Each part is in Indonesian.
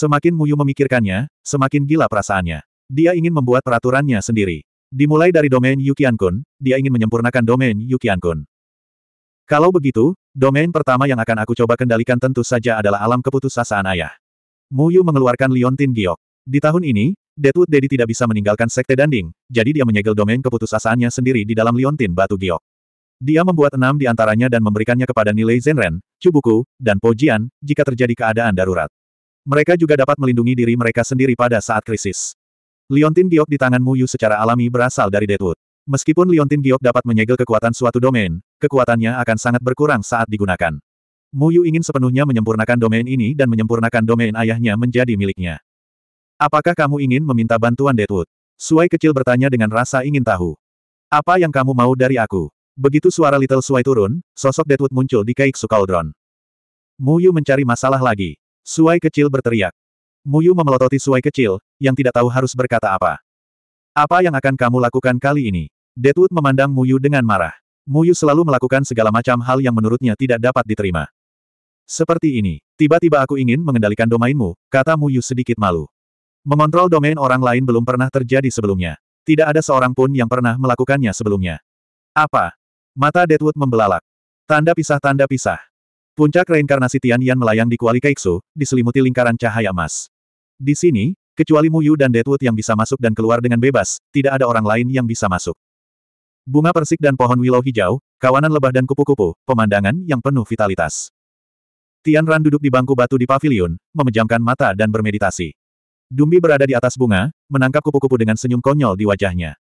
Semakin Muyu memikirkannya, semakin gila perasaannya. Dia ingin membuat peraturannya sendiri. Dimulai dari domain Yukian Kun, dia ingin menyempurnakan domain Yukian Kun. Kalau begitu, domain pertama yang akan aku coba kendalikan tentu saja adalah alam keputusasaan ayah. Muyu mengeluarkan Liontin Giok. Di tahun ini, Deadwood Daddy tidak bisa meninggalkan Sekte Danding, jadi dia menyegel domain keputusasaannya sendiri di dalam Liontin Batu Giok. Dia membuat enam di antaranya dan memberikannya kepada nilai Zenren, Cubuku, dan Pojian, jika terjadi keadaan darurat. Mereka juga dapat melindungi diri mereka sendiri pada saat krisis. Liontin giok di tangan Mu Yu secara alami berasal dari Deadwood. Meskipun Liontin giok dapat menyegel kekuatan suatu domain, kekuatannya akan sangat berkurang saat digunakan. Mu Yu ingin sepenuhnya menyempurnakan domain ini dan menyempurnakan domain ayahnya menjadi miliknya. Apakah kamu ingin meminta bantuan Deadwood? Suai kecil bertanya dengan rasa ingin tahu. Apa yang kamu mau dari aku? Begitu suara Little Suai turun, sosok Deadwood muncul di kaik Cauldron. Yu mencari masalah lagi. Suai kecil berteriak. Muyu memelototi Suai kecil, yang tidak tahu harus berkata apa. Apa yang akan kamu lakukan kali ini? Deadwood memandang Muyu dengan marah. Muyu selalu melakukan segala macam hal yang menurutnya tidak dapat diterima. Seperti ini, tiba-tiba aku ingin mengendalikan domainmu, kata Muyu sedikit malu. Mengontrol domain orang lain belum pernah terjadi sebelumnya. Tidak ada seorang pun yang pernah melakukannya sebelumnya. Apa? Mata Deadwood membelalak. Tanda pisah-tanda pisah. Puncak reinkarnasi Tian Yan melayang di kuali Keixu, diselimuti lingkaran cahaya emas. Di sini, kecuali Mu Yu dan Deadwood yang bisa masuk dan keluar dengan bebas, tidak ada orang lain yang bisa masuk. Bunga persik dan pohon willow hijau, kawanan lebah dan kupu-kupu, pemandangan yang penuh vitalitas. Tian Ran duduk di bangku batu di pavilion, memejamkan mata dan bermeditasi. Dumbi berada di atas bunga, menangkap kupu-kupu dengan senyum konyol di wajahnya.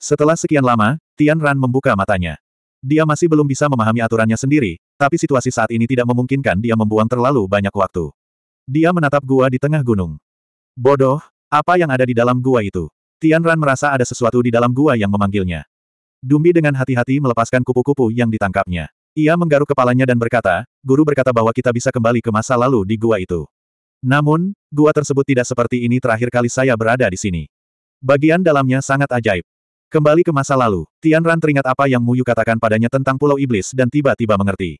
Setelah sekian lama, Tian Ran membuka matanya. Dia masih belum bisa memahami aturannya sendiri, tapi situasi saat ini tidak memungkinkan dia membuang terlalu banyak waktu. Dia menatap gua di tengah gunung. Bodoh, apa yang ada di dalam gua itu? Tian Ran merasa ada sesuatu di dalam gua yang memanggilnya. Dumbi dengan hati-hati melepaskan kupu-kupu yang ditangkapnya. Ia menggaruk kepalanya dan berkata, guru berkata bahwa kita bisa kembali ke masa lalu di gua itu. Namun, gua tersebut tidak seperti ini terakhir kali saya berada di sini. Bagian dalamnya sangat ajaib. Kembali ke masa lalu, Tian Ran teringat apa yang Muyu katakan padanya tentang Pulau Iblis dan tiba-tiba mengerti.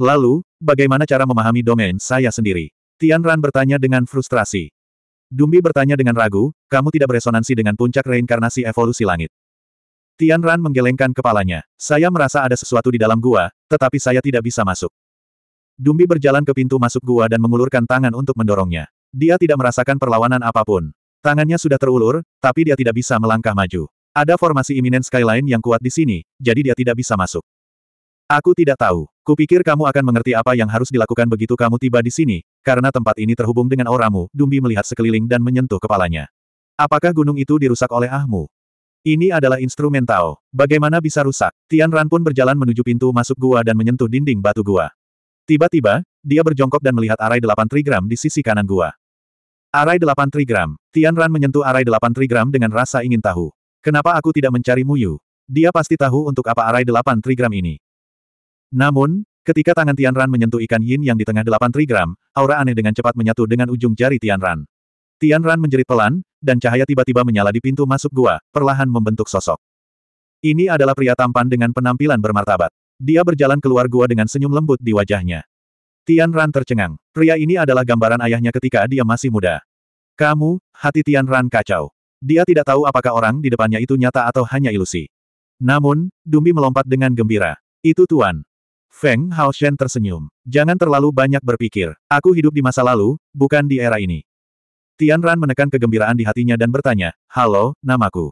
Lalu, bagaimana cara memahami domain saya sendiri? Tian Ran bertanya dengan frustrasi. Dumbi bertanya dengan ragu, kamu tidak beresonansi dengan puncak reinkarnasi evolusi langit. Tian Ran menggelengkan kepalanya. Saya merasa ada sesuatu di dalam gua, tetapi saya tidak bisa masuk. Dumbi berjalan ke pintu masuk gua dan mengulurkan tangan untuk mendorongnya. Dia tidak merasakan perlawanan apapun. Tangannya sudah terulur, tapi dia tidak bisa melangkah maju. Ada formasi imminent skyline yang kuat di sini, jadi dia tidak bisa masuk. Aku tidak tahu. Kupikir kamu akan mengerti apa yang harus dilakukan begitu kamu tiba di sini, karena tempat ini terhubung dengan auramu, Dumbi melihat sekeliling dan menyentuh kepalanya. Apakah gunung itu dirusak oleh ahmu? Ini adalah instrumen tao. Bagaimana bisa rusak? Tian Ran pun berjalan menuju pintu masuk gua dan menyentuh dinding batu gua. Tiba-tiba, dia berjongkok dan melihat arai delapan trigram di sisi kanan gua. Arai delapan trigram. Tian Ran menyentuh arai delapan trigram dengan rasa ingin tahu. Kenapa aku tidak mencari Muyu? Dia pasti tahu untuk apa arai delapan trigram ini. Namun, ketika tangan Tian Ran menyentuh ikan yin yang di tengah delapan trigram, aura aneh dengan cepat menyatu dengan ujung jari Tian Ran. Tian Ran menjerit pelan, dan cahaya tiba-tiba menyala di pintu masuk gua, perlahan membentuk sosok. Ini adalah pria tampan dengan penampilan bermartabat. Dia berjalan keluar gua dengan senyum lembut di wajahnya. Tian Ran tercengang. Pria ini adalah gambaran ayahnya ketika dia masih muda. Kamu, hati Tian Ran kacau. Dia tidak tahu apakah orang di depannya itu nyata atau hanya ilusi. Namun, Dumbi melompat dengan gembira. Itu Tuan. Feng Hao Shen tersenyum. Jangan terlalu banyak berpikir. Aku hidup di masa lalu, bukan di era ini. Tian Ran menekan kegembiraan di hatinya dan bertanya, Halo, namaku.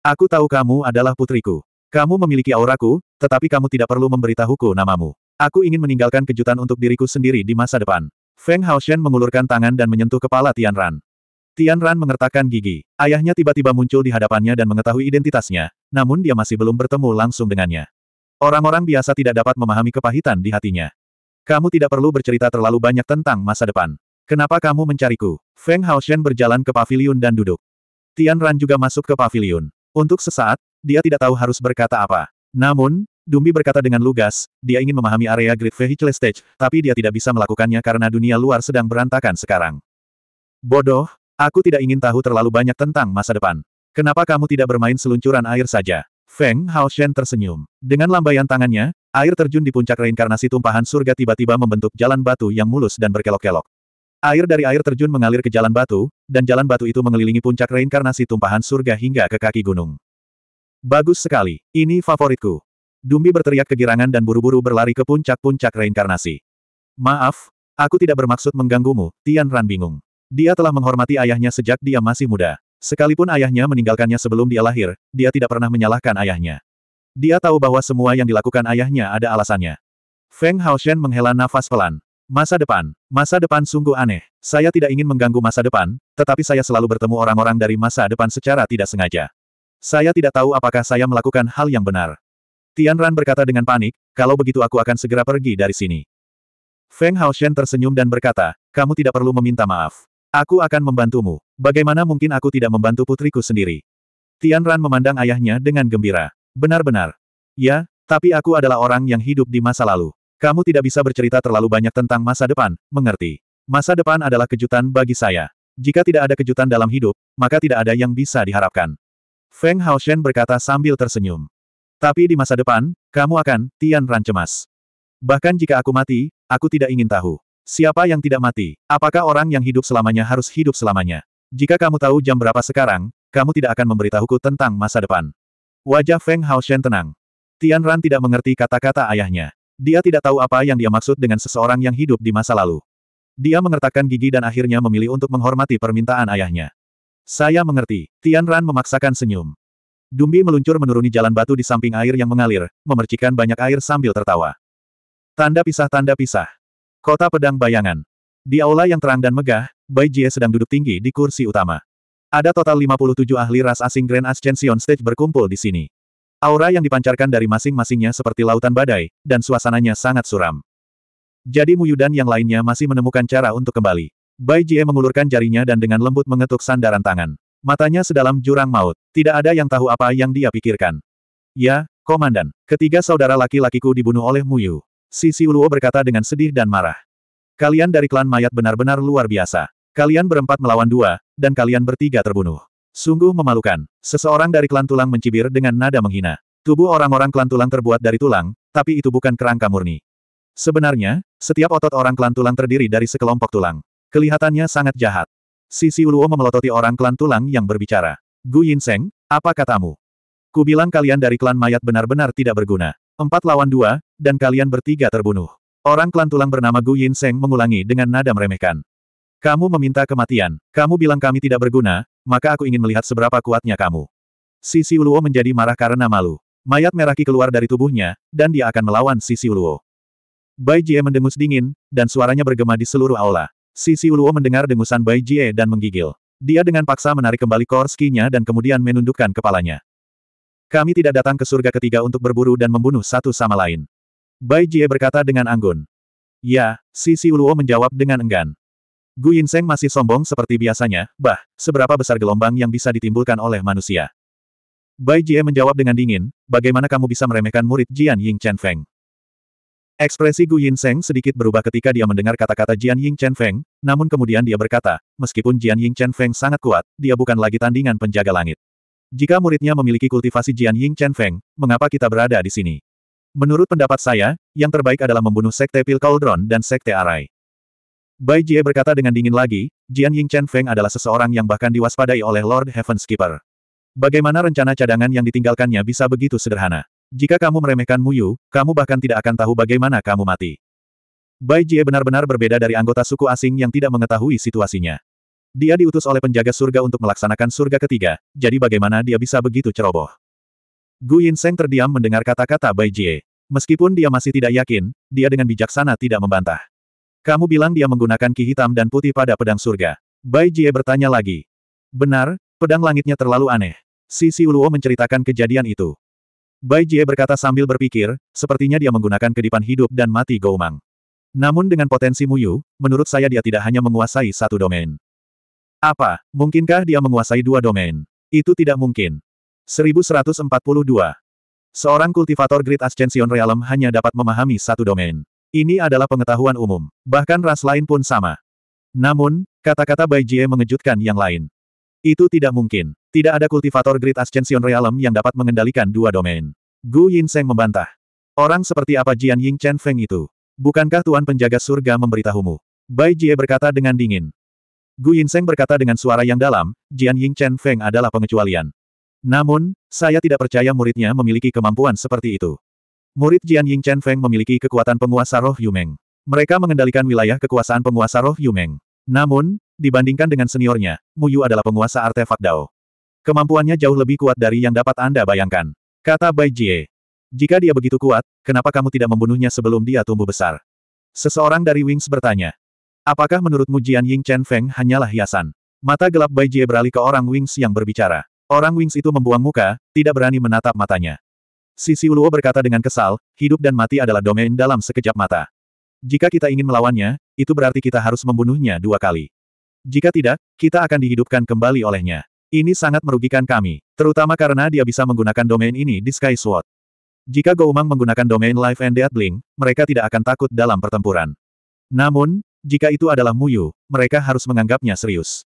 Aku tahu kamu adalah putriku. Kamu memiliki auraku, tetapi kamu tidak perlu memberitahuku namamu. Aku ingin meninggalkan kejutan untuk diriku sendiri di masa depan. Feng Hao Shen mengulurkan tangan dan menyentuh kepala Tian Ran. Tian Ran mengertakkan gigi. Ayahnya tiba-tiba muncul di hadapannya dan mengetahui identitasnya, namun dia masih belum bertemu langsung dengannya. Orang-orang biasa tidak dapat memahami kepahitan di hatinya. Kamu tidak perlu bercerita terlalu banyak tentang masa depan. Kenapa kamu mencariku? Feng Haoshen berjalan ke pavilion dan duduk. Tian Ran juga masuk ke pavilion. Untuk sesaat, dia tidak tahu harus berkata apa. Namun, Dumbi berkata dengan lugas, dia ingin memahami area Great Vehicle Stage, tapi dia tidak bisa melakukannya karena dunia luar sedang berantakan sekarang. Bodoh, Aku tidak ingin tahu terlalu banyak tentang masa depan. Kenapa kamu tidak bermain seluncuran air saja? Feng Hao Shen tersenyum. Dengan lambaian tangannya, air terjun di puncak reinkarnasi tumpahan surga tiba-tiba membentuk jalan batu yang mulus dan berkelok-kelok. Air dari air terjun mengalir ke jalan batu, dan jalan batu itu mengelilingi puncak reinkarnasi tumpahan surga hingga ke kaki gunung. Bagus sekali, ini favoritku. Dumbi berteriak kegirangan dan buru-buru berlari ke puncak-puncak reinkarnasi. Maaf, aku tidak bermaksud mengganggumu, Tian Ran bingung. Dia telah menghormati ayahnya sejak dia masih muda. Sekalipun ayahnya meninggalkannya sebelum dia lahir, dia tidak pernah menyalahkan ayahnya. Dia tahu bahwa semua yang dilakukan ayahnya ada alasannya. Feng Haoshen menghela nafas pelan. Masa depan. Masa depan sungguh aneh. Saya tidak ingin mengganggu masa depan, tetapi saya selalu bertemu orang-orang dari masa depan secara tidak sengaja. Saya tidak tahu apakah saya melakukan hal yang benar. Tian Ran berkata dengan panik, kalau begitu aku akan segera pergi dari sini. Feng Haoshen tersenyum dan berkata, kamu tidak perlu meminta maaf. Aku akan membantumu. Bagaimana mungkin aku tidak membantu putriku sendiri? Tian Ran memandang ayahnya dengan gembira. Benar-benar. Ya, tapi aku adalah orang yang hidup di masa lalu. Kamu tidak bisa bercerita terlalu banyak tentang masa depan, mengerti? Masa depan adalah kejutan bagi saya. Jika tidak ada kejutan dalam hidup, maka tidak ada yang bisa diharapkan. Feng Hao Shen berkata sambil tersenyum. Tapi di masa depan, kamu akan, Tian Ran cemas. Bahkan jika aku mati, aku tidak ingin tahu. Siapa yang tidak mati? Apakah orang yang hidup selamanya harus hidup selamanya? Jika kamu tahu jam berapa sekarang, kamu tidak akan memberitahuku tentang masa depan. Wajah Feng Hao Shen tenang. Tian Ran tidak mengerti kata-kata ayahnya. Dia tidak tahu apa yang dia maksud dengan seseorang yang hidup di masa lalu. Dia mengertakkan gigi dan akhirnya memilih untuk menghormati permintaan ayahnya. Saya mengerti. Tian Ran memaksakan senyum. Dumbi meluncur menuruni jalan batu di samping air yang mengalir, memercikan banyak air sambil tertawa. Tanda pisah-tanda pisah. Kota Pedang Bayangan. Di aula yang terang dan megah, Bai Jie sedang duduk tinggi di kursi utama. Ada total 57 ahli ras asing Grand Ascension Stage berkumpul di sini. Aura yang dipancarkan dari masing-masingnya seperti lautan badai, dan suasananya sangat suram. Jadi Muyu dan yang lainnya masih menemukan cara untuk kembali. Bai Jie mengulurkan jarinya dan dengan lembut mengetuk sandaran tangan. Matanya sedalam jurang maut. Tidak ada yang tahu apa yang dia pikirkan. Ya, Komandan, ketiga saudara laki-lakiku dibunuh oleh Muyu. Sisi Uluo berkata dengan sedih dan marah. Kalian dari klan mayat benar-benar luar biasa. Kalian berempat melawan dua, dan kalian bertiga terbunuh. Sungguh memalukan. Seseorang dari klan tulang mencibir dengan nada menghina. Tubuh orang-orang klan tulang terbuat dari tulang, tapi itu bukan kerangka murni. Sebenarnya, setiap otot orang klan tulang terdiri dari sekelompok tulang. Kelihatannya sangat jahat. Sisi Uluo memelototi orang klan tulang yang berbicara. Gu Yinseng, apa katamu? Kubilang kalian dari klan mayat benar-benar tidak berguna. Empat lawan dua, dan kalian bertiga terbunuh. Orang klan tulang bernama Gu Yin Seng mengulangi dengan nada meremehkan. Kamu meminta kematian, kamu bilang kami tidak berguna, maka aku ingin melihat seberapa kuatnya kamu. Si Siuluo menjadi marah karena malu. Mayat merah Ki keluar dari tubuhnya, dan dia akan melawan Si Siuluo. Bai Jie mendengus dingin, dan suaranya bergema di seluruh aula. Si Siuluo mendengar dengusan Bai Jie dan menggigil. Dia dengan paksa menarik kembali korskinya dan kemudian menundukkan kepalanya. Kami tidak datang ke surga ketiga untuk berburu dan membunuh satu sama lain. Bai Jie berkata dengan anggun. Ya, si Si Uluo menjawab dengan enggan. Gu Yinseng masih sombong seperti biasanya, bah, seberapa besar gelombang yang bisa ditimbulkan oleh manusia. Bai Jie menjawab dengan dingin, bagaimana kamu bisa meremehkan murid Jian Ying Chen Feng? Ekspresi Gu Yinseng sedikit berubah ketika dia mendengar kata-kata Jian Ying Chen Feng, namun kemudian dia berkata, meskipun Jian Ying Chen Feng sangat kuat, dia bukan lagi tandingan penjaga langit. Jika muridnya memiliki kultivasi Jian Ying Chen Feng, mengapa kita berada di sini? Menurut pendapat saya, yang terbaik adalah membunuh Sekte Pil Cauldron dan Sekte Arai. Bai Jie berkata dengan dingin lagi, Jian Ying Chen Feng adalah seseorang yang bahkan diwaspadai oleh Lord Heaven Skipper. Bagaimana rencana cadangan yang ditinggalkannya bisa begitu sederhana? Jika kamu meremehkan Muyu, kamu bahkan tidak akan tahu bagaimana kamu mati. Bai Jie benar-benar berbeda dari anggota suku asing yang tidak mengetahui situasinya. Dia diutus oleh penjaga surga untuk melaksanakan surga ketiga, jadi bagaimana dia bisa begitu ceroboh? Gu Yinseng terdiam mendengar kata-kata Bai Jie. Meskipun dia masih tidak yakin, dia dengan bijaksana tidak membantah. Kamu bilang dia menggunakan ki hitam dan putih pada pedang surga. Bai Jie bertanya lagi. Benar, pedang langitnya terlalu aneh. Si Uluo menceritakan kejadian itu. Bai Jie berkata sambil berpikir, sepertinya dia menggunakan kedipan hidup dan mati Goumang. Namun dengan potensi Muyu, menurut saya dia tidak hanya menguasai satu domain. Apa, mungkinkah dia menguasai dua domain? Itu tidak mungkin. 1142. Seorang kultivator Great Ascension Realm hanya dapat memahami satu domain. Ini adalah pengetahuan umum. Bahkan ras lain pun sama. Namun, kata-kata Bai Jie mengejutkan yang lain. Itu tidak mungkin. Tidak ada kultivator Great Ascension Realm yang dapat mengendalikan dua domain. Gu Yinseng membantah. Orang seperti apa Jian Ying Chen Feng itu? Bukankah Tuan Penjaga Surga memberitahumu? Bai Jie berkata dengan dingin. Gu Yinseng berkata dengan suara yang dalam, Jian Ying Chen Feng adalah pengecualian. Namun, saya tidak percaya muridnya memiliki kemampuan seperti itu. Murid Jian Ying Chen Feng memiliki kekuatan penguasa roh Yumeng. Mereka mengendalikan wilayah kekuasaan penguasa roh Yumeng. Namun, dibandingkan dengan seniornya, Mu Yu adalah penguasa artefak Dao. Kemampuannya jauh lebih kuat dari yang dapat Anda bayangkan. Kata Bai Jie. Jika dia begitu kuat, kenapa kamu tidak membunuhnya sebelum dia tumbuh besar? Seseorang dari Wings bertanya. Apakah menurutmu Jian Ying Chen Feng hanyalah hiasan? Mata gelap Bai Jie beralih ke orang Wings yang berbicara. Orang Wings itu membuang muka, tidak berani menatap matanya. Sisi Uluo berkata dengan kesal, hidup dan mati adalah domain dalam sekejap mata. Jika kita ingin melawannya, itu berarti kita harus membunuhnya dua kali. Jika tidak, kita akan dihidupkan kembali olehnya. Ini sangat merugikan kami, terutama karena dia bisa menggunakan domain ini di Sky Sword. Jika Goumang menggunakan domain Life and Death Link, mereka tidak akan takut dalam pertempuran. Namun, jika itu adalah Muyu, mereka harus menganggapnya serius.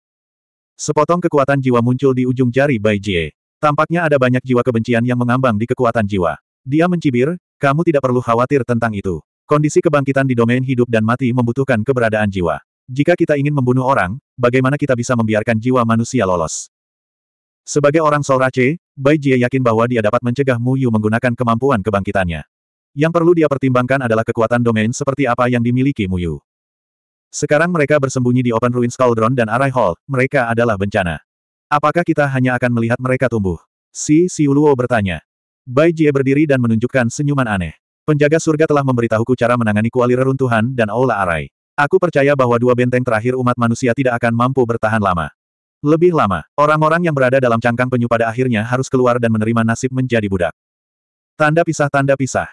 Sepotong kekuatan jiwa muncul di ujung jari Bai Jie. Tampaknya ada banyak jiwa kebencian yang mengambang di kekuatan jiwa. Dia mencibir, kamu tidak perlu khawatir tentang itu. Kondisi kebangkitan di domain hidup dan mati membutuhkan keberadaan jiwa. Jika kita ingin membunuh orang, bagaimana kita bisa membiarkan jiwa manusia lolos? Sebagai orang Soul Bai Jie yakin bahwa dia dapat mencegah Mu Yu menggunakan kemampuan kebangkitannya. Yang perlu dia pertimbangkan adalah kekuatan domain seperti apa yang dimiliki Mu Yu. Sekarang mereka bersembunyi di Open Ruins Cauldron dan Arai Hall, mereka adalah bencana. Apakah kita hanya akan melihat mereka tumbuh? Si Siuluo bertanya. Bai Jie berdiri dan menunjukkan senyuman aneh. Penjaga surga telah memberitahuku cara menangani kuali reruntuhan dan aula arai. Aku percaya bahwa dua benteng terakhir umat manusia tidak akan mampu bertahan lama. Lebih lama, orang-orang yang berada dalam cangkang penyu pada akhirnya harus keluar dan menerima nasib menjadi budak. Tanda pisah-tanda pisah.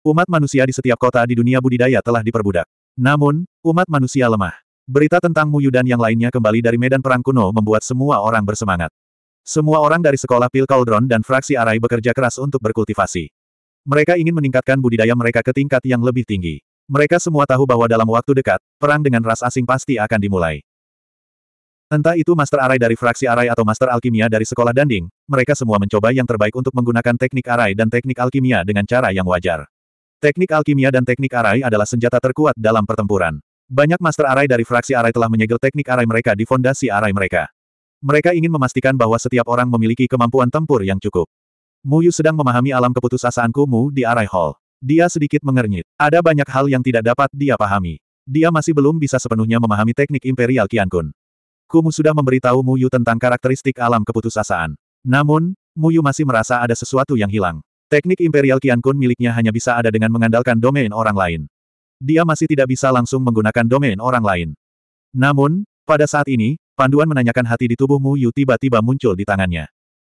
Umat manusia di setiap kota di dunia budidaya telah diperbudak. Namun, umat manusia lemah. Berita tentang Muyu dan yang lainnya kembali dari medan perang kuno membuat semua orang bersemangat. Semua orang dari sekolah Pil Cauldron dan fraksi Arai bekerja keras untuk berkultivasi. Mereka ingin meningkatkan budidaya mereka ke tingkat yang lebih tinggi. Mereka semua tahu bahwa dalam waktu dekat, perang dengan ras asing pasti akan dimulai. Entah itu Master Arai dari fraksi Arai atau Master Alkimia dari sekolah Danding, mereka semua mencoba yang terbaik untuk menggunakan teknik Arai dan teknik Alkimia dengan cara yang wajar. Teknik alkimia dan teknik arai adalah senjata terkuat dalam pertempuran. Banyak master arai dari fraksi arai telah menyegel teknik arai mereka di fondasi arai mereka. Mereka ingin memastikan bahwa setiap orang memiliki kemampuan tempur yang cukup. Mu Yu sedang memahami alam keputusasaanku Mu di arai hall. Dia sedikit mengernyit. Ada banyak hal yang tidak dapat dia pahami. Dia masih belum bisa sepenuhnya memahami teknik Imperial Qiankun. Kumu sudah memberitahu Mu Yu tentang karakteristik alam keputusasaan. Namun, Mu Yu masih merasa ada sesuatu yang hilang. Teknik Imperial Qian Kun miliknya hanya bisa ada dengan mengandalkan domain orang lain. Dia masih tidak bisa langsung menggunakan domain orang lain. Namun, pada saat ini, panduan menanyakan hati di tubuh Mu Yu tiba-tiba muncul di tangannya.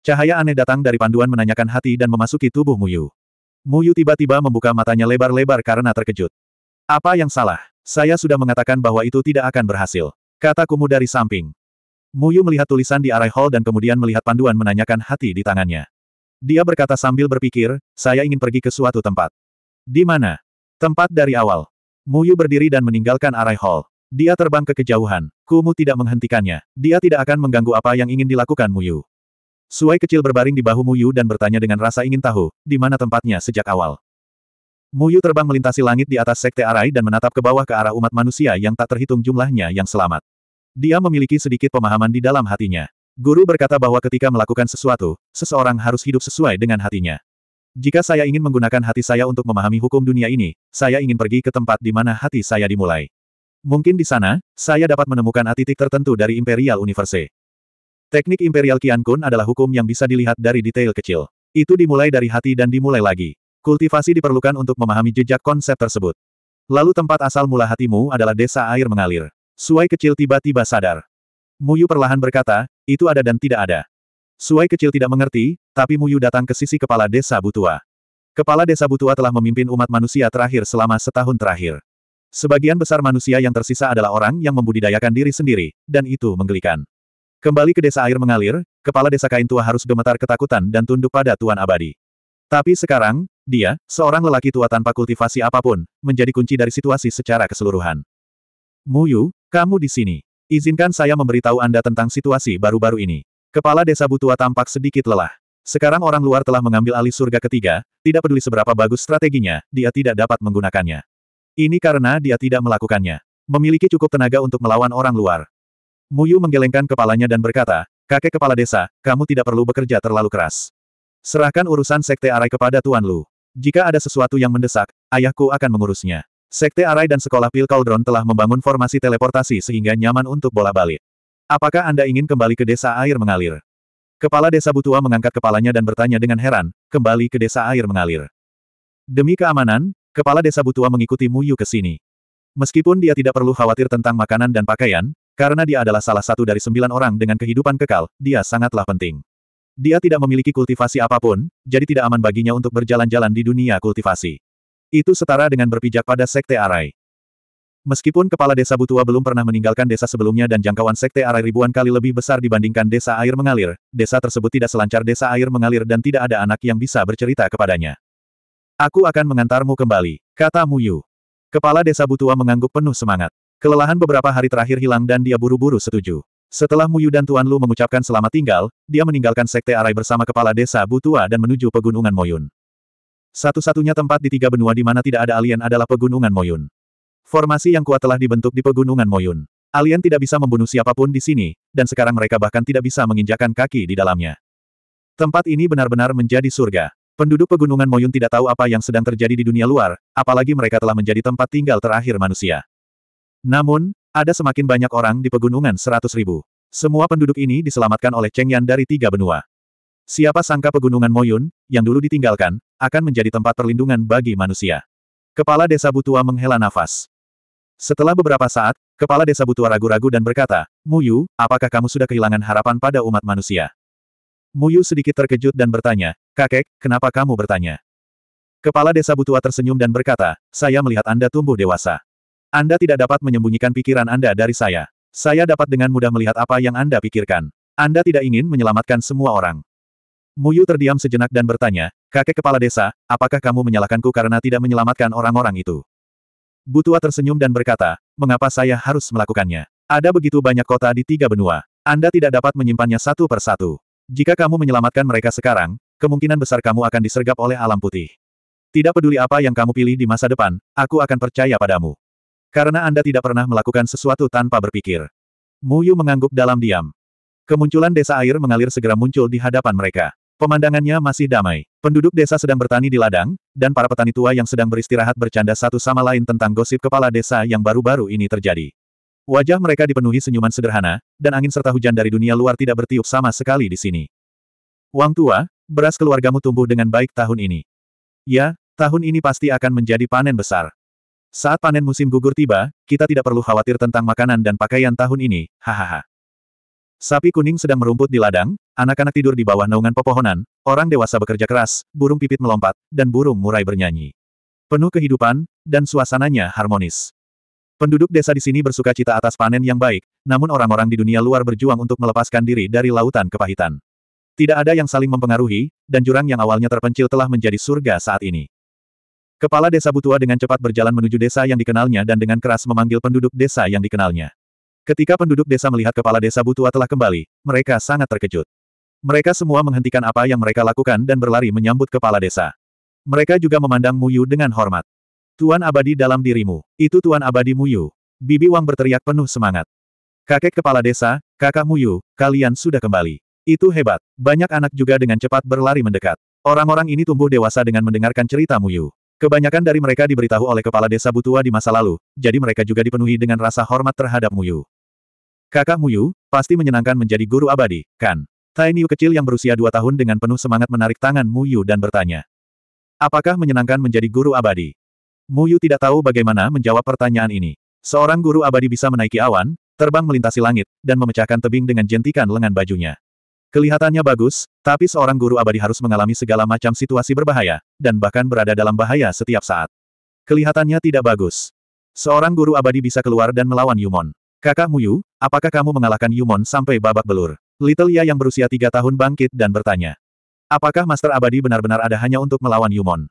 Cahaya aneh datang dari panduan menanyakan hati dan memasuki tubuh Mu Yu. Mu Yu tiba-tiba membuka matanya lebar-lebar karena terkejut. Apa yang salah? Saya sudah mengatakan bahwa itu tidak akan berhasil. Kata Kumu dari samping. Mu Yu melihat tulisan di arai hall dan kemudian melihat panduan menanyakan hati di tangannya. Dia berkata sambil berpikir, saya ingin pergi ke suatu tempat. Di mana? Tempat dari awal. Muyu berdiri dan meninggalkan arai hall. Dia terbang ke kejauhan. Kumu tidak menghentikannya. Dia tidak akan mengganggu apa yang ingin dilakukan Muyu. Suai kecil berbaring di bahu Muyu dan bertanya dengan rasa ingin tahu, di mana tempatnya sejak awal. Muyu terbang melintasi langit di atas sekte arai dan menatap ke bawah ke arah umat manusia yang tak terhitung jumlahnya yang selamat. Dia memiliki sedikit pemahaman di dalam hatinya. Guru berkata bahwa ketika melakukan sesuatu, seseorang harus hidup sesuai dengan hatinya. Jika saya ingin menggunakan hati saya untuk memahami hukum dunia ini, saya ingin pergi ke tempat di mana hati saya dimulai. Mungkin di sana, saya dapat menemukan atitik tertentu dari Imperial Universe. Teknik Imperial Kian Kun adalah hukum yang bisa dilihat dari detail kecil. Itu dimulai dari hati dan dimulai lagi. Kultivasi diperlukan untuk memahami jejak konsep tersebut. Lalu tempat asal mula hatimu adalah desa air mengalir. Suai kecil tiba-tiba sadar. Muyu perlahan berkata, itu ada dan tidak ada. Suai kecil tidak mengerti, tapi Muyu datang ke sisi kepala desa Butua. Kepala desa Butua telah memimpin umat manusia terakhir selama setahun terakhir. Sebagian besar manusia yang tersisa adalah orang yang membudidayakan diri sendiri, dan itu menggelikan. Kembali ke desa air mengalir, kepala desa kain tua harus gemetar ketakutan dan tunduk pada Tuan Abadi. Tapi sekarang, dia, seorang lelaki tua tanpa kultivasi apapun, menjadi kunci dari situasi secara keseluruhan. Muyu, kamu di sini. Izinkan saya memberitahu Anda tentang situasi baru-baru ini. Kepala desa Butua tampak sedikit lelah. Sekarang orang luar telah mengambil alih surga ketiga, tidak peduli seberapa bagus strateginya, dia tidak dapat menggunakannya. Ini karena dia tidak melakukannya. Memiliki cukup tenaga untuk melawan orang luar. Muyu menggelengkan kepalanya dan berkata, Kakek kepala desa, kamu tidak perlu bekerja terlalu keras. Serahkan urusan sekte arai kepada Tuan Lu. Jika ada sesuatu yang mendesak, ayahku akan mengurusnya. Sekte Arai dan Sekolah Pil Cauldron telah membangun formasi teleportasi sehingga nyaman untuk bola balik. Apakah Anda ingin kembali ke desa air mengalir? Kepala desa Butua mengangkat kepalanya dan bertanya dengan heran, kembali ke desa air mengalir. Demi keamanan, kepala desa Butua mengikuti Muyu ke sini. Meskipun dia tidak perlu khawatir tentang makanan dan pakaian, karena dia adalah salah satu dari sembilan orang dengan kehidupan kekal, dia sangatlah penting. Dia tidak memiliki kultivasi apapun, jadi tidak aman baginya untuk berjalan-jalan di dunia kultivasi. Itu setara dengan berpijak pada Sekte Arai. Meskipun kepala desa Butua belum pernah meninggalkan desa sebelumnya dan jangkauan sekte arai ribuan kali lebih besar dibandingkan desa air mengalir, desa tersebut tidak selancar desa air mengalir dan tidak ada anak yang bisa bercerita kepadanya. Aku akan mengantarmu kembali, kata Muyu. Kepala desa Butua mengangguk penuh semangat. Kelelahan beberapa hari terakhir hilang dan dia buru-buru setuju. Setelah Muyu dan Tuan Lu mengucapkan selamat tinggal, dia meninggalkan sekte arai bersama kepala desa Butua dan menuju pegunungan Moyun. Satu-satunya tempat di tiga benua di mana tidak ada alien adalah Pegunungan Moyun. Formasi yang kuat telah dibentuk di Pegunungan Moyun. Alien tidak bisa membunuh siapapun di sini, dan sekarang mereka bahkan tidak bisa menginjakan kaki di dalamnya. Tempat ini benar-benar menjadi surga. Penduduk Pegunungan Moyun tidak tahu apa yang sedang terjadi di dunia luar, apalagi mereka telah menjadi tempat tinggal terakhir manusia. Namun, ada semakin banyak orang di Pegunungan seratus ribu. Semua penduduk ini diselamatkan oleh Cheng Yan dari tiga benua. Siapa sangka pegunungan Moyun, yang dulu ditinggalkan, akan menjadi tempat perlindungan bagi manusia. Kepala Desa Butua menghela nafas. Setelah beberapa saat, Kepala Desa Butua ragu-ragu dan berkata, Muyu, apakah kamu sudah kehilangan harapan pada umat manusia? Muyu sedikit terkejut dan bertanya, Kakek, kenapa kamu bertanya? Kepala Desa Butua tersenyum dan berkata, Saya melihat Anda tumbuh dewasa. Anda tidak dapat menyembunyikan pikiran Anda dari saya. Saya dapat dengan mudah melihat apa yang Anda pikirkan. Anda tidak ingin menyelamatkan semua orang. Muyu terdiam sejenak dan bertanya, kakek kepala desa, apakah kamu menyalahkanku karena tidak menyelamatkan orang-orang itu? Butua tersenyum dan berkata, mengapa saya harus melakukannya? Ada begitu banyak kota di tiga benua. Anda tidak dapat menyimpannya satu per satu. Jika kamu menyelamatkan mereka sekarang, kemungkinan besar kamu akan disergap oleh alam putih. Tidak peduli apa yang kamu pilih di masa depan, aku akan percaya padamu. Karena Anda tidak pernah melakukan sesuatu tanpa berpikir. Muyu mengangguk dalam diam. Kemunculan desa air mengalir segera muncul di hadapan mereka. Pemandangannya masih damai. Penduduk desa sedang bertani di ladang, dan para petani tua yang sedang beristirahat bercanda satu sama lain tentang gosip kepala desa yang baru-baru ini terjadi. Wajah mereka dipenuhi senyuman sederhana, dan angin serta hujan dari dunia luar tidak bertiup sama sekali di sini. Wang tua, beras keluargamu tumbuh dengan baik tahun ini. Ya, tahun ini pasti akan menjadi panen besar. Saat panen musim gugur tiba, kita tidak perlu khawatir tentang makanan dan pakaian tahun ini, hahaha. Sapi kuning sedang merumput di ladang, anak-anak tidur di bawah naungan pepohonan, orang dewasa bekerja keras, burung pipit melompat, dan burung murai bernyanyi. Penuh kehidupan, dan suasananya harmonis. Penduduk desa di sini bersuka cita atas panen yang baik, namun orang-orang di dunia luar berjuang untuk melepaskan diri dari lautan kepahitan. Tidak ada yang saling mempengaruhi, dan jurang yang awalnya terpencil telah menjadi surga saat ini. Kepala desa Butua dengan cepat berjalan menuju desa yang dikenalnya dan dengan keras memanggil penduduk desa yang dikenalnya. Ketika penduduk desa melihat kepala desa Butua telah kembali, mereka sangat terkejut. Mereka semua menghentikan apa yang mereka lakukan dan berlari menyambut kepala desa. Mereka juga memandang Muyu dengan hormat. Tuan abadi dalam dirimu, itu Tuan abadi Muyu. Bibi Wang berteriak penuh semangat. Kakek kepala desa, kakak Muyu, kalian sudah kembali. Itu hebat, banyak anak juga dengan cepat berlari mendekat. Orang-orang ini tumbuh dewasa dengan mendengarkan cerita Muyu. Kebanyakan dari mereka diberitahu oleh kepala desa Butua di masa lalu, jadi mereka juga dipenuhi dengan rasa hormat terhadap Muyu. Kakak Muyu, pasti menyenangkan menjadi guru abadi, kan? Tainiu kecil yang berusia dua tahun dengan penuh semangat menarik tangan Muyu dan bertanya. Apakah menyenangkan menjadi guru abadi? Muyu tidak tahu bagaimana menjawab pertanyaan ini. Seorang guru abadi bisa menaiki awan, terbang melintasi langit, dan memecahkan tebing dengan jentikan lengan bajunya. Kelihatannya bagus, tapi seorang guru abadi harus mengalami segala macam situasi berbahaya, dan bahkan berada dalam bahaya setiap saat. Kelihatannya tidak bagus. Seorang guru abadi bisa keluar dan melawan Yumon. Kakak Muyu, Apakah kamu mengalahkan Yumon sampai babak belur? Little Ya yang berusia tiga tahun bangkit dan bertanya. Apakah Master Abadi benar-benar ada hanya untuk melawan Yumon?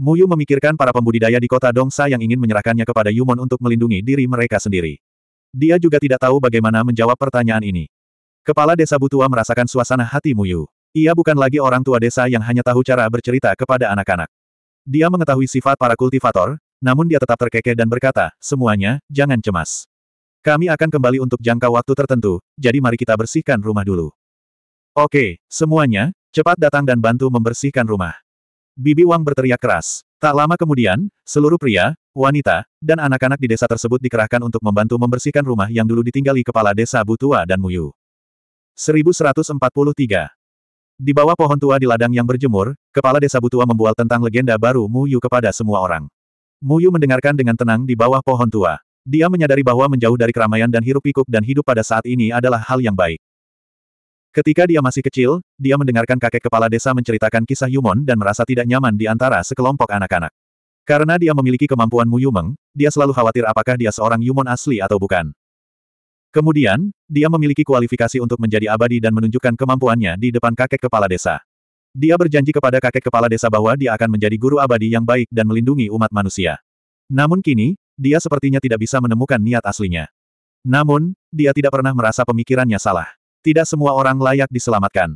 Muyu memikirkan para pembudidaya di kota Dongsa yang ingin menyerahkannya kepada Yumon untuk melindungi diri mereka sendiri. Dia juga tidak tahu bagaimana menjawab pertanyaan ini. Kepala desa Butua merasakan suasana hati Muyu. Ia bukan lagi orang tua desa yang hanya tahu cara bercerita kepada anak-anak. Dia mengetahui sifat para kultivator, namun dia tetap terkekeh dan berkata, semuanya, jangan cemas. Kami akan kembali untuk jangka waktu tertentu, jadi mari kita bersihkan rumah dulu. Oke, semuanya, cepat datang dan bantu membersihkan rumah. Bibi Wang berteriak keras. Tak lama kemudian, seluruh pria, wanita, dan anak-anak di desa tersebut dikerahkan untuk membantu membersihkan rumah yang dulu ditinggali kepala desa Butua dan Muyu. 1143 Di bawah pohon tua di ladang yang berjemur, kepala desa Butua membual tentang legenda baru Muyu kepada semua orang. Muyu mendengarkan dengan tenang di bawah pohon tua. Dia menyadari bahwa menjauh dari keramaian dan hirup pikuk dan hidup pada saat ini adalah hal yang baik. Ketika dia masih kecil, dia mendengarkan kakek kepala desa menceritakan kisah Yumon dan merasa tidak nyaman di antara sekelompok anak-anak. Karena dia memiliki kemampuan Muyumeng, dia selalu khawatir apakah dia seorang Yumon asli atau bukan. Kemudian, dia memiliki kualifikasi untuk menjadi abadi dan menunjukkan kemampuannya di depan kakek kepala desa. Dia berjanji kepada kakek kepala desa bahwa dia akan menjadi guru abadi yang baik dan melindungi umat manusia. Namun kini, dia sepertinya tidak bisa menemukan niat aslinya. Namun, dia tidak pernah merasa pemikirannya salah. Tidak semua orang layak diselamatkan.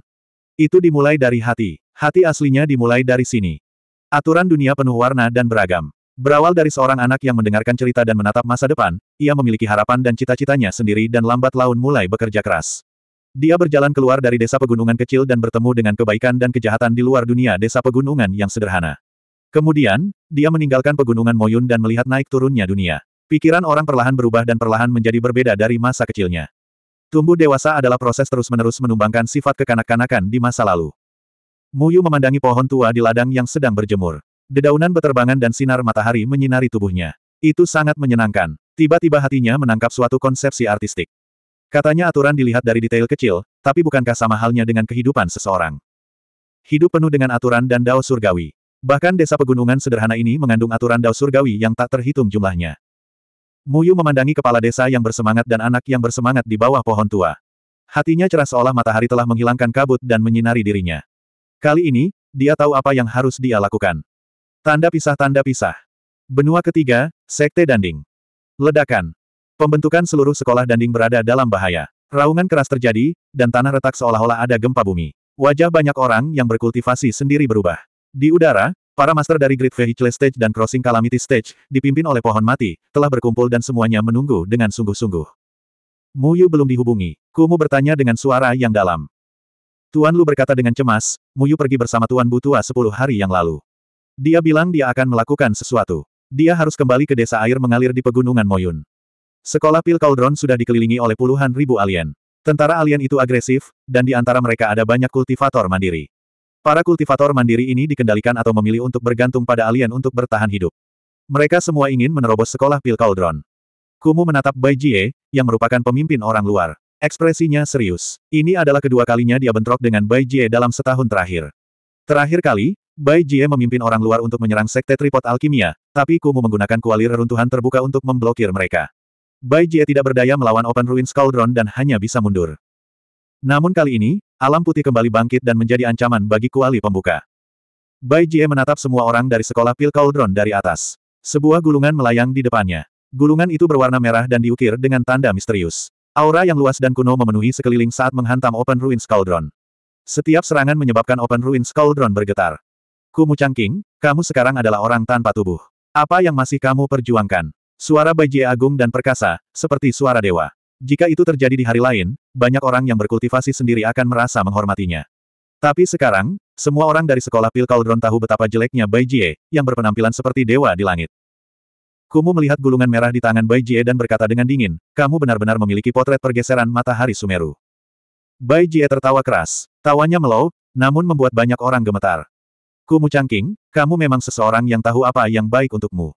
Itu dimulai dari hati. Hati aslinya dimulai dari sini. Aturan dunia penuh warna dan beragam. Berawal dari seorang anak yang mendengarkan cerita dan menatap masa depan, ia memiliki harapan dan cita-citanya sendiri dan lambat laun mulai bekerja keras. Dia berjalan keluar dari desa pegunungan kecil dan bertemu dengan kebaikan dan kejahatan di luar dunia desa pegunungan yang sederhana. Kemudian, dia meninggalkan pegunungan Moyun dan melihat naik turunnya dunia. Pikiran orang perlahan berubah dan perlahan menjadi berbeda dari masa kecilnya. Tumbuh dewasa adalah proses terus-menerus menumbangkan sifat kekanak-kanakan di masa lalu. Muyu memandangi pohon tua di ladang yang sedang berjemur. Dedaunan beterbangan dan sinar matahari menyinari tubuhnya. Itu sangat menyenangkan. Tiba-tiba hatinya menangkap suatu konsepsi artistik. Katanya aturan dilihat dari detail kecil, tapi bukankah sama halnya dengan kehidupan seseorang? Hidup penuh dengan aturan dan dao surgawi. Bahkan desa pegunungan sederhana ini mengandung aturan dao surgawi yang tak terhitung jumlahnya. Muyu memandangi kepala desa yang bersemangat dan anak yang bersemangat di bawah pohon tua. Hatinya cerah seolah matahari telah menghilangkan kabut dan menyinari dirinya. Kali ini, dia tahu apa yang harus dia lakukan. Tanda pisah-tanda pisah. Benua ketiga, Sekte Danding. Ledakan. Pembentukan seluruh sekolah Danding berada dalam bahaya. Raungan keras terjadi, dan tanah retak seolah-olah ada gempa bumi. Wajah banyak orang yang berkultivasi sendiri berubah. Di udara, para master dari Great Vehicle Stage dan Crossing Calamity Stage, dipimpin oleh pohon mati, telah berkumpul dan semuanya menunggu dengan sungguh-sungguh. Muyu belum dihubungi. Kumu bertanya dengan suara yang dalam. Tuan Lu berkata dengan cemas, Muyu pergi bersama Tuan Butua sepuluh hari yang lalu. Dia bilang dia akan melakukan sesuatu. Dia harus kembali ke desa air mengalir di pegunungan Moyun. Sekolah Pil Cauldron sudah dikelilingi oleh puluhan ribu alien. Tentara alien itu agresif, dan di antara mereka ada banyak kultivator mandiri. Para kultivator mandiri ini dikendalikan atau memilih untuk bergantung pada alien untuk bertahan hidup. Mereka semua ingin menerobos sekolah pil Cauldron. Kumu menatap Bai Jie, yang merupakan pemimpin orang luar. Ekspresinya serius. Ini adalah kedua kalinya dia bentrok dengan Bai Jie dalam setahun terakhir. Terakhir kali, Bai Jie memimpin orang luar untuk menyerang Sekte Tripod Alkimia, tapi Kumu menggunakan kuali reruntuhan terbuka untuk memblokir mereka. Bai Jie tidak berdaya melawan Open Ruins Cauldron dan hanya bisa mundur. Namun kali ini, Alam putih kembali bangkit dan menjadi ancaman bagi kuali pembuka. Bai Jie menatap semua orang dari sekolah Pil Cauldron dari atas. Sebuah gulungan melayang di depannya. Gulungan itu berwarna merah dan diukir dengan tanda misterius. Aura yang luas dan kuno memenuhi sekeliling saat menghantam Open Ruins Cauldron. Setiap serangan menyebabkan Open Ruins Cauldron bergetar. Kumu cangking, kamu sekarang adalah orang tanpa tubuh. Apa yang masih kamu perjuangkan? Suara Bai Jie agung dan perkasa, seperti suara dewa. Jika itu terjadi di hari lain, banyak orang yang berkultivasi sendiri akan merasa menghormatinya. Tapi sekarang, semua orang dari sekolah Pil Cauldron tahu betapa jeleknya Bai Jie, yang berpenampilan seperti dewa di langit. Kumu melihat gulungan merah di tangan Bai Jie dan berkata dengan dingin, kamu benar-benar memiliki potret pergeseran matahari Sumeru. Bai Jie tertawa keras. Tawanya melow, namun membuat banyak orang gemetar. Kumu cangking, kamu memang seseorang yang tahu apa yang baik untukmu.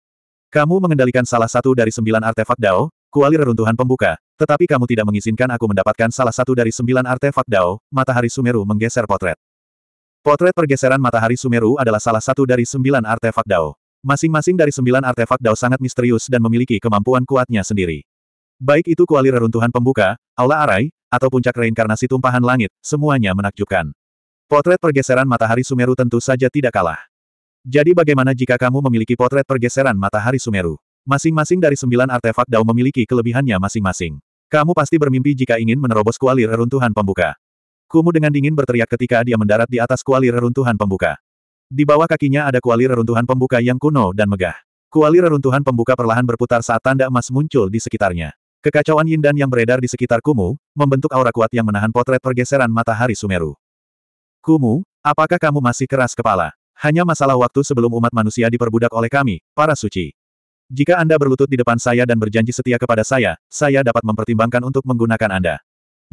Kamu mengendalikan salah satu dari sembilan artefak Dao, kuali reruntuhan pembuka, tetapi kamu tidak mengizinkan aku mendapatkan salah satu dari sembilan artefak Dao, matahari Sumeru menggeser potret. Potret pergeseran matahari Sumeru adalah salah satu dari sembilan artefak Dao. Masing-masing dari sembilan artefak Dao sangat misterius dan memiliki kemampuan kuatnya sendiri. Baik itu kuali reruntuhan pembuka, aula arai, atau puncak reinkarnasi tumpahan langit, semuanya menakjubkan. Potret pergeseran matahari Sumeru tentu saja tidak kalah. Jadi bagaimana jika kamu memiliki potret pergeseran matahari Sumeru? Masing-masing dari sembilan artefak Dao memiliki kelebihannya masing-masing. Kamu pasti bermimpi jika ingin menerobos kuali reruntuhan pembuka. Kumu dengan dingin berteriak ketika dia mendarat di atas kuali reruntuhan pembuka. Di bawah kakinya ada kuali reruntuhan pembuka yang kuno dan megah. Kuali reruntuhan pembuka perlahan berputar saat tanda emas muncul di sekitarnya. Kekacauan yin dan yang beredar di sekitar Kumu, membentuk aura kuat yang menahan potret pergeseran matahari Sumeru. Kumu, apakah kamu masih keras kepala? Hanya masalah waktu sebelum umat manusia diperbudak oleh kami, para suci. Jika Anda berlutut di depan saya dan berjanji setia kepada saya, saya dapat mempertimbangkan untuk menggunakan Anda.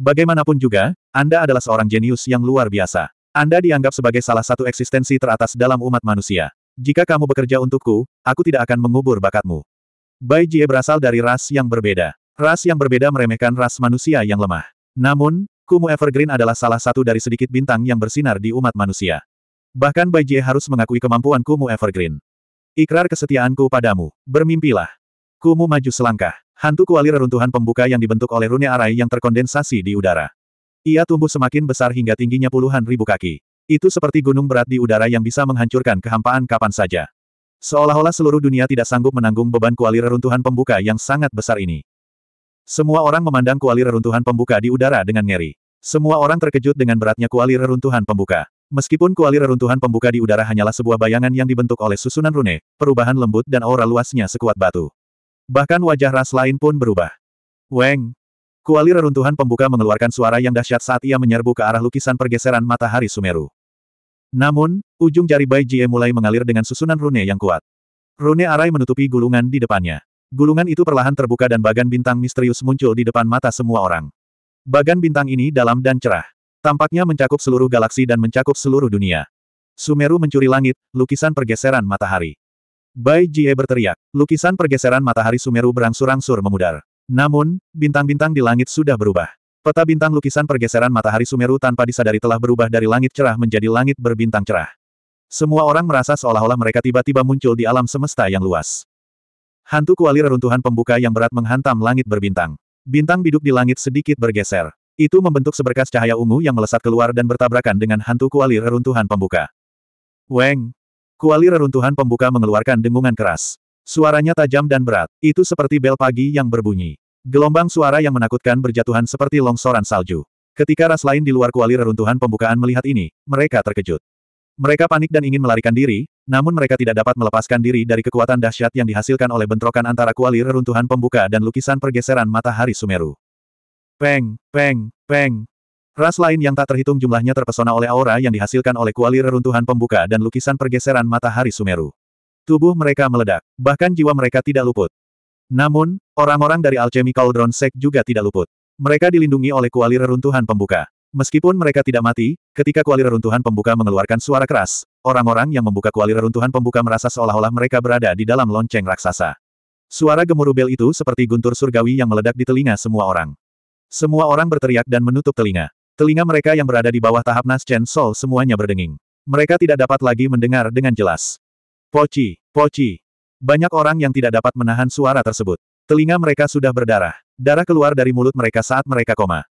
Bagaimanapun juga, Anda adalah seorang jenius yang luar biasa. Anda dianggap sebagai salah satu eksistensi teratas dalam umat manusia. Jika kamu bekerja untukku, aku tidak akan mengubur bakatmu. Bai Jie berasal dari ras yang berbeda. Ras yang berbeda meremehkan ras manusia yang lemah. Namun, Kumu Evergreen adalah salah satu dari sedikit bintang yang bersinar di umat manusia. Bahkan Bai Jie harus mengakui kemampuan Kumu Evergreen. Ikrar kesetiaanku padamu, bermimpilah. Kumu maju selangkah. Hantu kuali reruntuhan pembuka yang dibentuk oleh rune arai yang terkondensasi di udara. Ia tumbuh semakin besar hingga tingginya puluhan ribu kaki. Itu seperti gunung berat di udara yang bisa menghancurkan kehampaan kapan saja. Seolah-olah seluruh dunia tidak sanggup menanggung beban kuali reruntuhan pembuka yang sangat besar ini. Semua orang memandang kuali reruntuhan pembuka di udara dengan ngeri. Semua orang terkejut dengan beratnya kuali reruntuhan pembuka. Meskipun kuali reruntuhan pembuka di udara hanyalah sebuah bayangan yang dibentuk oleh susunan rune, perubahan lembut dan aura luasnya sekuat batu. Bahkan wajah ras lain pun berubah. Weng! Kuali reruntuhan pembuka mengeluarkan suara yang dahsyat saat ia menyerbu ke arah lukisan pergeseran matahari Sumeru. Namun, ujung jari Bai Jie mulai mengalir dengan susunan rune yang kuat. Rune arai menutupi gulungan di depannya. Gulungan itu perlahan terbuka dan bagan bintang misterius muncul di depan mata semua orang. Bagan bintang ini dalam dan cerah. Tampaknya mencakup seluruh galaksi dan mencakup seluruh dunia. Sumeru mencuri langit, lukisan pergeseran matahari. Bai Jie berteriak, lukisan pergeseran matahari Sumeru berangsur-angsur memudar. Namun, bintang-bintang di langit sudah berubah. Peta bintang lukisan pergeseran matahari Sumeru tanpa disadari telah berubah dari langit cerah menjadi langit berbintang cerah. Semua orang merasa seolah-olah mereka tiba-tiba muncul di alam semesta yang luas. Hantu kuali reruntuhan pembuka yang berat menghantam langit berbintang. Bintang biduk di langit sedikit bergeser. Itu membentuk seberkas cahaya ungu yang melesat keluar dan bertabrakan dengan hantu kuali reruntuhan pembuka. Weng! Kuali reruntuhan pembuka mengeluarkan dengungan keras. Suaranya tajam dan berat, itu seperti bel pagi yang berbunyi. Gelombang suara yang menakutkan berjatuhan seperti longsoran salju. Ketika ras lain di luar kuali reruntuhan pembukaan melihat ini, mereka terkejut. Mereka panik dan ingin melarikan diri, namun mereka tidak dapat melepaskan diri dari kekuatan dahsyat yang dihasilkan oleh bentrokan antara kuali reruntuhan pembuka dan lukisan pergeseran matahari Sumeru. Peng, peng, peng. Ras lain yang tak terhitung jumlahnya terpesona oleh aura yang dihasilkan oleh kuali reruntuhan pembuka dan lukisan pergeseran matahari Sumeru. Tubuh mereka meledak, bahkan jiwa mereka tidak luput. Namun, orang-orang dari Alchemy Cauldron Sect juga tidak luput. Mereka dilindungi oleh kuali reruntuhan pembuka. Meskipun mereka tidak mati, ketika kuali reruntuhan pembuka mengeluarkan suara keras, orang-orang yang membuka kuali reruntuhan pembuka merasa seolah-olah mereka berada di dalam lonceng raksasa. Suara gemuruh bel itu seperti guntur surgawi yang meledak di telinga semua orang. Semua orang berteriak dan menutup telinga. Telinga mereka yang berada di bawah tahap Nascent Sol semuanya berdenging. Mereka tidak dapat lagi mendengar dengan jelas. Poci, poci. Banyak orang yang tidak dapat menahan suara tersebut. Telinga mereka sudah berdarah. Darah keluar dari mulut mereka saat mereka koma.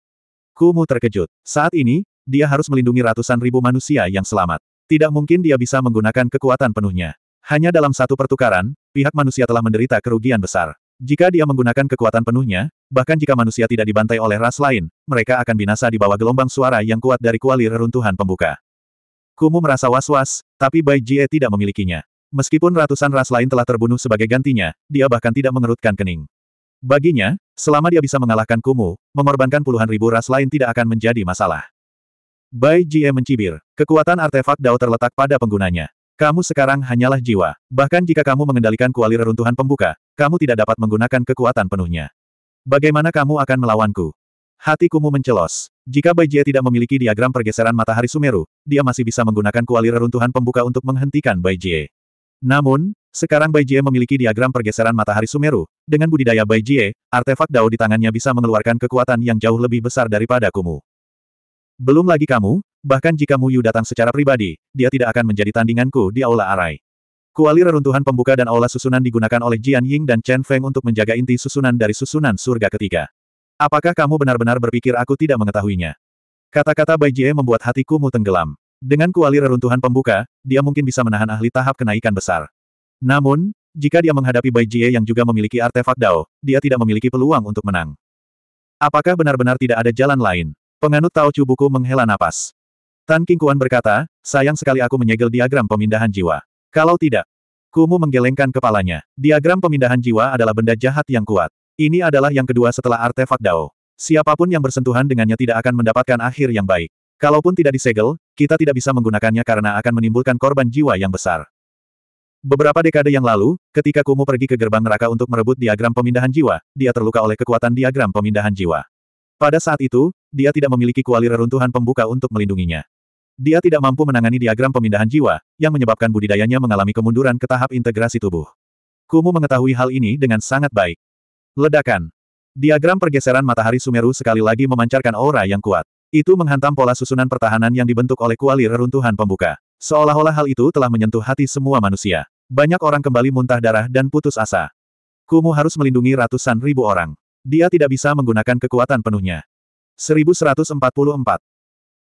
Kumu terkejut. Saat ini, dia harus melindungi ratusan ribu manusia yang selamat. Tidak mungkin dia bisa menggunakan kekuatan penuhnya. Hanya dalam satu pertukaran, pihak manusia telah menderita kerugian besar. Jika dia menggunakan kekuatan penuhnya, bahkan jika manusia tidak dibantai oleh ras lain, mereka akan binasa di bawah gelombang suara yang kuat dari kuali reruntuhan pembuka. Kumu merasa was-was, tapi Bai Jie tidak memilikinya. Meskipun ratusan ras lain telah terbunuh sebagai gantinya, dia bahkan tidak mengerutkan kening. Baginya, selama dia bisa mengalahkan Kumu, mengorbankan puluhan ribu ras lain tidak akan menjadi masalah. Bai Jie mencibir, kekuatan artefak Dao terletak pada penggunanya. Kamu sekarang hanyalah jiwa. Bahkan jika kamu mengendalikan kuali reruntuhan pembuka, kamu tidak dapat menggunakan kekuatan penuhnya. Bagaimana kamu akan melawanku? Hati Kumu mencelos. Jika Bai Jie tidak memiliki diagram pergeseran matahari Sumeru, dia masih bisa menggunakan kuali reruntuhan pembuka untuk menghentikan Bai Jie. Namun, sekarang Bai Jie memiliki diagram pergeseran matahari Sumeru, dengan budidaya Bai Jie, artefak Dao di tangannya bisa mengeluarkan kekuatan yang jauh lebih besar daripada Kumu. Belum lagi kamu, Bahkan jika Mu Yu datang secara pribadi, dia tidak akan menjadi tandinganku di Aula Arai. Kuali reruntuhan pembuka dan aula susunan digunakan oleh Jian Ying dan Chen Feng untuk menjaga inti susunan dari susunan surga ketiga. Apakah kamu benar-benar berpikir aku tidak mengetahuinya? Kata-kata Bai Jie membuat hatiku mu tenggelam. Dengan kuali reruntuhan pembuka, dia mungkin bisa menahan ahli tahap kenaikan besar. Namun, jika dia menghadapi Bai Jie yang juga memiliki artefak Dao, dia tidak memiliki peluang untuk menang. Apakah benar-benar tidak ada jalan lain? Penganut Tao Chu Buku menghela napas. Tan Kuan berkata, sayang sekali aku menyegel diagram pemindahan jiwa. Kalau tidak, Kumu menggelengkan kepalanya. Diagram pemindahan jiwa adalah benda jahat yang kuat. Ini adalah yang kedua setelah artefak Dao. Siapapun yang bersentuhan dengannya tidak akan mendapatkan akhir yang baik. Kalaupun tidak disegel, kita tidak bisa menggunakannya karena akan menimbulkan korban jiwa yang besar. Beberapa dekade yang lalu, ketika Kumu pergi ke gerbang neraka untuk merebut diagram pemindahan jiwa, dia terluka oleh kekuatan diagram pemindahan jiwa. Pada saat itu, dia tidak memiliki kuali reruntuhan pembuka untuk melindunginya. Dia tidak mampu menangani diagram pemindahan jiwa, yang menyebabkan budidayanya mengalami kemunduran ke tahap integrasi tubuh. Kumu mengetahui hal ini dengan sangat baik. Ledakan. Diagram pergeseran matahari Sumeru sekali lagi memancarkan aura yang kuat. Itu menghantam pola susunan pertahanan yang dibentuk oleh kuali reruntuhan pembuka. Seolah-olah hal itu telah menyentuh hati semua manusia. Banyak orang kembali muntah darah dan putus asa. Kumu harus melindungi ratusan ribu orang. Dia tidak bisa menggunakan kekuatan penuhnya. 1144.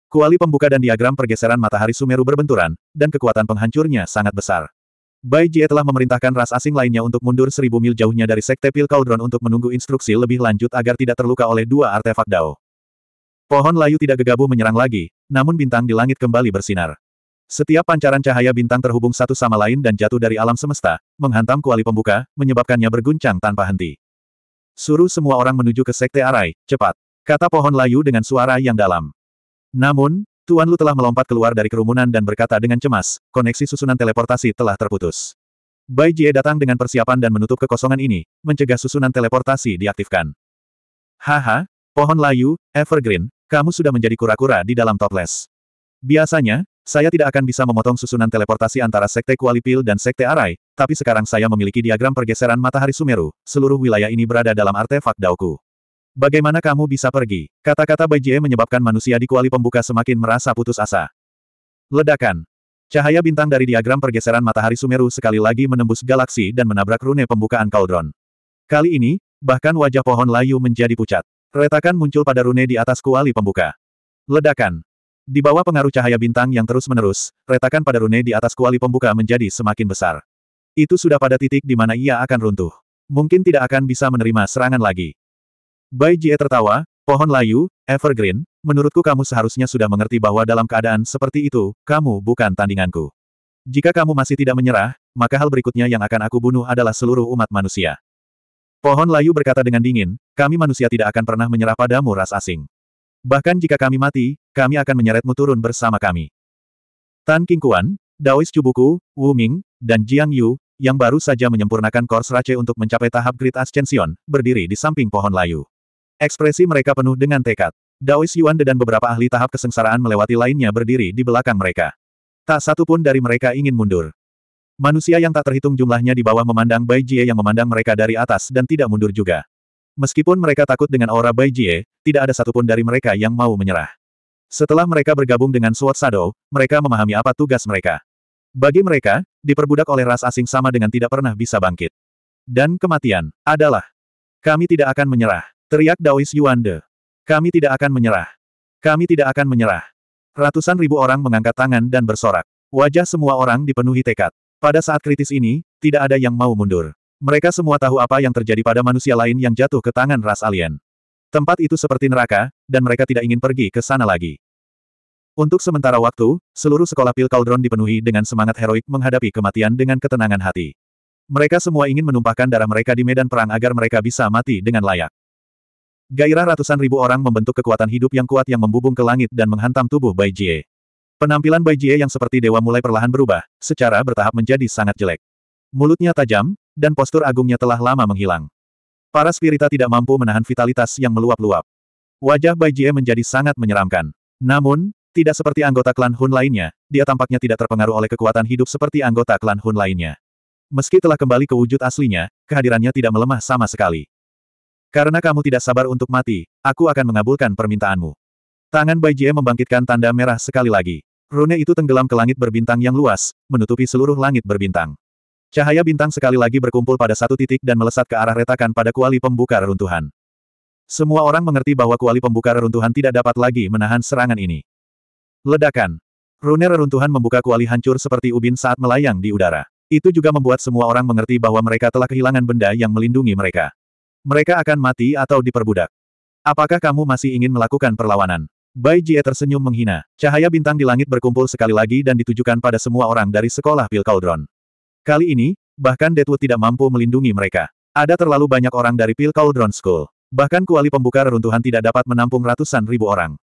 Kuali pembuka dan diagram pergeseran matahari Sumeru berbenturan, dan kekuatan penghancurnya sangat besar. Bai Jie telah memerintahkan ras asing lainnya untuk mundur seribu mil jauhnya dari Sekte Pil Cauldron untuk menunggu instruksi lebih lanjut agar tidak terluka oleh dua artefak Dao. Pohon layu tidak gegabah menyerang lagi, namun bintang di langit kembali bersinar. Setiap pancaran cahaya bintang terhubung satu sama lain dan jatuh dari alam semesta, menghantam kuali pembuka, menyebabkannya berguncang tanpa henti. Suruh semua orang menuju ke Sekte Arai, cepat. Kata pohon layu dengan suara yang dalam. Namun, Tuan Lu telah melompat keluar dari kerumunan dan berkata dengan cemas, koneksi susunan teleportasi telah terputus. Bai Jie datang dengan persiapan dan menutup kekosongan ini, mencegah susunan teleportasi diaktifkan. Haha, pohon layu, evergreen, kamu sudah menjadi kura-kura di dalam toples. Biasanya, saya tidak akan bisa memotong susunan teleportasi antara Sekte Kualipil dan Sekte Arai, tapi sekarang saya memiliki diagram pergeseran matahari Sumeru, seluruh wilayah ini berada dalam artefak Daoku. Bagaimana kamu bisa pergi? Kata-kata Baijie menyebabkan manusia di kuali pembuka semakin merasa putus asa. Ledakan. Cahaya bintang dari diagram pergeseran matahari Sumeru sekali lagi menembus galaksi dan menabrak rune pembukaan kaldron. Kali ini, bahkan wajah pohon layu menjadi pucat. Retakan muncul pada rune di atas kuali pembuka. Ledakan. Di bawah pengaruh cahaya bintang yang terus-menerus, retakan pada rune di atas kuali pembuka menjadi semakin besar. Itu sudah pada titik di mana ia akan runtuh. Mungkin tidak akan bisa menerima serangan lagi. Bai Jie tertawa, pohon layu, evergreen, menurutku kamu seharusnya sudah mengerti bahwa dalam keadaan seperti itu, kamu bukan tandinganku. Jika kamu masih tidak menyerah, maka hal berikutnya yang akan aku bunuh adalah seluruh umat manusia. Pohon layu berkata dengan dingin, kami manusia tidak akan pernah menyerah padamu ras asing. Bahkan jika kami mati, kami akan menyeretmu turun bersama kami. Tan King Kuan, Daois Cubuku, Wu Ming, dan Jiang Yu, yang baru saja menyempurnakan Kors Race untuk mencapai tahap Great Ascension, berdiri di samping pohon layu. Ekspresi mereka penuh dengan tekad. Daois Yuan dan beberapa ahli tahap kesengsaraan melewati lainnya berdiri di belakang mereka. Tak satu pun dari mereka ingin mundur. Manusia yang tak terhitung jumlahnya di bawah memandang Bai Jie yang memandang mereka dari atas dan tidak mundur juga. Meskipun mereka takut dengan aura Bai Jie, tidak ada satupun dari mereka yang mau menyerah. Setelah mereka bergabung dengan Sword Shadow, mereka memahami apa tugas mereka. Bagi mereka, diperbudak oleh ras asing sama dengan tidak pernah bisa bangkit. Dan kematian adalah kami tidak akan menyerah. Teriak Daois Yuande. Kami tidak akan menyerah. Kami tidak akan menyerah. Ratusan ribu orang mengangkat tangan dan bersorak. Wajah semua orang dipenuhi tekad. Pada saat kritis ini, tidak ada yang mau mundur. Mereka semua tahu apa yang terjadi pada manusia lain yang jatuh ke tangan ras alien. Tempat itu seperti neraka, dan mereka tidak ingin pergi ke sana lagi. Untuk sementara waktu, seluruh sekolah Pil Cauldron dipenuhi dengan semangat heroik menghadapi kematian dengan ketenangan hati. Mereka semua ingin menumpahkan darah mereka di medan perang agar mereka bisa mati dengan layak. Gairah ratusan ribu orang membentuk kekuatan hidup yang kuat yang membubung ke langit dan menghantam tubuh Bai Jie. Penampilan Bai Jie yang seperti dewa mulai perlahan berubah, secara bertahap menjadi sangat jelek. Mulutnya tajam, dan postur agungnya telah lama menghilang. Para spirita tidak mampu menahan vitalitas yang meluap-luap. Wajah Bai Jie menjadi sangat menyeramkan. Namun, tidak seperti anggota klan Hun lainnya, dia tampaknya tidak terpengaruh oleh kekuatan hidup seperti anggota klan Hun lainnya. Meski telah kembali ke wujud aslinya, kehadirannya tidak melemah sama sekali. Karena kamu tidak sabar untuk mati, aku akan mengabulkan permintaanmu. Tangan Bai Jie membangkitkan tanda merah sekali lagi. Rune itu tenggelam ke langit berbintang yang luas, menutupi seluruh langit berbintang. Cahaya bintang sekali lagi berkumpul pada satu titik dan melesat ke arah retakan pada kuali pembuka reruntuhan. Semua orang mengerti bahwa kuali pembuka reruntuhan tidak dapat lagi menahan serangan ini. Ledakan. Rune reruntuhan membuka kuali hancur seperti ubin saat melayang di udara. Itu juga membuat semua orang mengerti bahwa mereka telah kehilangan benda yang melindungi mereka. Mereka akan mati atau diperbudak. Apakah kamu masih ingin melakukan perlawanan? Bai Jie tersenyum menghina. Cahaya bintang di langit berkumpul sekali lagi dan ditujukan pada semua orang dari sekolah Pil Cauldron. Kali ini, bahkan Deadwood tidak mampu melindungi mereka. Ada terlalu banyak orang dari Pil Cauldron School. Bahkan kuali pembuka reruntuhan tidak dapat menampung ratusan ribu orang.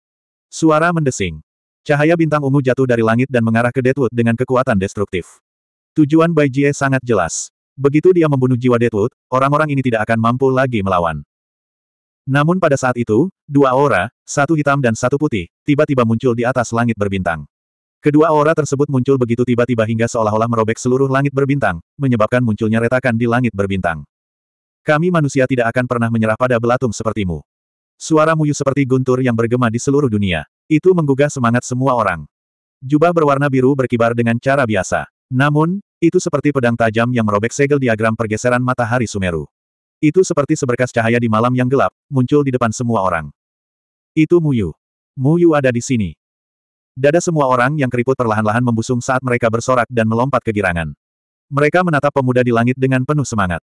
Suara mendesing. Cahaya bintang ungu jatuh dari langit dan mengarah ke Deadwood dengan kekuatan destruktif. Tujuan Bai Jie sangat jelas. Begitu dia membunuh jiwa Deadwood, orang-orang ini tidak akan mampu lagi melawan. Namun pada saat itu, dua aura, satu hitam dan satu putih, tiba-tiba muncul di atas langit berbintang. Kedua aura tersebut muncul begitu tiba-tiba hingga seolah-olah merobek seluruh langit berbintang, menyebabkan munculnya retakan di langit berbintang. Kami manusia tidak akan pernah menyerah pada belatung sepertimu. Suara Muyu seperti guntur yang bergema di seluruh dunia. Itu menggugah semangat semua orang. Jubah berwarna biru berkibar dengan cara biasa. Namun, itu seperti pedang tajam yang merobek segel diagram pergeseran matahari Sumeru. Itu seperti seberkas cahaya di malam yang gelap, muncul di depan semua orang. Itu Muyu. Muyu ada di sini. Dada semua orang yang keriput perlahan-lahan membusung saat mereka bersorak dan melompat kegirangan. Mereka menatap pemuda di langit dengan penuh semangat.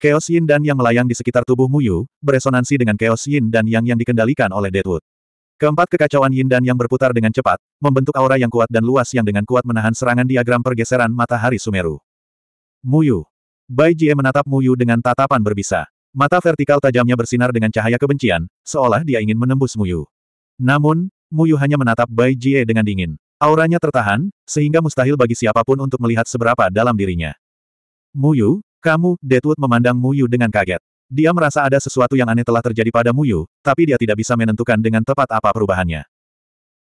Chaos Yin dan yang melayang di sekitar tubuh Muyu, beresonansi dengan Chaos Yin dan yang yang dikendalikan oleh Deadwood. Keempat kekacauan yin dan yang berputar dengan cepat, membentuk aura yang kuat dan luas yang dengan kuat menahan serangan diagram pergeseran matahari Sumeru. Muyu. Bai Jie menatap Muyu dengan tatapan berbisa. Mata vertikal tajamnya bersinar dengan cahaya kebencian, seolah dia ingin menembus Muyu. Namun, Muyu hanya menatap Bai Jie dengan dingin. Auranya tertahan, sehingga mustahil bagi siapapun untuk melihat seberapa dalam dirinya. Muyu, kamu, Deadwood memandang Muyu dengan kaget. Dia merasa ada sesuatu yang aneh telah terjadi pada Muyu, tapi dia tidak bisa menentukan dengan tepat apa perubahannya.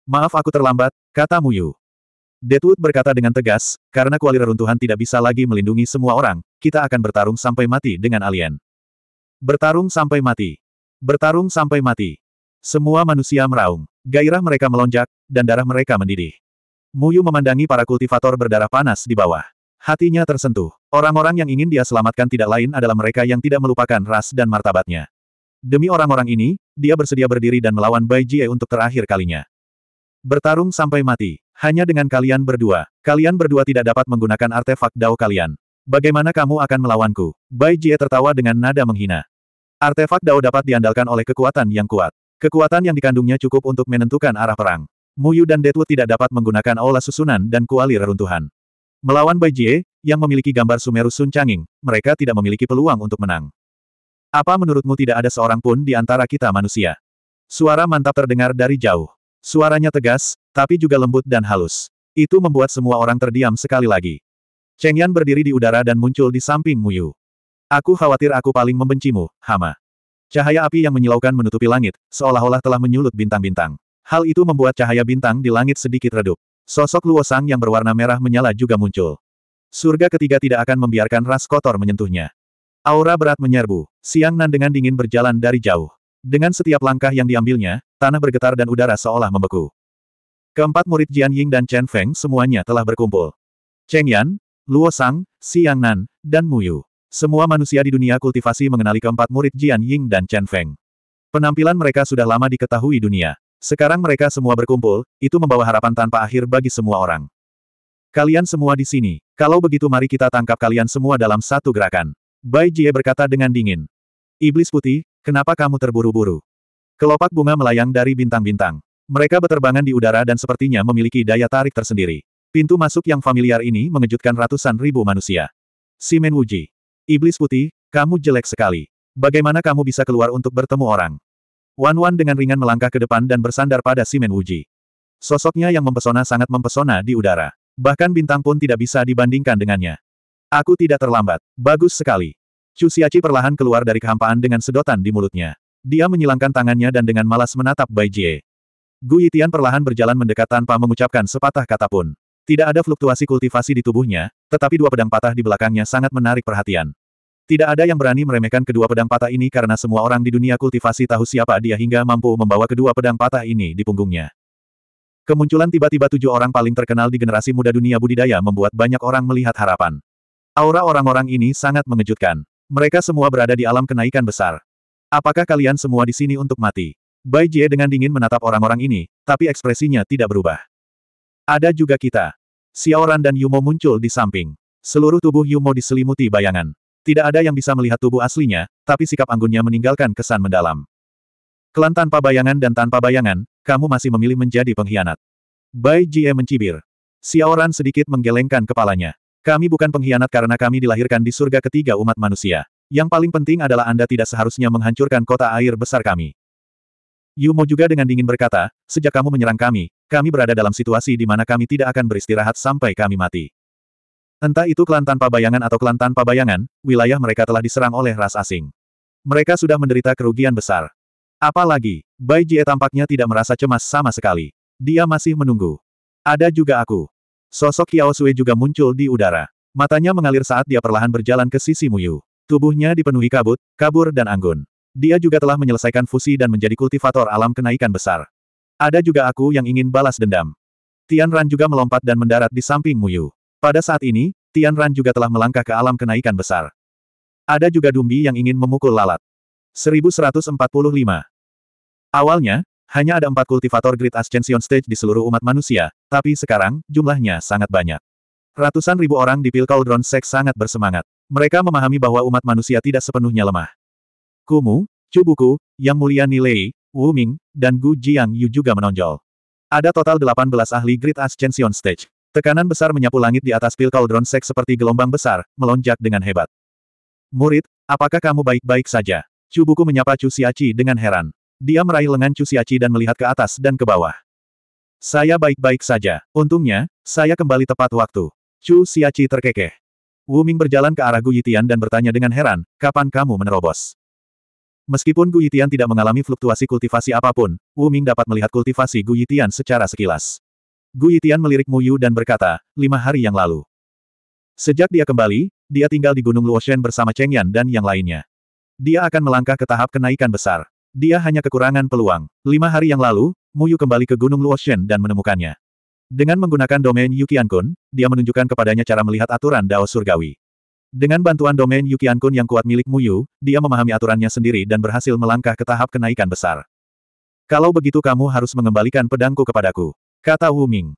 Maaf aku terlambat, kata Muyu. Deadwood berkata dengan tegas, karena kuali reruntuhan tidak bisa lagi melindungi semua orang, kita akan bertarung sampai mati dengan alien. Bertarung sampai mati. Bertarung sampai mati. Semua manusia meraung. Gairah mereka melonjak, dan darah mereka mendidih. Muyu memandangi para kultivator berdarah panas di bawah. Hatinya tersentuh. Orang-orang yang ingin dia selamatkan tidak lain adalah mereka yang tidak melupakan ras dan martabatnya. Demi orang-orang ini, dia bersedia berdiri dan melawan Bai Jie untuk terakhir kalinya. Bertarung sampai mati. Hanya dengan kalian berdua. Kalian berdua tidak dapat menggunakan artefak dao kalian. Bagaimana kamu akan melawanku? Bai Jie tertawa dengan nada menghina. Artefak dao dapat diandalkan oleh kekuatan yang kuat. Kekuatan yang dikandungnya cukup untuk menentukan arah perang. Muyu dan Deadwood tidak dapat menggunakan aula susunan dan kuali reruntuhan. Melawan Bai Jie, yang memiliki gambar Sumeru Sun Changing, mereka tidak memiliki peluang untuk menang. Apa menurutmu tidak ada seorang pun di antara kita manusia? Suara mantap terdengar dari jauh. Suaranya tegas, tapi juga lembut dan halus. Itu membuat semua orang terdiam sekali lagi. Cheng Yan berdiri di udara dan muncul di samping Muyu. Aku khawatir aku paling membencimu, Hama. Cahaya api yang menyilaukan menutupi langit, seolah-olah telah menyulut bintang-bintang. Hal itu membuat cahaya bintang di langit sedikit redup. Sosok Luosang yang berwarna merah menyala juga muncul. Surga ketiga tidak akan membiarkan ras kotor menyentuhnya. Aura berat menyerbu, Siang Nan dengan dingin berjalan dari jauh. Dengan setiap langkah yang diambilnya, tanah bergetar dan udara seolah membeku. Keempat murid Jian Ying dan Chen Feng semuanya telah berkumpul. Cheng Yan, Luo Sang, Siang Nan, dan Mu Yu. Semua manusia di dunia kultivasi mengenali keempat murid Jian Ying dan Chen Feng. Penampilan mereka sudah lama diketahui dunia. Sekarang mereka semua berkumpul, itu membawa harapan tanpa akhir bagi semua orang. Kalian semua di sini. Kalau begitu mari kita tangkap kalian semua dalam satu gerakan. Bai Jie berkata dengan dingin. Iblis putih, kenapa kamu terburu-buru? Kelopak bunga melayang dari bintang-bintang. Mereka berterbangan di udara dan sepertinya memiliki daya tarik tersendiri. Pintu masuk yang familiar ini mengejutkan ratusan ribu manusia. Simen Wuji. Iblis putih, kamu jelek sekali. Bagaimana kamu bisa keluar untuk bertemu orang? Wan Wan dengan ringan melangkah ke depan dan bersandar pada Simen Wuji. Sosoknya yang mempesona sangat mempesona di udara. Bahkan bintang pun tidak bisa dibandingkan dengannya. Aku tidak terlambat. Bagus sekali. Cusiaci perlahan keluar dari kehampaan dengan sedotan di mulutnya. Dia menyilangkan tangannya dan dengan malas menatap Bai Jie. Gu Yitian perlahan berjalan mendekat tanpa mengucapkan sepatah kata pun. Tidak ada fluktuasi kultivasi di tubuhnya, tetapi dua pedang patah di belakangnya sangat menarik perhatian. Tidak ada yang berani meremehkan kedua pedang patah ini karena semua orang di dunia kultivasi tahu siapa dia hingga mampu membawa kedua pedang patah ini di punggungnya. Kemunculan tiba-tiba tujuh orang paling terkenal di generasi muda dunia budidaya membuat banyak orang melihat harapan. Aura orang-orang ini sangat mengejutkan. Mereka semua berada di alam kenaikan besar. Apakah kalian semua di sini untuk mati? Bai Jie dengan dingin menatap orang-orang ini, tapi ekspresinya tidak berubah. Ada juga kita. Xiaoran dan Yumo muncul di samping. Seluruh tubuh Yumo diselimuti bayangan. Tidak ada yang bisa melihat tubuh aslinya, tapi sikap anggunnya meninggalkan kesan mendalam. Klan tanpa bayangan dan tanpa bayangan, kamu masih memilih menjadi pengkhianat. Bai Jie mencibir. Xiaoran sedikit menggelengkan kepalanya. Kami bukan pengkhianat karena kami dilahirkan di surga ketiga umat manusia. Yang paling penting adalah Anda tidak seharusnya menghancurkan kota air besar kami. Yumo juga dengan dingin berkata, sejak kamu menyerang kami, kami berada dalam situasi di mana kami tidak akan beristirahat sampai kami mati. Entah itu klan tanpa bayangan atau klan tanpa bayangan, wilayah mereka telah diserang oleh ras asing. Mereka sudah menderita kerugian besar. Apalagi, Bai Jie tampaknya tidak merasa cemas sama sekali. Dia masih menunggu. Ada juga aku. Sosok Yao Sui juga muncul di udara. Matanya mengalir saat dia perlahan berjalan ke sisi Muyu. Tubuhnya dipenuhi kabut, kabur dan anggun. Dia juga telah menyelesaikan fusi dan menjadi kultivator alam kenaikan besar. Ada juga aku yang ingin balas dendam. Tian Ran juga melompat dan mendarat di samping Muyu. Pada saat ini, Tian Ran juga telah melangkah ke alam kenaikan besar. Ada juga Dumbi yang ingin memukul lalat. 1145 Awalnya, hanya ada empat kultivator Great Ascension Stage di seluruh umat manusia, tapi sekarang, jumlahnya sangat banyak. Ratusan ribu orang di Pil Cauldron Sect sangat bersemangat. Mereka memahami bahwa umat manusia tidak sepenuhnya lemah. Kumu, Cubuku, Yang Mulia Nilei, Wu Ming, dan Gu Jiang Yu juga menonjol. Ada total 18 ahli Great Ascension Stage. Tekanan besar menyapu langit di atas pil cauldron Sek seperti gelombang besar, melonjak dengan hebat. Murid, apakah kamu baik-baik saja? Cubuku menyapa Chu Siaci dengan heran. Dia meraih lengan Chu Siaci dan melihat ke atas dan ke bawah. Saya baik-baik saja. Untungnya, saya kembali tepat waktu. Chu Siaci terkekeh. Wu Ming berjalan ke arah Gu Yitian dan bertanya dengan heran, kapan kamu menerobos? Meskipun Gu Yitian tidak mengalami fluktuasi kultivasi apapun, Wu Ming dapat melihat kultivasi Gu Yitian secara sekilas. Gui Tian melirik Muyu dan berkata, lima hari yang lalu. Sejak dia kembali, dia tinggal di Gunung Luoshen bersama Cheng Yan dan yang lainnya. Dia akan melangkah ke tahap kenaikan besar. Dia hanya kekurangan peluang. Lima hari yang lalu, Muyu kembali ke Gunung Luoshen dan menemukannya. Dengan menggunakan domain Kun, dia menunjukkan kepadanya cara melihat aturan Dao Surgawi. Dengan bantuan domain Kun yang kuat milik Muyu, dia memahami aturannya sendiri dan berhasil melangkah ke tahap kenaikan besar. Kalau begitu kamu harus mengembalikan pedangku kepadaku. Kata Wuming.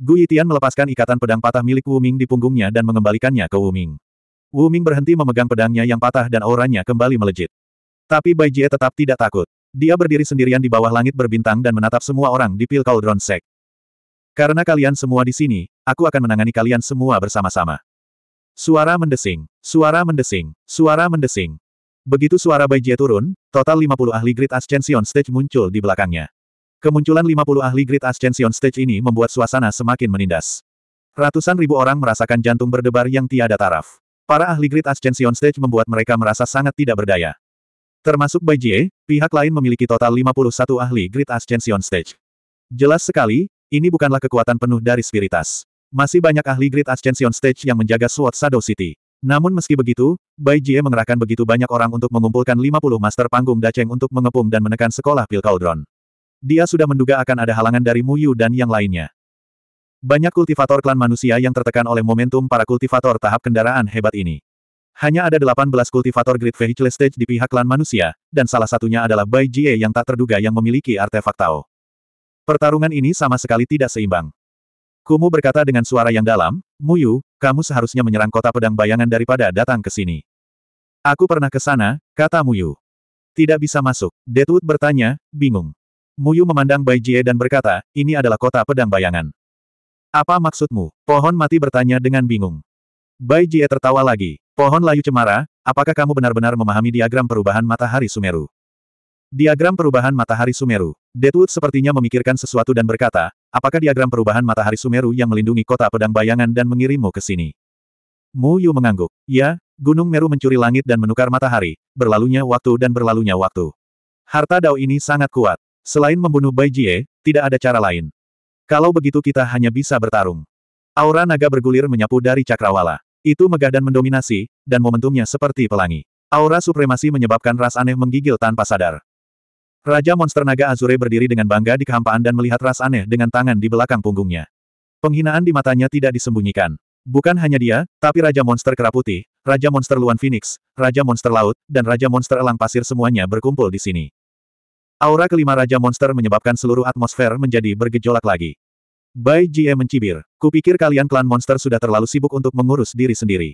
Gu Yitian melepaskan ikatan pedang patah milik Wuming di punggungnya dan mengembalikannya ke Wuming. Wuming berhenti memegang pedangnya yang patah dan auranya kembali melejit. Tapi Bai Jie tetap tidak takut. Dia berdiri sendirian di bawah langit berbintang dan menatap semua orang di pil Cauldron Sect. Karena kalian semua di sini, aku akan menangani kalian semua bersama-sama. Suara mendesing, suara mendesing, suara mendesing. Begitu suara Bai Jie turun, total 50 ahli Great Ascension Stage muncul di belakangnya. Kemunculan 50 ahli Great Ascension Stage ini membuat suasana semakin menindas. Ratusan ribu orang merasakan jantung berdebar yang tiada taraf. Para ahli Great Ascension Stage membuat mereka merasa sangat tidak berdaya. Termasuk Bai Jie, pihak lain memiliki total 51 ahli Great Ascension Stage. Jelas sekali, ini bukanlah kekuatan penuh dari spiritas. Masih banyak ahli Great Ascension Stage yang menjaga Sword Shadow City. Namun meski begitu, Bai Jie mengerahkan begitu banyak orang untuk mengumpulkan 50 master panggung Daceng untuk mengepung dan menekan sekolah Pil Cauldron. Dia sudah menduga akan ada halangan dari Muyu dan yang lainnya. Banyak kultivator klan manusia yang tertekan oleh momentum para kultivator tahap kendaraan hebat ini. Hanya ada 18 kultivator Great Vehicle Stage di pihak klan manusia, dan salah satunya adalah Bai Jie yang tak terduga yang memiliki artefak Tao. Pertarungan ini sama sekali tidak seimbang. Kumu berkata dengan suara yang dalam, Muyu, kamu seharusnya menyerang kota pedang bayangan daripada datang ke sini. Aku pernah ke sana, kata Muyu. Tidak bisa masuk, Deadwood bertanya, bingung. Muyu memandang Bai Jie dan berkata, ini adalah kota pedang bayangan. Apa maksudmu? Pohon mati bertanya dengan bingung. Bai Jie tertawa lagi. Pohon layu cemara, apakah kamu benar-benar memahami diagram perubahan matahari Sumeru? Diagram perubahan matahari Sumeru. Deadwood sepertinya memikirkan sesuatu dan berkata, apakah diagram perubahan matahari Sumeru yang melindungi kota pedang bayangan dan mengirimmu ke sini? Mu Yu mengangguk. Ya, Gunung Meru mencuri langit dan menukar matahari, berlalunya waktu dan berlalunya waktu. Harta Dao ini sangat kuat. Selain membunuh Bai Jie, tidak ada cara lain. Kalau begitu kita hanya bisa bertarung. Aura naga bergulir menyapu dari cakrawala. Itu megah dan mendominasi, dan momentumnya seperti pelangi. Aura supremasi menyebabkan ras aneh menggigil tanpa sadar. Raja monster naga Azure berdiri dengan bangga di kehampaan dan melihat ras aneh dengan tangan di belakang punggungnya. Penghinaan di matanya tidak disembunyikan. Bukan hanya dia, tapi Raja Monster keraputi, Raja Monster Luan Phoenix, Raja Monster Laut, dan Raja Monster Elang Pasir semuanya berkumpul di sini. Aura kelima Raja Monster menyebabkan seluruh atmosfer menjadi bergejolak lagi. Bai Jie mencibir, kupikir kalian klan monster sudah terlalu sibuk untuk mengurus diri sendiri.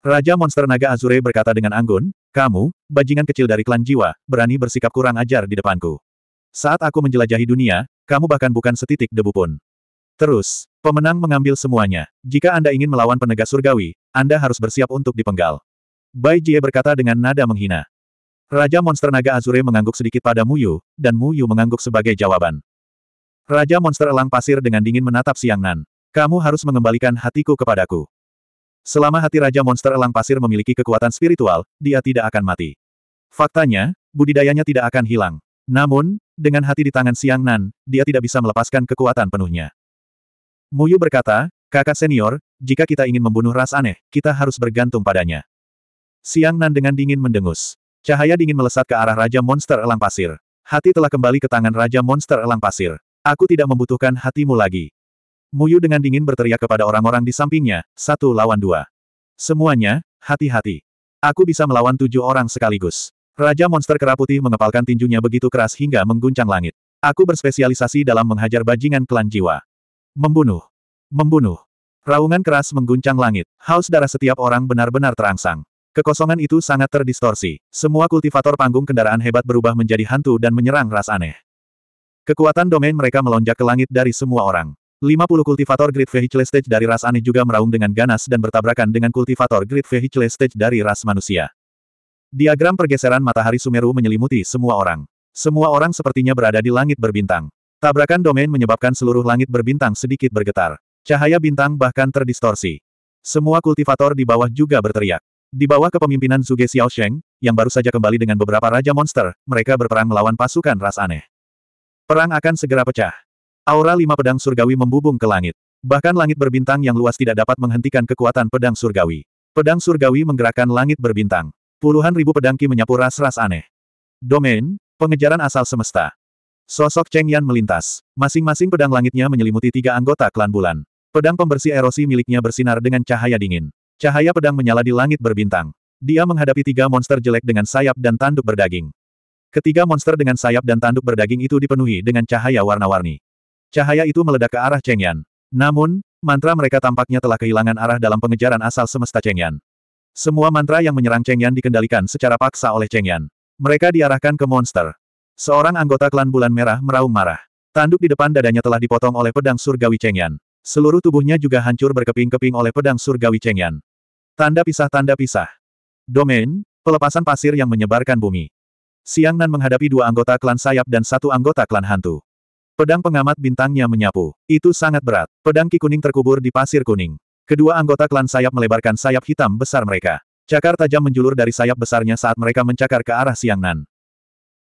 Raja Monster Naga Azure berkata dengan anggun, kamu, bajingan kecil dari klan jiwa, berani bersikap kurang ajar di depanku. Saat aku menjelajahi dunia, kamu bahkan bukan setitik debu pun. Terus, pemenang mengambil semuanya. Jika Anda ingin melawan penegak surgawi, Anda harus bersiap untuk dipenggal. Bai Jie berkata dengan nada menghina. Raja Monster Naga Azure mengangguk sedikit pada Muyu, dan Muyu mengangguk sebagai jawaban. Raja Monster Elang Pasir dengan dingin menatap Siang Nan. Kamu harus mengembalikan hatiku kepadaku. Selama hati Raja Monster Elang Pasir memiliki kekuatan spiritual, dia tidak akan mati. Faktanya, budidayanya tidak akan hilang. Namun, dengan hati di tangan Siang Nan, dia tidak bisa melepaskan kekuatan penuhnya. Muyu berkata, kakak senior, jika kita ingin membunuh ras aneh, kita harus bergantung padanya. Siang Nan dengan dingin mendengus. Cahaya dingin melesat ke arah Raja Monster Elang Pasir. Hati telah kembali ke tangan Raja Monster Elang Pasir. Aku tidak membutuhkan hatimu lagi. Muyu dengan dingin berteriak kepada orang-orang di sampingnya, satu lawan dua. Semuanya, hati-hati. Aku bisa melawan tujuh orang sekaligus. Raja Monster Kera Putih mengepalkan tinjunya begitu keras hingga mengguncang langit. Aku berspesialisasi dalam menghajar bajingan klan jiwa. Membunuh. Membunuh. Raungan keras mengguncang langit. Haus darah setiap orang benar-benar terangsang. Kekosongan itu sangat terdistorsi. Semua kultivator panggung kendaraan hebat berubah menjadi hantu dan menyerang ras aneh. Kekuatan domain mereka melonjak ke langit dari semua orang. 50 kultivator Great Vehicle Stage dari ras aneh juga meraung dengan ganas dan bertabrakan dengan kultivator Great Vehicle Stage dari ras manusia. Diagram pergeseran matahari Sumeru menyelimuti semua orang. Semua orang sepertinya berada di langit berbintang. Tabrakan domain menyebabkan seluruh langit berbintang sedikit bergetar. Cahaya bintang bahkan terdistorsi. Semua kultivator di bawah juga berteriak. Di bawah kepemimpinan Xiao Sheng, yang baru saja kembali dengan beberapa raja monster, mereka berperang melawan pasukan ras aneh. Perang akan segera pecah. Aura lima pedang surgawi membubung ke langit. Bahkan langit berbintang yang luas tidak dapat menghentikan kekuatan pedang surgawi. Pedang surgawi menggerakkan langit berbintang. Puluhan ribu pedangki menyapu ras-ras aneh. Domain, pengejaran asal semesta. Sosok Cheng Yan melintas. Masing-masing pedang langitnya menyelimuti tiga anggota klan bulan. Pedang pembersih erosi miliknya bersinar dengan cahaya dingin. Cahaya pedang menyala di langit berbintang. Dia menghadapi tiga monster jelek dengan sayap dan tanduk berdaging. Ketiga monster dengan sayap dan tanduk berdaging itu dipenuhi dengan cahaya warna-warni. Cahaya itu meledak ke arah Cheng Yan. Namun, mantra mereka tampaknya telah kehilangan arah dalam pengejaran asal semesta Cheng Yan. Semua mantra yang menyerang Cheng Yan dikendalikan secara paksa oleh Cheng Yan. Mereka diarahkan ke monster. Seorang anggota klan Bulan Merah meraung marah. Tanduk di depan dadanya telah dipotong oleh pedang surgawi Cheng Yan. Seluruh tubuhnya juga hancur berkeping-keping oleh pedang surgawi Cheng Yan. Tanda pisah-tanda pisah. Domain, pelepasan pasir yang menyebarkan bumi. Siang Nan menghadapi dua anggota klan sayap dan satu anggota klan hantu. Pedang pengamat bintangnya menyapu. Itu sangat berat. Pedang ki kuning terkubur di pasir kuning. Kedua anggota klan sayap melebarkan sayap hitam besar mereka. Cakar tajam menjulur dari sayap besarnya saat mereka mencakar ke arah Siang Nan.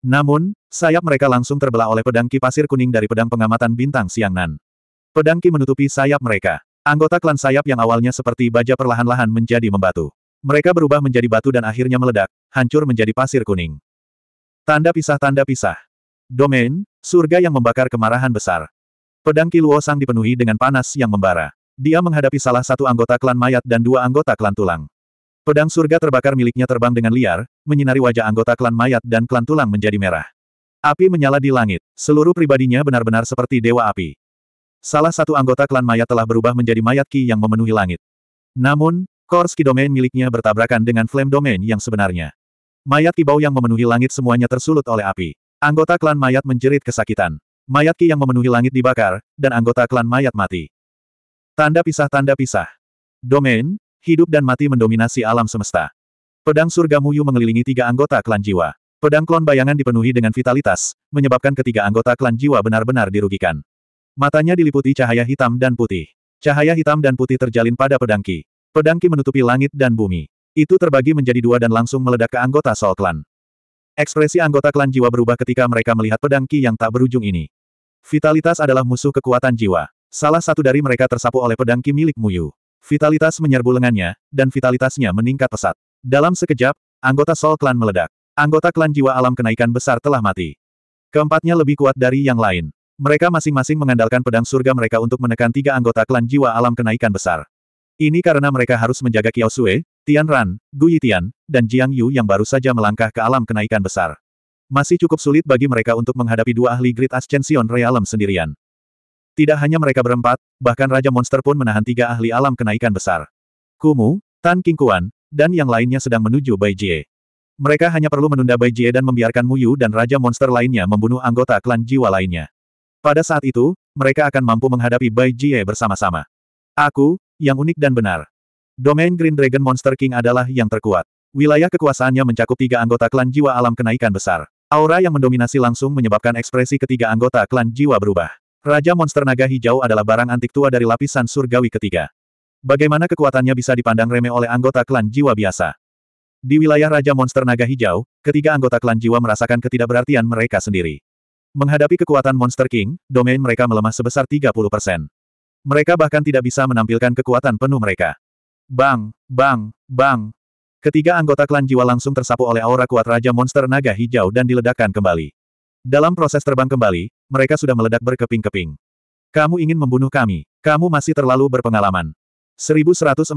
Namun, sayap mereka langsung terbelah oleh pedang ki pasir kuning dari pedang pengamatan bintang Siang Nan. Pedang ki menutupi sayap mereka. Anggota klan sayap yang awalnya seperti baja perlahan-lahan menjadi membatu. Mereka berubah menjadi batu dan akhirnya meledak, hancur menjadi pasir kuning. Tanda pisah-tanda pisah. Domain, surga yang membakar kemarahan besar. Pedang Kiluo Sang dipenuhi dengan panas yang membara. Dia menghadapi salah satu anggota klan mayat dan dua anggota klan tulang. Pedang surga terbakar miliknya terbang dengan liar, menyinari wajah anggota klan mayat dan klan tulang menjadi merah. Api menyala di langit, seluruh pribadinya benar-benar seperti dewa api. Salah satu anggota klan mayat telah berubah menjadi mayat Ki yang memenuhi langit. Namun, Kors Ki domain miliknya bertabrakan dengan Flame domain yang sebenarnya. Mayat Ki bau yang memenuhi langit semuanya tersulut oleh api. Anggota klan mayat menjerit kesakitan. Mayat Ki yang memenuhi langit dibakar, dan anggota klan mayat mati. Tanda pisah-tanda pisah. Domain, hidup dan mati mendominasi alam semesta. Pedang surga Muyu mengelilingi tiga anggota klan jiwa. Pedang klon bayangan dipenuhi dengan vitalitas, menyebabkan ketiga anggota klan jiwa benar-benar dirugikan. Matanya diliputi cahaya hitam dan putih. Cahaya hitam dan putih terjalin pada pedangki. Pedangki menutupi langit dan bumi. Itu terbagi menjadi dua dan langsung meledak ke anggota Sol Clan. Ekspresi anggota klan jiwa berubah ketika mereka melihat pedangki yang tak berujung ini. Vitalitas adalah musuh kekuatan jiwa. Salah satu dari mereka tersapu oleh pedangki Ki milik Muyu. Vitalitas menyerbu lengannya, dan vitalitasnya meningkat pesat. Dalam sekejap, anggota Sol Clan meledak. Anggota klan jiwa alam kenaikan besar telah mati. Keempatnya lebih kuat dari yang lain. Mereka masing-masing mengandalkan pedang surga mereka untuk menekan tiga anggota klan jiwa alam kenaikan besar. Ini karena mereka harus menjaga Qiao Sue, Tian Ran, Gu Yitian, dan Jiang Yu yang baru saja melangkah ke alam kenaikan besar. Masih cukup sulit bagi mereka untuk menghadapi dua ahli Great Ascension Realm sendirian. Tidak hanya mereka berempat, bahkan Raja Monster pun menahan tiga ahli alam kenaikan besar. Kumu, Tan King Kuan, dan yang lainnya sedang menuju Bai Jie. Mereka hanya perlu menunda Bai Jie dan membiarkan Mu Yu dan Raja Monster lainnya membunuh anggota klan jiwa lainnya. Pada saat itu, mereka akan mampu menghadapi Bai Jie bersama-sama. Aku, yang unik dan benar. Domain Green Dragon Monster King adalah yang terkuat. Wilayah kekuasaannya mencakup tiga anggota klan jiwa alam kenaikan besar. Aura yang mendominasi langsung menyebabkan ekspresi ketiga anggota klan jiwa berubah. Raja Monster Naga Hijau adalah barang antik tua dari lapisan surgawi ketiga. Bagaimana kekuatannya bisa dipandang remeh oleh anggota klan jiwa biasa? Di wilayah Raja Monster Naga Hijau, ketiga anggota klan jiwa merasakan ketidakberartian mereka sendiri. Menghadapi kekuatan Monster King, domain mereka melemah sebesar 30%. Mereka bahkan tidak bisa menampilkan kekuatan penuh mereka. Bang, bang, bang. Ketiga anggota klan jiwa langsung tersapu oleh aura kuat Raja Monster Naga Hijau dan diledakkan kembali. Dalam proses terbang kembali, mereka sudah meledak berkeping-keping. Kamu ingin membunuh kami. Kamu masih terlalu berpengalaman. 1146.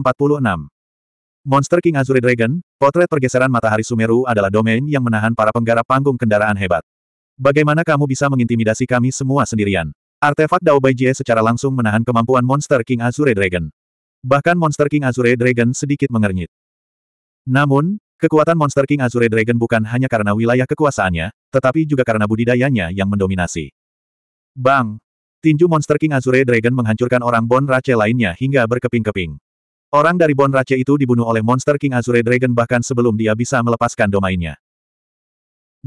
Monster King Azure Dragon, potret pergeseran matahari Sumeru adalah domain yang menahan para penggarap panggung kendaraan hebat. Bagaimana kamu bisa mengintimidasi kami semua sendirian? Artefak Dao Bai secara langsung menahan kemampuan Monster King Azure Dragon. Bahkan Monster King Azure Dragon sedikit mengernyit. Namun, kekuatan Monster King Azure Dragon bukan hanya karena wilayah kekuasaannya, tetapi juga karena budidayanya yang mendominasi. Bang! Tinju Monster King Azure Dragon menghancurkan orang Bon Rache lainnya hingga berkeping-keping. Orang dari Bon Rache itu dibunuh oleh Monster King Azure Dragon bahkan sebelum dia bisa melepaskan domainnya.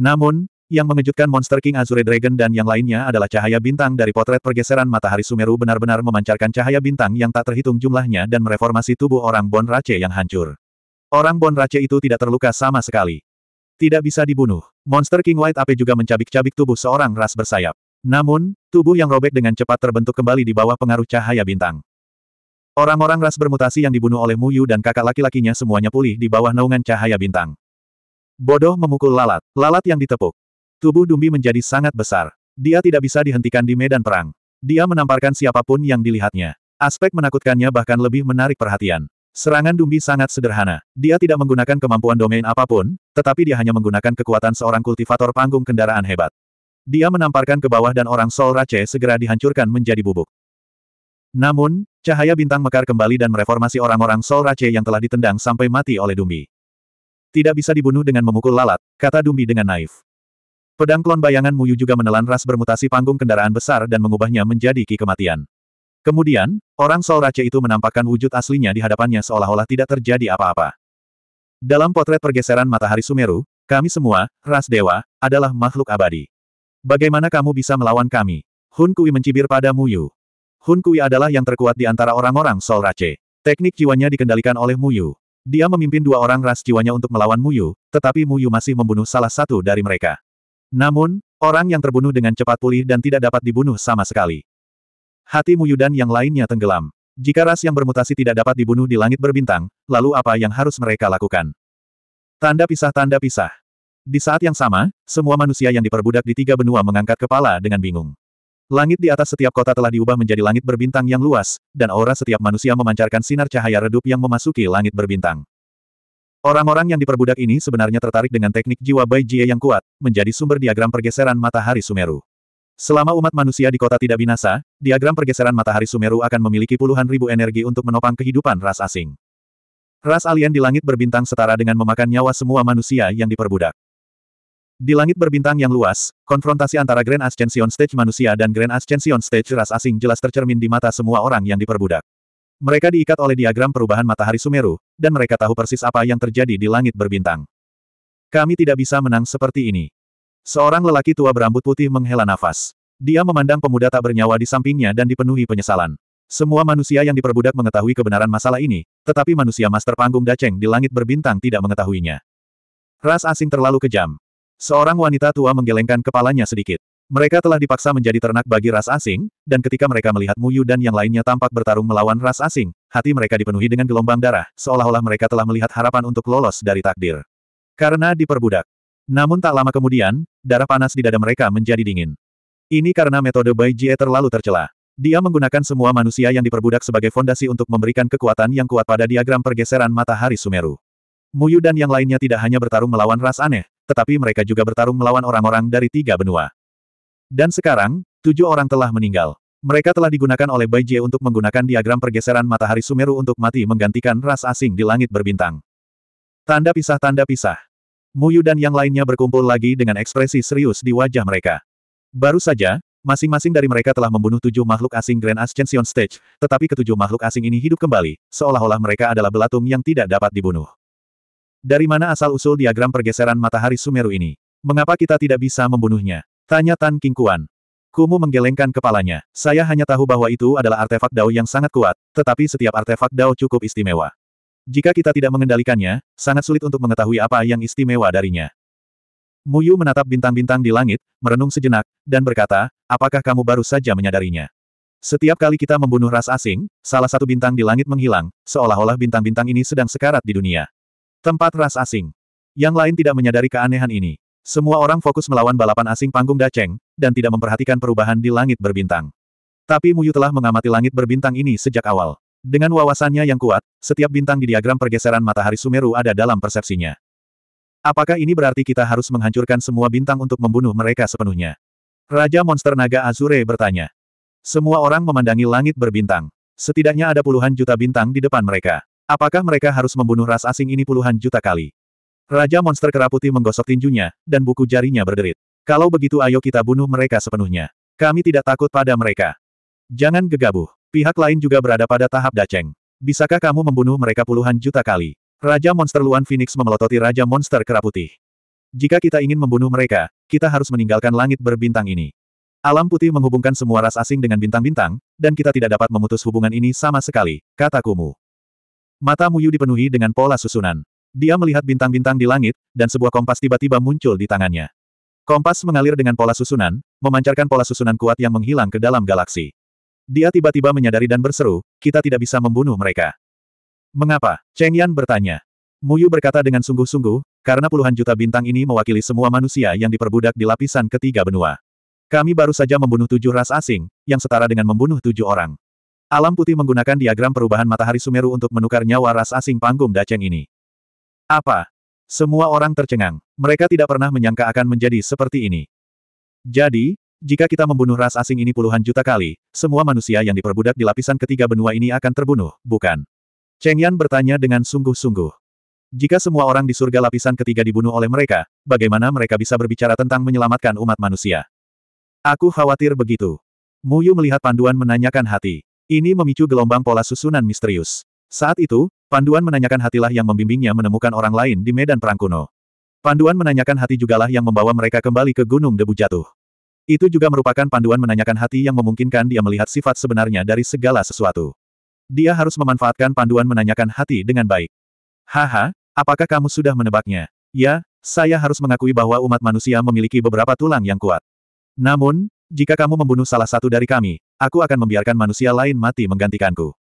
Namun, yang mengejutkan Monster King Azure Dragon dan yang lainnya adalah cahaya bintang dari potret pergeseran matahari Sumeru benar-benar memancarkan cahaya bintang yang tak terhitung jumlahnya dan mereformasi tubuh orang Bon Rache yang hancur. Orang Bon Rache itu tidak terluka sama sekali. Tidak bisa dibunuh. Monster King White Ape juga mencabik-cabik tubuh seorang ras bersayap. Namun, tubuh yang robek dengan cepat terbentuk kembali di bawah pengaruh cahaya bintang. Orang-orang ras bermutasi yang dibunuh oleh Muyu dan kakak laki-lakinya semuanya pulih di bawah naungan cahaya bintang. Bodoh memukul lalat, lalat yang ditepuk. Tubuh Dumbi menjadi sangat besar. Dia tidak bisa dihentikan di medan perang. Dia menamparkan siapapun yang dilihatnya. Aspek menakutkannya bahkan lebih menarik perhatian. Serangan Dumbi sangat sederhana. Dia tidak menggunakan kemampuan domain apapun, tetapi dia hanya menggunakan kekuatan seorang kultivator panggung kendaraan hebat. Dia menamparkan ke bawah dan orang Sol Rache segera dihancurkan menjadi bubuk. Namun, cahaya bintang mekar kembali dan mereformasi orang-orang Sol Rache yang telah ditendang sampai mati oleh Dumbi. Tidak bisa dibunuh dengan memukul lalat, kata Dumbi dengan naif. Pedang klon bayangan Muyu juga menelan ras bermutasi panggung kendaraan besar dan mengubahnya menjadi ki kematian. Kemudian, orang Sol Rache itu menampakkan wujud aslinya di hadapannya seolah-olah tidak terjadi apa-apa. Dalam potret pergeseran matahari Sumeru, kami semua, ras dewa, adalah makhluk abadi. Bagaimana kamu bisa melawan kami? Hun Kui mencibir pada Muyu. Hun Kui adalah yang terkuat di antara orang-orang Sol Rache. Teknik jiwanya dikendalikan oleh Muyu. Dia memimpin dua orang ras jiwanya untuk melawan Muyu, tetapi Muyu masih membunuh salah satu dari mereka. Namun, orang yang terbunuh dengan cepat pulih dan tidak dapat dibunuh sama sekali. Hati Muyudan yang lainnya tenggelam. Jika ras yang bermutasi tidak dapat dibunuh di langit berbintang, lalu apa yang harus mereka lakukan? Tanda pisah-tanda pisah. Di saat yang sama, semua manusia yang diperbudak di tiga benua mengangkat kepala dengan bingung. Langit di atas setiap kota telah diubah menjadi langit berbintang yang luas, dan aura setiap manusia memancarkan sinar cahaya redup yang memasuki langit berbintang. Orang-orang yang diperbudak ini sebenarnya tertarik dengan teknik jiwa Bai Jie yang kuat, menjadi sumber diagram pergeseran matahari Sumeru. Selama umat manusia di kota tidak binasa, diagram pergeseran matahari Sumeru akan memiliki puluhan ribu energi untuk menopang kehidupan ras asing. Ras alien di langit berbintang setara dengan memakan nyawa semua manusia yang diperbudak. Di langit berbintang yang luas, konfrontasi antara Grand Ascension Stage manusia dan Grand Ascension Stage ras asing jelas tercermin di mata semua orang yang diperbudak. Mereka diikat oleh diagram perubahan matahari Sumeru, dan mereka tahu persis apa yang terjadi di langit berbintang. Kami tidak bisa menang seperti ini. Seorang lelaki tua berambut putih menghela nafas. Dia memandang pemuda tak bernyawa di sampingnya dan dipenuhi penyesalan. Semua manusia yang diperbudak mengetahui kebenaran masalah ini, tetapi manusia master panggung Daceng di langit berbintang tidak mengetahuinya. Ras asing terlalu kejam. Seorang wanita tua menggelengkan kepalanya sedikit. Mereka telah dipaksa menjadi ternak bagi ras asing, dan ketika mereka melihat Muyu dan yang lainnya tampak bertarung melawan ras asing, hati mereka dipenuhi dengan gelombang darah, seolah-olah mereka telah melihat harapan untuk lolos dari takdir. Karena diperbudak. Namun tak lama kemudian, darah panas di dada mereka menjadi dingin. Ini karena metode Bai Jie terlalu tercela. Dia menggunakan semua manusia yang diperbudak sebagai fondasi untuk memberikan kekuatan yang kuat pada diagram pergeseran matahari Sumeru. Muyu dan yang lainnya tidak hanya bertarung melawan ras aneh, tetapi mereka juga bertarung melawan orang-orang dari tiga benua. Dan sekarang, tujuh orang telah meninggal. Mereka telah digunakan oleh Bai Jie untuk menggunakan diagram pergeseran matahari Sumeru untuk mati menggantikan ras asing di langit berbintang. Tanda pisah-tanda pisah. Muyu dan yang lainnya berkumpul lagi dengan ekspresi serius di wajah mereka. Baru saja, masing-masing dari mereka telah membunuh tujuh makhluk asing Grand Ascension Stage, tetapi ketujuh makhluk asing ini hidup kembali, seolah-olah mereka adalah belatung yang tidak dapat dibunuh. Dari mana asal-usul diagram pergeseran matahari Sumeru ini? Mengapa kita tidak bisa membunuhnya? Tanya Tan King Kuan. Kumu menggelengkan kepalanya. Saya hanya tahu bahwa itu adalah artefak Dao yang sangat kuat, tetapi setiap artefak Dao cukup istimewa. Jika kita tidak mengendalikannya, sangat sulit untuk mengetahui apa yang istimewa darinya. Muyu menatap bintang-bintang di langit, merenung sejenak, dan berkata, apakah kamu baru saja menyadarinya? Setiap kali kita membunuh ras asing, salah satu bintang di langit menghilang, seolah-olah bintang-bintang ini sedang sekarat di dunia. Tempat ras asing. Yang lain tidak menyadari keanehan ini. Semua orang fokus melawan balapan asing panggung Daceng, dan tidak memperhatikan perubahan di langit berbintang. Tapi Muyu telah mengamati langit berbintang ini sejak awal. Dengan wawasannya yang kuat, setiap bintang di diagram pergeseran matahari Sumeru ada dalam persepsinya. Apakah ini berarti kita harus menghancurkan semua bintang untuk membunuh mereka sepenuhnya? Raja Monster Naga Azure bertanya. Semua orang memandangi langit berbintang. Setidaknya ada puluhan juta bintang di depan mereka. Apakah mereka harus membunuh ras asing ini puluhan juta kali? Raja monster keraputi menggosok tinjunya, dan buku jarinya berderit. Kalau begitu ayo kita bunuh mereka sepenuhnya. Kami tidak takut pada mereka. Jangan gegabah. Pihak lain juga berada pada tahap daceng. Bisakah kamu membunuh mereka puluhan juta kali? Raja monster Luan Phoenix memelototi Raja monster keraputi. Jika kita ingin membunuh mereka, kita harus meninggalkan langit berbintang ini. Alam putih menghubungkan semua ras asing dengan bintang-bintang, dan kita tidak dapat memutus hubungan ini sama sekali, kata Kumu. Mata Muyu dipenuhi dengan pola susunan. Dia melihat bintang-bintang di langit, dan sebuah kompas tiba-tiba muncul di tangannya. Kompas mengalir dengan pola susunan, memancarkan pola susunan kuat yang menghilang ke dalam galaksi. Dia tiba-tiba menyadari dan berseru, kita tidak bisa membunuh mereka. Mengapa? Cheng Yan bertanya. Muyu berkata dengan sungguh-sungguh, karena puluhan juta bintang ini mewakili semua manusia yang diperbudak di lapisan ketiga benua. Kami baru saja membunuh tujuh ras asing, yang setara dengan membunuh tujuh orang. Alam putih menggunakan diagram perubahan matahari Sumeru untuk menukar nyawa ras asing panggung Daceng ini. Apa? Semua orang tercengang. Mereka tidak pernah menyangka akan menjadi seperti ini. Jadi, jika kita membunuh ras asing ini puluhan juta kali, semua manusia yang diperbudak di lapisan ketiga benua ini akan terbunuh, bukan? Cheng Yan bertanya dengan sungguh-sungguh. Jika semua orang di surga lapisan ketiga dibunuh oleh mereka, bagaimana mereka bisa berbicara tentang menyelamatkan umat manusia? Aku khawatir begitu. Muyu melihat panduan menanyakan hati. Ini memicu gelombang pola susunan misterius. Saat itu, Panduan menanyakan hatilah yang membimbingnya menemukan orang lain di medan perang kuno. Panduan menanyakan hati jugalah yang membawa mereka kembali ke gunung debu jatuh. Itu juga merupakan panduan menanyakan hati yang memungkinkan dia melihat sifat sebenarnya dari segala sesuatu. Dia harus memanfaatkan panduan menanyakan hati dengan baik. Haha, apakah kamu sudah menebaknya? Ya, saya harus mengakui bahwa umat manusia memiliki beberapa tulang yang kuat. Namun, jika kamu membunuh salah satu dari kami, aku akan membiarkan manusia lain mati menggantikanku.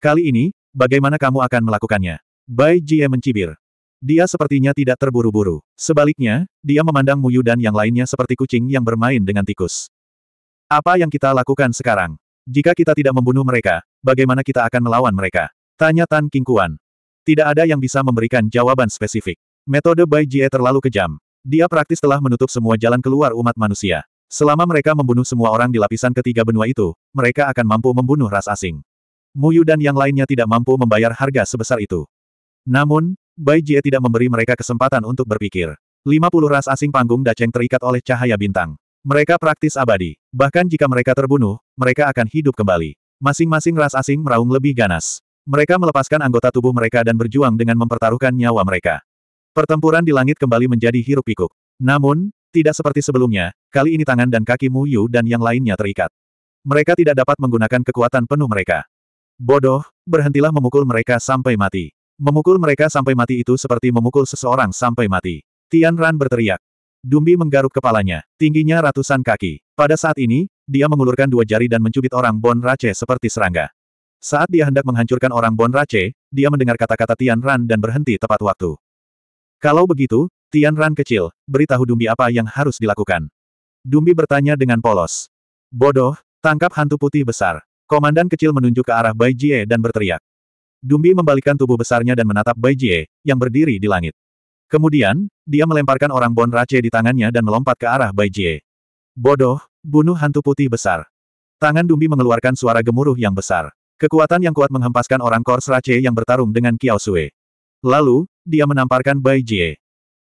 Kali ini, Bagaimana kamu akan melakukannya? Bai Jie mencibir. Dia sepertinya tidak terburu-buru. Sebaliknya, dia memandang Muyu dan yang lainnya seperti kucing yang bermain dengan tikus. Apa yang kita lakukan sekarang? Jika kita tidak membunuh mereka, bagaimana kita akan melawan mereka? Tanya Tan King Kuan. Tidak ada yang bisa memberikan jawaban spesifik. Metode Bai Jie terlalu kejam. Dia praktis telah menutup semua jalan keluar umat manusia. Selama mereka membunuh semua orang di lapisan ketiga benua itu, mereka akan mampu membunuh ras asing. Muyu dan yang lainnya tidak mampu membayar harga sebesar itu. Namun, Bai Jie tidak memberi mereka kesempatan untuk berpikir. 50 ras asing panggung Daceng terikat oleh cahaya bintang. Mereka praktis abadi. Bahkan jika mereka terbunuh, mereka akan hidup kembali. Masing-masing ras asing meraung lebih ganas. Mereka melepaskan anggota tubuh mereka dan berjuang dengan mempertaruhkan nyawa mereka. Pertempuran di langit kembali menjadi hiruk-pikuk. Namun, tidak seperti sebelumnya, kali ini tangan dan kaki Mu Yu dan yang lainnya terikat. Mereka tidak dapat menggunakan kekuatan penuh mereka. Bodoh, berhentilah memukul mereka sampai mati. Memukul mereka sampai mati itu seperti memukul seseorang sampai mati. Tian Ran berteriak. Dumbi menggaruk kepalanya, tingginya ratusan kaki. Pada saat ini, dia mengulurkan dua jari dan mencubit orang Bon rache seperti serangga. Saat dia hendak menghancurkan orang Bon rache, dia mendengar kata-kata Tian Ran dan berhenti tepat waktu. Kalau begitu, Tian Ran kecil, beritahu Dumbi apa yang harus dilakukan. Dumbi bertanya dengan polos. Bodoh, tangkap hantu putih besar. Komandan kecil menunjuk ke arah Bai Jie dan berteriak. Dumbi membalikkan tubuh besarnya dan menatap Bai Jie, yang berdiri di langit. Kemudian, dia melemparkan orang Bon Race di tangannya dan melompat ke arah Bai Jie. Bodoh, bunuh hantu putih besar. Tangan Dumbi mengeluarkan suara gemuruh yang besar. Kekuatan yang kuat menghempaskan orang Kors Race yang bertarung dengan Kiao Sui. Lalu, dia menamparkan Bai Jie.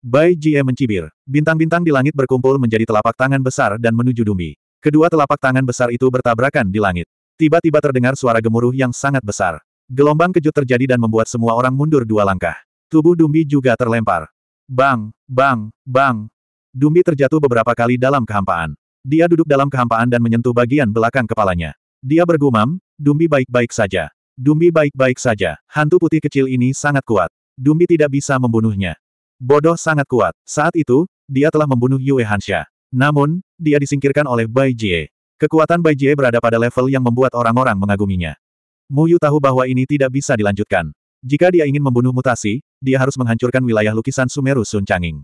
Bai Jie mencibir. Bintang-bintang di langit berkumpul menjadi telapak tangan besar dan menuju Dumbi. Kedua telapak tangan besar itu bertabrakan di langit. Tiba-tiba terdengar suara gemuruh yang sangat besar. Gelombang kejut terjadi dan membuat semua orang mundur dua langkah. Tubuh Dumbi juga terlempar. Bang, bang, bang. Dumbi terjatuh beberapa kali dalam kehampaan. Dia duduk dalam kehampaan dan menyentuh bagian belakang kepalanya. Dia bergumam, Dumbi baik-baik saja. Dumbi baik-baik saja. Hantu putih kecil ini sangat kuat. Dumbi tidak bisa membunuhnya. Bodoh sangat kuat. Saat itu, dia telah membunuh Yue Hansha. Namun, dia disingkirkan oleh Bai Jie. Kekuatan Bai Jie berada pada level yang membuat orang-orang mengaguminya. Mu Yu tahu bahwa ini tidak bisa dilanjutkan. Jika dia ingin membunuh mutasi, dia harus menghancurkan wilayah lukisan Sumeru Sun Changing.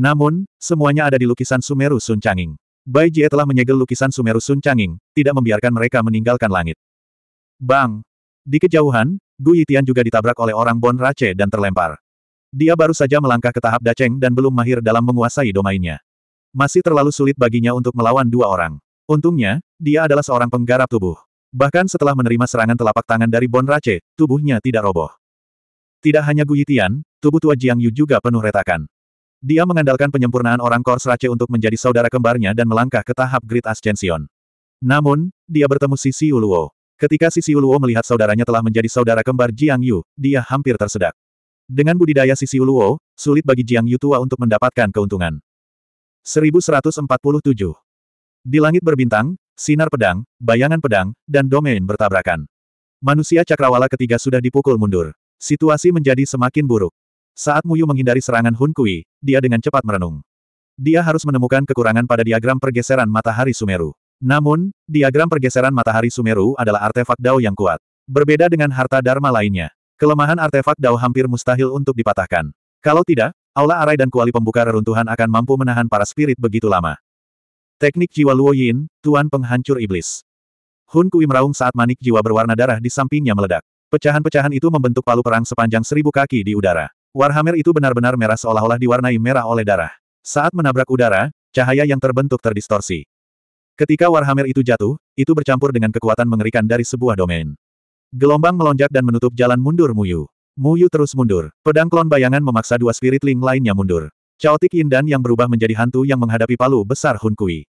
Namun, semuanya ada di lukisan Sumeru Sun Changing. Bai Jie telah menyegel lukisan Sumeru Sun Changing, tidak membiarkan mereka meninggalkan langit. Bang! Di kejauhan, Gu Yitian juga ditabrak oleh orang Bon Rache dan terlempar. Dia baru saja melangkah ke tahap Daceng dan belum mahir dalam menguasai domainnya. Masih terlalu sulit baginya untuk melawan dua orang. Untungnya, dia adalah seorang penggarap tubuh. Bahkan setelah menerima serangan telapak tangan dari Bon Rache, tubuhnya tidak roboh. Tidak hanya Gu Yitian, tubuh tua Jiang Yu juga penuh retakan. Dia mengandalkan penyempurnaan orang Kors Rache untuk menjadi saudara kembarnya dan melangkah ke tahap Great Ascension. Namun, dia bertemu Sisi Uluo. Ketika Sisi Uluo melihat saudaranya telah menjadi saudara kembar Jiang Yu, dia hampir tersedak. Dengan budidaya Sisi Uluo, sulit bagi Jiang Yu tua untuk mendapatkan keuntungan. 1147 di langit berbintang, sinar pedang, bayangan pedang, dan domain bertabrakan. Manusia cakrawala ketiga sudah dipukul mundur. Situasi menjadi semakin buruk. Saat Muyu menghindari serangan Hun Kui, dia dengan cepat merenung. Dia harus menemukan kekurangan pada diagram pergeseran matahari Sumeru. Namun, diagram pergeseran matahari Sumeru adalah artefak Dao yang kuat. Berbeda dengan harta Dharma lainnya. Kelemahan artefak Dao hampir mustahil untuk dipatahkan. Kalau tidak, Aula Arai dan kuali pembuka reruntuhan akan mampu menahan para spirit begitu lama. Teknik jiwa Luo Yin, Tuan Penghancur Iblis. Hun Kui meraung saat manik jiwa berwarna darah di sampingnya meledak. Pecahan-pecahan itu membentuk palu perang sepanjang seribu kaki di udara. Warhammer itu benar-benar merah seolah-olah diwarnai merah oleh darah. Saat menabrak udara, cahaya yang terbentuk terdistorsi. Ketika Warhammer itu jatuh, itu bercampur dengan kekuatan mengerikan dari sebuah domain. Gelombang melonjak dan menutup jalan mundur Muyu. Muyu terus mundur. Pedang klon bayangan memaksa dua spirit link lainnya mundur. Chaotic Yin Dan yang berubah menjadi hantu yang menghadapi palu besar Hun Kui.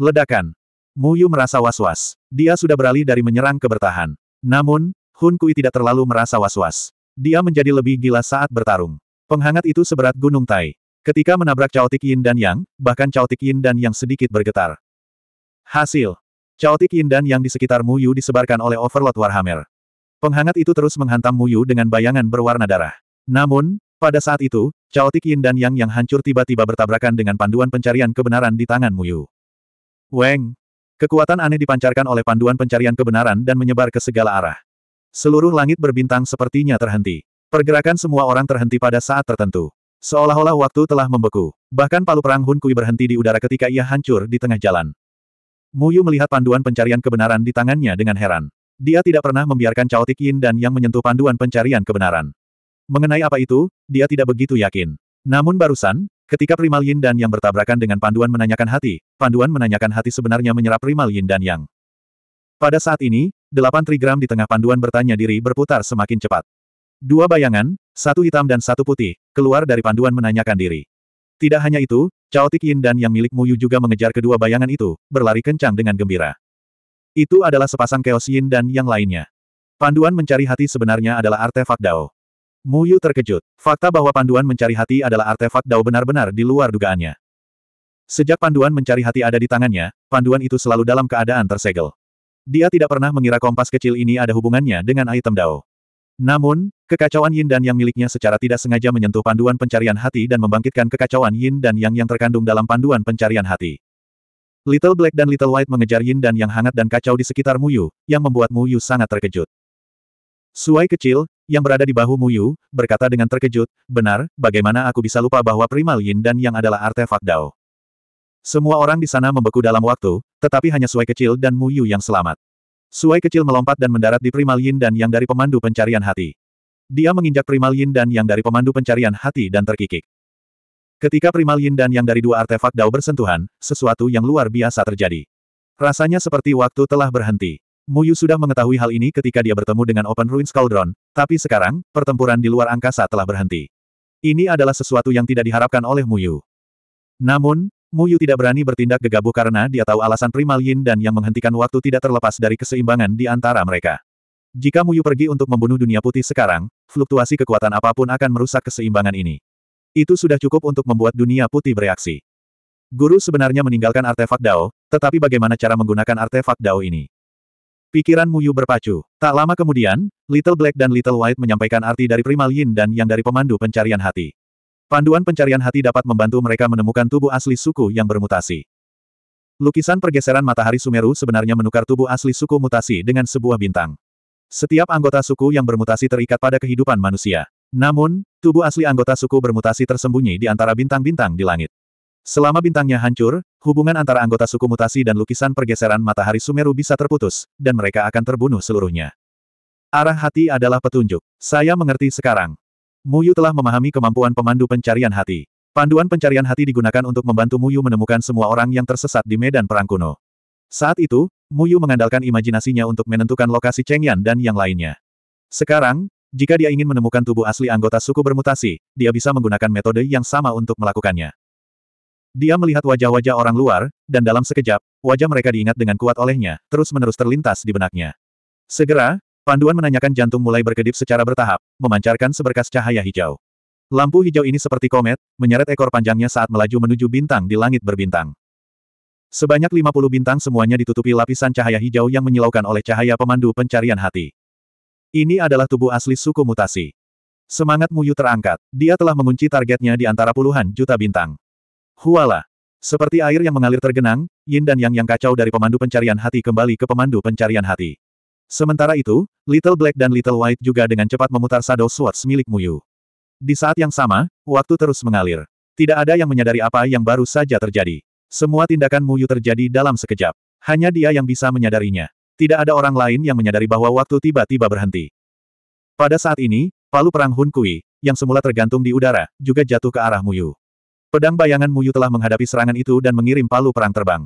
Ledakan. Mu Yu merasa was-was. Dia sudah beralih dari menyerang ke bertahan. Namun, Hun Kui tidak terlalu merasa was-was. Dia menjadi lebih gila saat bertarung. Penghangat itu seberat gunung Tai. Ketika menabrak Chaotic Yin dan Yang, bahkan Chaotic Yin dan Yang sedikit bergetar. Hasil. Chaotic Yin dan Yang di sekitar Mu Yu disebarkan oleh Overlord Warhammer. Penghangat itu terus menghantam Mu Yu dengan bayangan berwarna darah. Namun, pada saat itu, Chaotic Yin dan Yang yang hancur tiba-tiba bertabrakan dengan panduan pencarian kebenaran di tangan Mu Yu. Weng! Kekuatan aneh dipancarkan oleh panduan pencarian kebenaran dan menyebar ke segala arah. Seluruh langit berbintang sepertinya terhenti. Pergerakan semua orang terhenti pada saat tertentu. Seolah-olah waktu telah membeku. Bahkan palu perang Hun Kui berhenti di udara ketika ia hancur di tengah jalan. Muyu melihat panduan pencarian kebenaran di tangannya dengan heran. Dia tidak pernah membiarkan Cao Tik Yin dan yang menyentuh panduan pencarian kebenaran. Mengenai apa itu, dia tidak begitu yakin. Namun barusan, Ketika Primal Yin dan Yang bertabrakan dengan panduan menanyakan hati, panduan menanyakan hati sebenarnya menyerap Primal Yin dan Yang. Pada saat ini, delapan trigram di tengah panduan bertanya diri berputar semakin cepat. Dua bayangan, satu hitam dan satu putih, keluar dari panduan menanyakan diri. Tidak hanya itu, Chaotic Yin dan Yang milik Muyu juga mengejar kedua bayangan itu, berlari kencang dengan gembira. Itu adalah sepasang Chaos Yin dan Yang lainnya. Panduan mencari hati sebenarnya adalah artefak Dao. Muyu terkejut. Fakta bahwa panduan mencari hati adalah artefak Dao benar-benar di luar dugaannya. Sejak panduan mencari hati ada di tangannya, panduan itu selalu dalam keadaan tersegel. Dia tidak pernah mengira kompas kecil ini ada hubungannya dengan item Dao. Namun, kekacauan Yin dan Yang miliknya secara tidak sengaja menyentuh panduan pencarian hati dan membangkitkan kekacauan Yin dan Yang yang terkandung dalam panduan pencarian hati. Little Black dan Little White mengejar Yin dan Yang hangat dan kacau di sekitar Muyu, yang membuat Muyu sangat terkejut. Suai kecil, yang berada di bahu Muyu, berkata dengan terkejut, benar, bagaimana aku bisa lupa bahwa Primal Yin dan Yang adalah artefak Dao. Semua orang di sana membeku dalam waktu, tetapi hanya Suai kecil dan Muyu yang selamat. Suai kecil melompat dan mendarat di Primal Yin dan Yang dari pemandu pencarian hati. Dia menginjak Primal Yin dan Yang dari pemandu pencarian hati dan terkikik. Ketika Primal Yin dan Yang dari dua artefak Dao bersentuhan, sesuatu yang luar biasa terjadi. Rasanya seperti waktu telah berhenti. Muyu sudah mengetahui hal ini ketika dia bertemu dengan Open Ruins Cauldron, tapi sekarang, pertempuran di luar angkasa telah berhenti. Ini adalah sesuatu yang tidak diharapkan oleh Muyu. Namun, Muyu tidak berani bertindak gegabah karena dia tahu alasan primal Yin dan yang menghentikan waktu tidak terlepas dari keseimbangan di antara mereka. Jika Muyu pergi untuk membunuh dunia putih sekarang, fluktuasi kekuatan apapun akan merusak keseimbangan ini. Itu sudah cukup untuk membuat dunia putih bereaksi. Guru sebenarnya meninggalkan artefak Dao, tetapi bagaimana cara menggunakan artefak Dao ini? Pikiran Muyu berpacu. Tak lama kemudian, Little Black dan Little White menyampaikan arti dari primal yin dan yang dari pemandu pencarian hati. Panduan pencarian hati dapat membantu mereka menemukan tubuh asli suku yang bermutasi. Lukisan pergeseran matahari Sumeru sebenarnya menukar tubuh asli suku mutasi dengan sebuah bintang. Setiap anggota suku yang bermutasi terikat pada kehidupan manusia. Namun, tubuh asli anggota suku bermutasi tersembunyi di antara bintang-bintang di langit. Selama bintangnya hancur, hubungan antara anggota suku mutasi dan lukisan pergeseran matahari Sumeru bisa terputus, dan mereka akan terbunuh seluruhnya. Arah hati adalah petunjuk. Saya mengerti sekarang. Muyu telah memahami kemampuan pemandu pencarian hati. Panduan pencarian hati digunakan untuk membantu Muyu menemukan semua orang yang tersesat di medan perang kuno. Saat itu, Muyu mengandalkan imajinasinya untuk menentukan lokasi Cheng Yan dan yang lainnya. Sekarang, jika dia ingin menemukan tubuh asli anggota suku bermutasi, dia bisa menggunakan metode yang sama untuk melakukannya. Dia melihat wajah-wajah orang luar, dan dalam sekejap, wajah mereka diingat dengan kuat olehnya, terus-menerus terlintas di benaknya. Segera, panduan menanyakan jantung mulai berkedip secara bertahap, memancarkan seberkas cahaya hijau. Lampu hijau ini seperti komet, menyeret ekor panjangnya saat melaju menuju bintang di langit berbintang. Sebanyak 50 bintang semuanya ditutupi lapisan cahaya hijau yang menyilaukan oleh cahaya pemandu pencarian hati. Ini adalah tubuh asli suku mutasi. Semangat Muyu terangkat. Dia telah mengunci targetnya di antara puluhan juta bintang. Huala. Seperti air yang mengalir tergenang, yin dan yang yang kacau dari pemandu pencarian hati kembali ke pemandu pencarian hati. Sementara itu, Little Black dan Little White juga dengan cepat memutar Shadow Swords milik Muyu. Di saat yang sama, waktu terus mengalir. Tidak ada yang menyadari apa yang baru saja terjadi. Semua tindakan Muyu terjadi dalam sekejap. Hanya dia yang bisa menyadarinya. Tidak ada orang lain yang menyadari bahwa waktu tiba-tiba berhenti. Pada saat ini, palu perang Hun Kui, yang semula tergantung di udara, juga jatuh ke arah Muyu. Pedang bayangan Muyu telah menghadapi serangan itu dan mengirim palu perang terbang.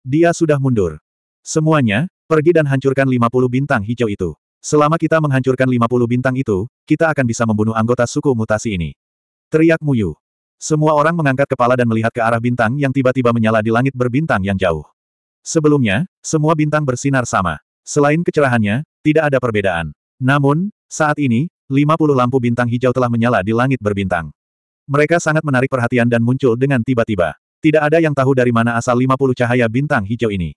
Dia sudah mundur. Semuanya, pergi dan hancurkan 50 bintang hijau itu. Selama kita menghancurkan 50 bintang itu, kita akan bisa membunuh anggota suku mutasi ini. Teriak Muyu. Semua orang mengangkat kepala dan melihat ke arah bintang yang tiba-tiba menyala di langit berbintang yang jauh. Sebelumnya, semua bintang bersinar sama. Selain kecerahannya, tidak ada perbedaan. Namun, saat ini, 50 lampu bintang hijau telah menyala di langit berbintang. Mereka sangat menarik perhatian dan muncul dengan tiba-tiba. Tidak ada yang tahu dari mana asal 50 cahaya bintang hijau ini.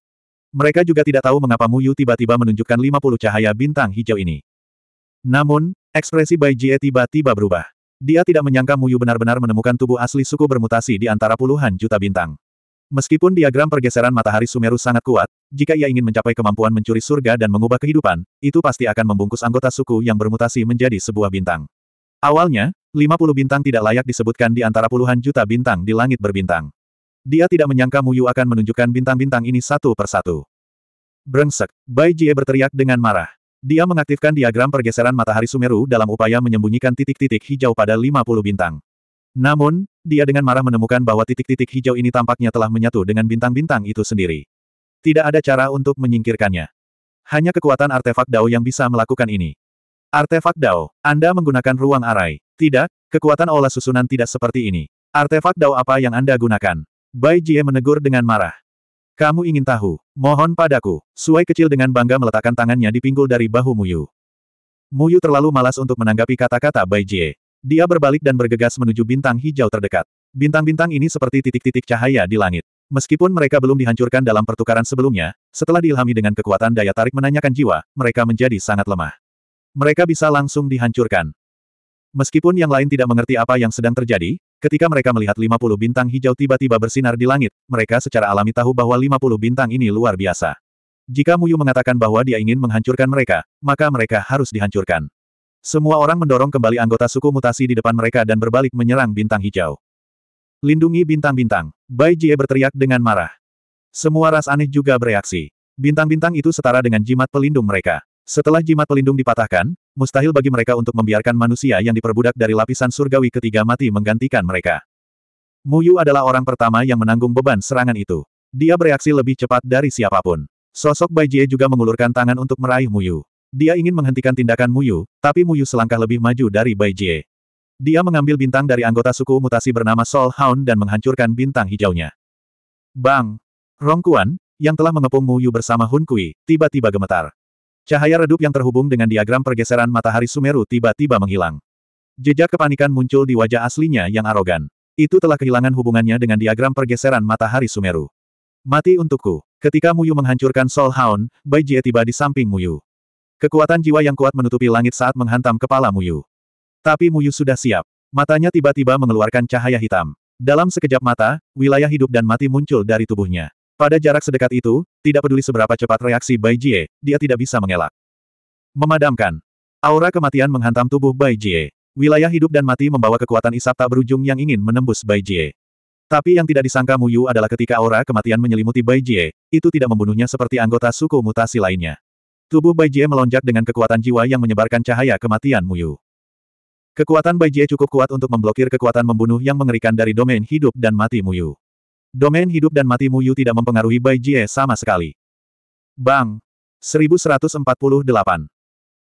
Mereka juga tidak tahu mengapa Mu Yu tiba-tiba menunjukkan 50 cahaya bintang hijau ini. Namun, ekspresi Bai Jie tiba-tiba berubah. Dia tidak menyangka Mu Yu benar-benar menemukan tubuh asli suku bermutasi di antara puluhan juta bintang. Meskipun diagram pergeseran matahari Sumeru sangat kuat, jika ia ingin mencapai kemampuan mencuri surga dan mengubah kehidupan, itu pasti akan membungkus anggota suku yang bermutasi menjadi sebuah bintang. Awalnya, 50 bintang tidak layak disebutkan di antara puluhan juta bintang di langit berbintang. Dia tidak menyangka Muyu akan menunjukkan bintang-bintang ini satu persatu. Brengsek, Bai Jie berteriak dengan marah. Dia mengaktifkan diagram pergeseran matahari Sumeru dalam upaya menyembunyikan titik-titik hijau pada 50 bintang. Namun, dia dengan marah menemukan bahwa titik-titik hijau ini tampaknya telah menyatu dengan bintang-bintang itu sendiri. Tidak ada cara untuk menyingkirkannya. Hanya kekuatan artefak Dao yang bisa melakukan ini. Artefak Dao, Anda menggunakan ruang arai. Tidak, kekuatan olah susunan tidak seperti ini. Artefak Dao apa yang Anda gunakan? Bai Jie menegur dengan marah. Kamu ingin tahu? Mohon padaku. Suai kecil dengan bangga meletakkan tangannya di pinggul dari bahu Muyu. Muyu terlalu malas untuk menanggapi kata-kata Bai Jie. Dia berbalik dan bergegas menuju bintang hijau terdekat. Bintang-bintang ini seperti titik-titik cahaya di langit. Meskipun mereka belum dihancurkan dalam pertukaran sebelumnya, setelah diilhami dengan kekuatan daya tarik menanyakan jiwa, mereka menjadi sangat lemah. Mereka bisa langsung dihancurkan. Meskipun yang lain tidak mengerti apa yang sedang terjadi, ketika mereka melihat 50 bintang hijau tiba-tiba bersinar di langit, mereka secara alami tahu bahwa 50 bintang ini luar biasa. Jika Muyu mengatakan bahwa dia ingin menghancurkan mereka, maka mereka harus dihancurkan. Semua orang mendorong kembali anggota suku mutasi di depan mereka dan berbalik menyerang bintang hijau. Lindungi bintang-bintang. Bai Jie berteriak dengan marah. Semua ras aneh juga bereaksi. Bintang-bintang itu setara dengan jimat pelindung mereka. Setelah jimat pelindung dipatahkan, mustahil bagi mereka untuk membiarkan manusia yang diperbudak dari lapisan surgawi ketiga mati menggantikan mereka. Muyu adalah orang pertama yang menanggung beban serangan itu. Dia bereaksi lebih cepat dari siapapun. Sosok Bai Jie juga mengulurkan tangan untuk meraih Muyu. Dia ingin menghentikan tindakan Muyu, tapi Muyu selangkah lebih maju dari Bai Jie. Dia mengambil bintang dari anggota suku mutasi bernama Sol Hound dan menghancurkan bintang hijaunya. Bang! Rong Kuan yang telah mengepung Muyu bersama Hun Kui, tiba-tiba gemetar. Cahaya redup yang terhubung dengan diagram pergeseran matahari Sumeru tiba-tiba menghilang. Jejak kepanikan muncul di wajah aslinya yang arogan. Itu telah kehilangan hubungannya dengan diagram pergeseran matahari Sumeru. Mati untukku. Ketika Muyu menghancurkan Soul Hound, Bai Jie tiba di samping Muyu. Kekuatan jiwa yang kuat menutupi langit saat menghantam kepala Muyu. Tapi Muyu sudah siap. Matanya tiba-tiba mengeluarkan cahaya hitam. Dalam sekejap mata, wilayah hidup dan mati muncul dari tubuhnya. Pada jarak sedekat itu, tidak peduli seberapa cepat reaksi Bai Jie, dia tidak bisa mengelak. Memadamkan. Aura kematian menghantam tubuh Bai Jie. Wilayah hidup dan mati membawa kekuatan isap tak berujung yang ingin menembus Bai Jie. Tapi yang tidak disangka Mu Yu adalah ketika aura kematian menyelimuti Bai Jie, itu tidak membunuhnya seperti anggota suku mutasi lainnya. Tubuh Bai Jie melonjak dengan kekuatan jiwa yang menyebarkan cahaya kematian Mu Yu. Kekuatan Bai Jie cukup kuat untuk memblokir kekuatan membunuh yang mengerikan dari domain hidup dan mati Mu Yu. Domain hidup dan matimu Muyu tidak mempengaruhi Bai Jie sama sekali. Bang! 1148.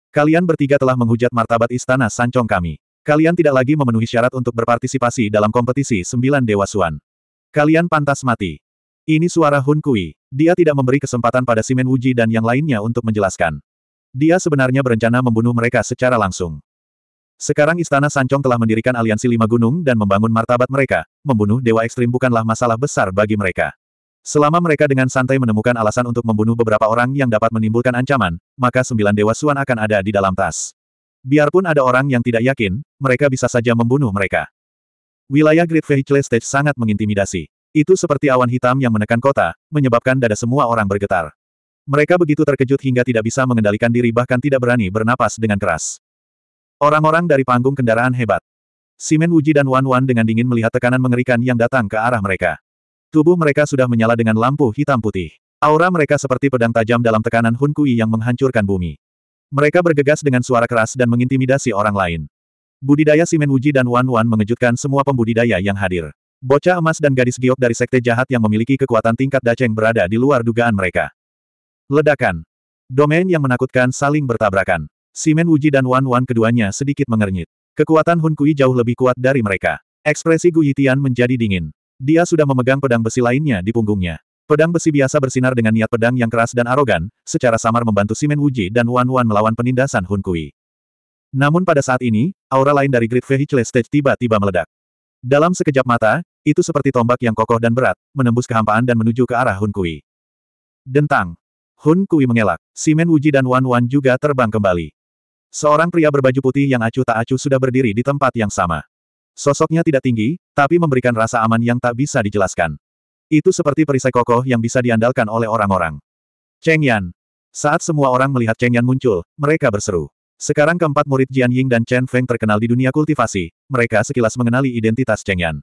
Kalian bertiga telah menghujat martabat istana Sancong kami. Kalian tidak lagi memenuhi syarat untuk berpartisipasi dalam kompetisi Sembilan Dewa Suan. Kalian pantas mati. Ini suara Hun Kui. Dia tidak memberi kesempatan pada Simen Wuji dan yang lainnya untuk menjelaskan. Dia sebenarnya berencana membunuh mereka secara langsung. Sekarang Istana Sancong telah mendirikan aliansi lima gunung dan membangun martabat mereka, membunuh dewa ekstrim bukanlah masalah besar bagi mereka. Selama mereka dengan santai menemukan alasan untuk membunuh beberapa orang yang dapat menimbulkan ancaman, maka sembilan dewa suan akan ada di dalam tas. Biarpun ada orang yang tidak yakin, mereka bisa saja membunuh mereka. Wilayah Great Vehicle Stage sangat mengintimidasi. Itu seperti awan hitam yang menekan kota, menyebabkan dada semua orang bergetar. Mereka begitu terkejut hingga tidak bisa mengendalikan diri bahkan tidak berani bernapas dengan keras. Orang-orang dari panggung kendaraan hebat. Simen Wuji dan Wan Wan dengan dingin melihat tekanan mengerikan yang datang ke arah mereka. Tubuh mereka sudah menyala dengan lampu hitam putih. Aura mereka seperti pedang tajam dalam tekanan Hun Kui yang menghancurkan bumi. Mereka bergegas dengan suara keras dan mengintimidasi orang lain. Budidaya Simen Wuji dan Wan Wan mengejutkan semua pembudidaya yang hadir. Bocah emas dan gadis giok dari sekte jahat yang memiliki kekuatan tingkat daceng berada di luar dugaan mereka. Ledakan. Domain yang menakutkan saling bertabrakan. Simen Wuji dan Wan Wan keduanya sedikit mengernyit. Kekuatan Hun Kui jauh lebih kuat dari mereka. Ekspresi Gu Yitian menjadi dingin. Dia sudah memegang pedang besi lainnya di punggungnya. Pedang besi biasa bersinar dengan niat pedang yang keras dan arogan, secara samar membantu Simen Wuji dan Wan Wan melawan penindasan Hun Kui. Namun pada saat ini, aura lain dari Great Vehicle Stage tiba-tiba meledak. Dalam sekejap mata, itu seperti tombak yang kokoh dan berat, menembus kehampaan dan menuju ke arah Hun Kui. Dentang. Hun Kui mengelak. Simen Wuji dan Wan Wan juga terbang kembali. Seorang pria berbaju putih yang acuh tak acuh sudah berdiri di tempat yang sama. Sosoknya tidak tinggi, tapi memberikan rasa aman yang tak bisa dijelaskan. Itu seperti perisai kokoh yang bisa diandalkan oleh orang-orang. Cheng Yan. Saat semua orang melihat Cheng Yan muncul, mereka berseru. Sekarang keempat murid Jian Ying dan Chen Feng terkenal di dunia kultivasi, mereka sekilas mengenali identitas Cheng Yan.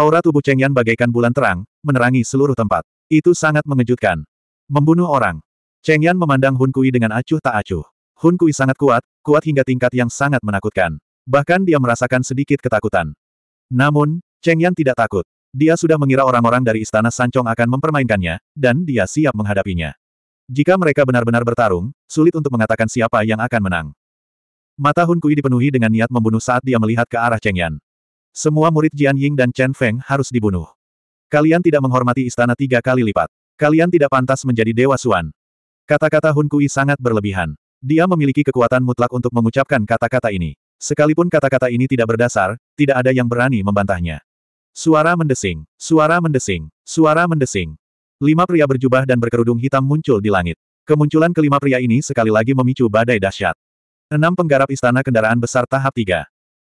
Aura tubuh Cheng Yan bagaikan bulan terang, menerangi seluruh tempat. Itu sangat mengejutkan. Membunuh orang. Cheng Yan memandang Hun Kui dengan acuh tak acuh. Hun Kui sangat kuat, kuat hingga tingkat yang sangat menakutkan. Bahkan dia merasakan sedikit ketakutan. Namun, Cheng Yan tidak takut. Dia sudah mengira orang-orang dari Istana Sancong akan mempermainkannya, dan dia siap menghadapinya. Jika mereka benar-benar bertarung, sulit untuk mengatakan siapa yang akan menang. Mata Hun Kui dipenuhi dengan niat membunuh saat dia melihat ke arah Cheng Yan. Semua murid Jian Ying dan Chen Feng harus dibunuh. Kalian tidak menghormati istana tiga kali lipat. Kalian tidak pantas menjadi Dewa Suan. Kata-kata Hun Kui sangat berlebihan. Dia memiliki kekuatan mutlak untuk mengucapkan kata-kata ini. Sekalipun kata-kata ini tidak berdasar, tidak ada yang berani membantahnya. Suara mendesing, suara mendesing, suara mendesing. Lima pria berjubah dan berkerudung hitam muncul di langit. Kemunculan kelima pria ini sekali lagi memicu badai dahsyat. Enam penggarap istana kendaraan besar tahap tiga.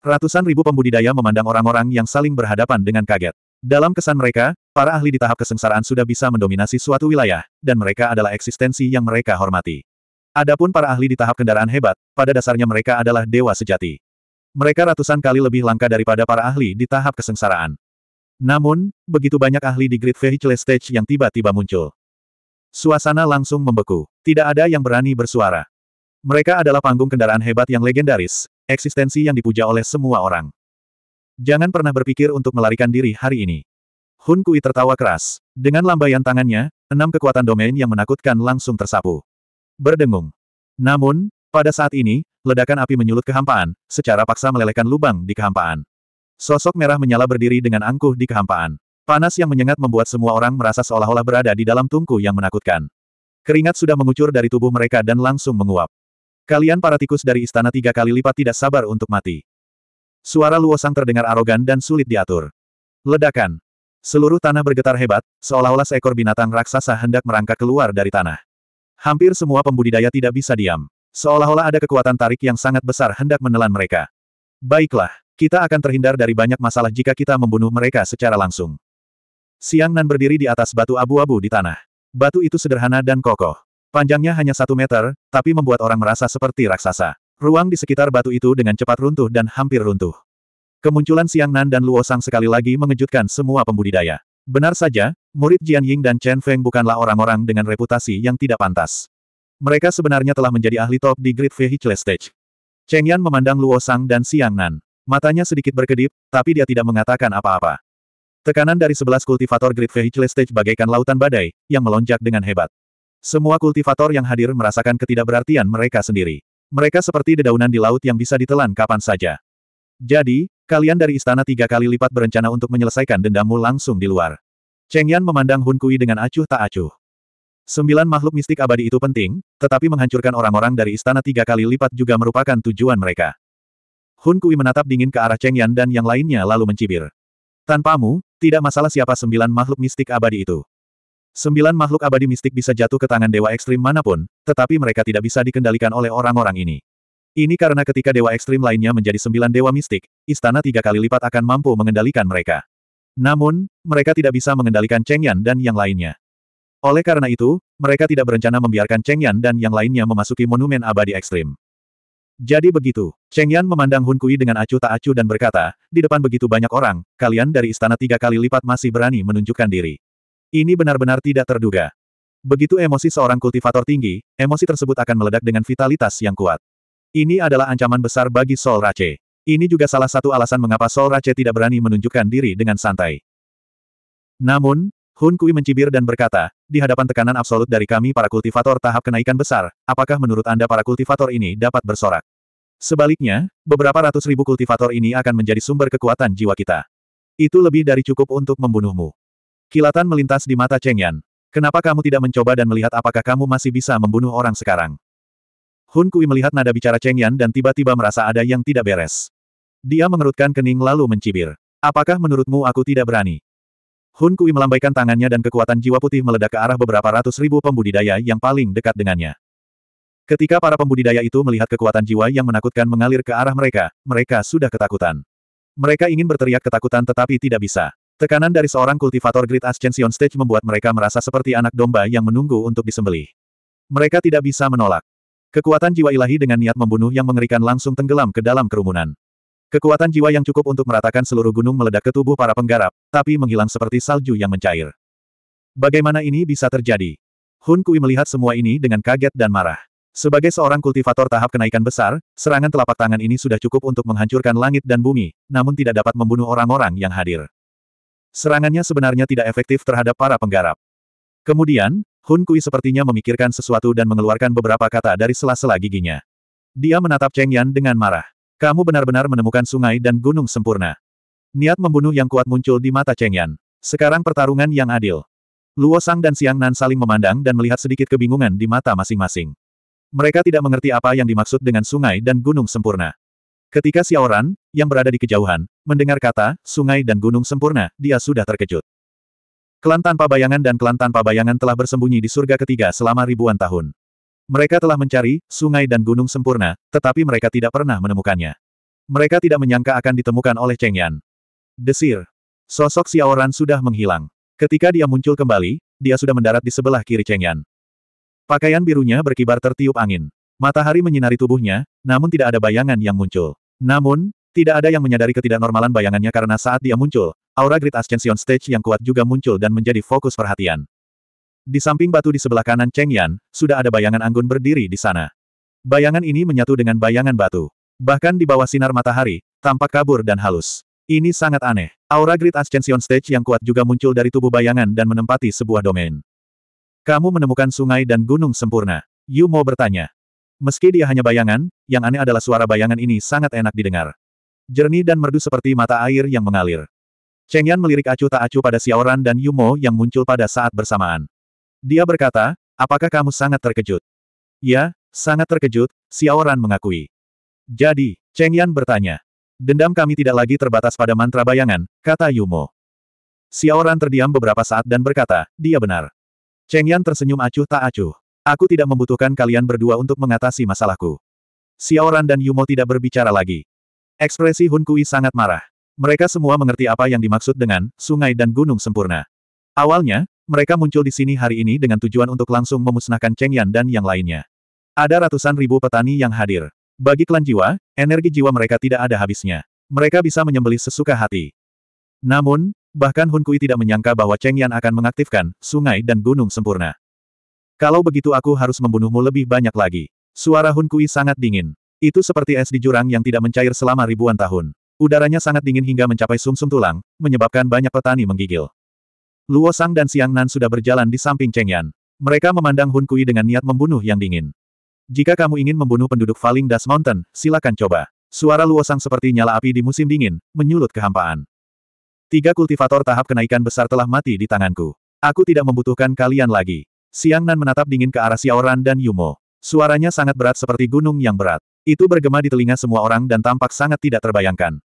Ratusan ribu pembudidaya memandang orang-orang yang saling berhadapan dengan kaget. Dalam kesan mereka, para ahli di tahap kesengsaraan sudah bisa mendominasi suatu wilayah, dan mereka adalah eksistensi yang mereka hormati. Adapun para ahli di tahap kendaraan hebat, pada dasarnya mereka adalah dewa sejati. Mereka ratusan kali lebih langka daripada para ahli di tahap kesengsaraan. Namun, begitu banyak ahli di Great Vehicle Stage yang tiba-tiba muncul. Suasana langsung membeku. Tidak ada yang berani bersuara. Mereka adalah panggung kendaraan hebat yang legendaris, eksistensi yang dipuja oleh semua orang. Jangan pernah berpikir untuk melarikan diri hari ini. Hun Kui tertawa keras. Dengan lambaian tangannya, enam kekuatan domain yang menakutkan langsung tersapu berdengung. Namun, pada saat ini, ledakan api menyulut kehampaan, secara paksa melelehkan lubang di kehampaan. Sosok merah menyala berdiri dengan angkuh di kehampaan. Panas yang menyengat membuat semua orang merasa seolah-olah berada di dalam tungku yang menakutkan. Keringat sudah mengucur dari tubuh mereka dan langsung menguap. Kalian para tikus dari istana tiga kali lipat tidak sabar untuk mati. Suara Luosang terdengar arogan dan sulit diatur. Ledakan. Seluruh tanah bergetar hebat, seolah-olah seekor binatang raksasa hendak merangkak keluar dari tanah. Hampir semua pembudidaya tidak bisa diam. Seolah-olah ada kekuatan tarik yang sangat besar hendak menelan mereka. Baiklah, kita akan terhindar dari banyak masalah jika kita membunuh mereka secara langsung. Siang Nan berdiri di atas batu abu-abu di tanah. Batu itu sederhana dan kokoh. Panjangnya hanya satu meter, tapi membuat orang merasa seperti raksasa. Ruang di sekitar batu itu dengan cepat runtuh dan hampir runtuh. Kemunculan Siang Nan dan Luosang sekali lagi mengejutkan semua pembudidaya. Benar saja, murid Jian Ying dan Chen Feng bukanlah orang-orang dengan reputasi yang tidak pantas. Mereka sebenarnya telah menjadi ahli top di Great Vehicle Stage. Cheng Yan memandang Luo Sang dan Xiang Nan. Matanya sedikit berkedip, tapi dia tidak mengatakan apa-apa. Tekanan dari sebelas kultivator Great Vehicle Stage bagaikan lautan badai, yang melonjak dengan hebat. Semua kultivator yang hadir merasakan ketidakberartian mereka sendiri. Mereka seperti dedaunan di laut yang bisa ditelan kapan saja. Jadi, Kalian dari istana tiga kali lipat berencana untuk menyelesaikan dendammu langsung di luar. Cheng Yan memandang Hun Kui dengan acuh tak acuh. Sembilan makhluk mistik abadi itu penting, tetapi menghancurkan orang-orang dari istana tiga kali lipat juga merupakan tujuan mereka. Hun Kui menatap dingin ke arah Cheng Yan dan yang lainnya lalu mencibir. Tanpamu, tidak masalah siapa sembilan makhluk mistik abadi itu. Sembilan makhluk abadi mistik bisa jatuh ke tangan dewa ekstrim manapun, tetapi mereka tidak bisa dikendalikan oleh orang-orang ini. Ini karena ketika dewa ekstrim lainnya menjadi sembilan dewa mistik, istana tiga kali lipat akan mampu mengendalikan mereka. Namun, mereka tidak bisa mengendalikan Cheng Yan dan yang lainnya. Oleh karena itu, mereka tidak berencana membiarkan Cheng Yan dan yang lainnya memasuki monumen abadi ekstrim. Jadi begitu, Cheng Yan memandang Hun Kui dengan acuh tak acuh dan berkata, di depan begitu banyak orang, kalian dari istana tiga kali lipat masih berani menunjukkan diri. Ini benar-benar tidak terduga. Begitu emosi seorang kultivator tinggi, emosi tersebut akan meledak dengan vitalitas yang kuat. Ini adalah ancaman besar bagi Sol Rache. Ini juga salah satu alasan mengapa Sol Rache tidak berani menunjukkan diri dengan santai. Namun, Hun Kui mencibir dan berkata, di hadapan tekanan absolut dari kami para kultivator tahap kenaikan besar, apakah menurut Anda para kultivator ini dapat bersorak? Sebaliknya, beberapa ratus ribu kultivator ini akan menjadi sumber kekuatan jiwa kita. Itu lebih dari cukup untuk membunuhmu. Kilatan melintas di mata Cheng Yan. Kenapa kamu tidak mencoba dan melihat apakah kamu masih bisa membunuh orang sekarang? Hun Kui melihat nada bicara Cheng Yan dan tiba-tiba merasa ada yang tidak beres. Dia mengerutkan kening lalu mencibir. Apakah menurutmu aku tidak berani? Hun Kui melambaikan tangannya dan kekuatan jiwa putih meledak ke arah beberapa ratus ribu pembudidaya yang paling dekat dengannya. Ketika para pembudidaya itu melihat kekuatan jiwa yang menakutkan mengalir ke arah mereka, mereka sudah ketakutan. Mereka ingin berteriak ketakutan tetapi tidak bisa. Tekanan dari seorang kultivator Great Ascension Stage membuat mereka merasa seperti anak domba yang menunggu untuk disembelih. Mereka tidak bisa menolak. Kekuatan jiwa ilahi dengan niat membunuh yang mengerikan langsung tenggelam ke dalam kerumunan. Kekuatan jiwa yang cukup untuk meratakan seluruh gunung meledak ke tubuh para penggarap, tapi menghilang seperti salju yang mencair. Bagaimana ini bisa terjadi? Hun Kui melihat semua ini dengan kaget dan marah. Sebagai seorang kultivator tahap kenaikan besar, serangan telapak tangan ini sudah cukup untuk menghancurkan langit dan bumi, namun tidak dapat membunuh orang-orang yang hadir. Serangannya sebenarnya tidak efektif terhadap para penggarap. Kemudian, Hun Kui sepertinya memikirkan sesuatu dan mengeluarkan beberapa kata dari sela-sela giginya. Dia menatap Cheng Yan dengan marah. Kamu benar-benar menemukan sungai dan gunung sempurna. Niat membunuh yang kuat muncul di mata Cheng Yan. Sekarang pertarungan yang adil. Luo Sang dan Siang Nan saling memandang dan melihat sedikit kebingungan di mata masing-masing. Mereka tidak mengerti apa yang dimaksud dengan sungai dan gunung sempurna. Ketika Xiaoran, yang berada di kejauhan, mendengar kata, sungai dan gunung sempurna, dia sudah terkejut. Klan tanpa bayangan dan klan tanpa bayangan telah bersembunyi di surga ketiga selama ribuan tahun. Mereka telah mencari sungai dan gunung sempurna, tetapi mereka tidak pernah menemukannya. Mereka tidak menyangka akan ditemukan oleh Cheng Yan. Desir. Sosok Xiaoran sudah menghilang. Ketika dia muncul kembali, dia sudah mendarat di sebelah kiri Cheng Yan. Pakaian birunya berkibar tertiup angin. Matahari menyinari tubuhnya, namun tidak ada bayangan yang muncul. Namun, tidak ada yang menyadari ketidaknormalan bayangannya karena saat dia muncul, Aura Great Ascension Stage yang kuat juga muncul dan menjadi fokus perhatian. Di samping batu di sebelah kanan Cheng Yan, sudah ada bayangan Anggun berdiri di sana. Bayangan ini menyatu dengan bayangan batu. Bahkan di bawah sinar matahari, tampak kabur dan halus. Ini sangat aneh. Aura Great Ascension Stage yang kuat juga muncul dari tubuh bayangan dan menempati sebuah domain. Kamu menemukan sungai dan gunung sempurna. Yu Mo bertanya. Meski dia hanya bayangan, yang aneh adalah suara bayangan ini sangat enak didengar. Jernih dan merdu seperti mata air yang mengalir. Cheng Yan melirik acuh tak acuh pada Xiaoran dan Yumo yang muncul pada saat bersamaan. Dia berkata, apakah kamu sangat terkejut? Ya, sangat terkejut, Xiaoran mengakui. Jadi, Cheng Yan bertanya. Dendam kami tidak lagi terbatas pada mantra bayangan, kata Yumo. Xiaoran terdiam beberapa saat dan berkata, dia benar. Cheng Yan tersenyum acuh tak acuh. Aku tidak membutuhkan kalian berdua untuk mengatasi masalahku. Xiaoran dan Yumo tidak berbicara lagi. Ekspresi Hun Kui sangat marah. Mereka semua mengerti apa yang dimaksud dengan sungai dan gunung sempurna. Awalnya, mereka muncul di sini hari ini dengan tujuan untuk langsung memusnahkan Cheng Yan dan yang lainnya. Ada ratusan ribu petani yang hadir. Bagi klan jiwa, energi jiwa mereka tidak ada habisnya. Mereka bisa menyembelih sesuka hati. Namun, bahkan Hun Kui tidak menyangka bahwa Cheng Yan akan mengaktifkan sungai dan gunung sempurna. Kalau begitu aku harus membunuhmu lebih banyak lagi. Suara Hun Kui sangat dingin. Itu seperti es di jurang yang tidak mencair selama ribuan tahun. Udaranya sangat dingin hingga mencapai sumsum -sum tulang, menyebabkan banyak petani menggigil. Luo Sang dan Siang Nan sudah berjalan di samping Cheng Yan. Mereka memandang Hun Kui dengan niat membunuh yang dingin. Jika kamu ingin membunuh penduduk Falling Dust Mountain, silakan coba. Suara Luo Sang seperti nyala api di musim dingin, menyulut kehampaan. Tiga kultivator tahap kenaikan besar telah mati di tanganku. Aku tidak membutuhkan kalian lagi. Siang Nan menatap dingin ke arah Xiaoran dan Yumo. Suaranya sangat berat seperti gunung yang berat. Itu bergema di telinga semua orang dan tampak sangat tidak terbayangkan.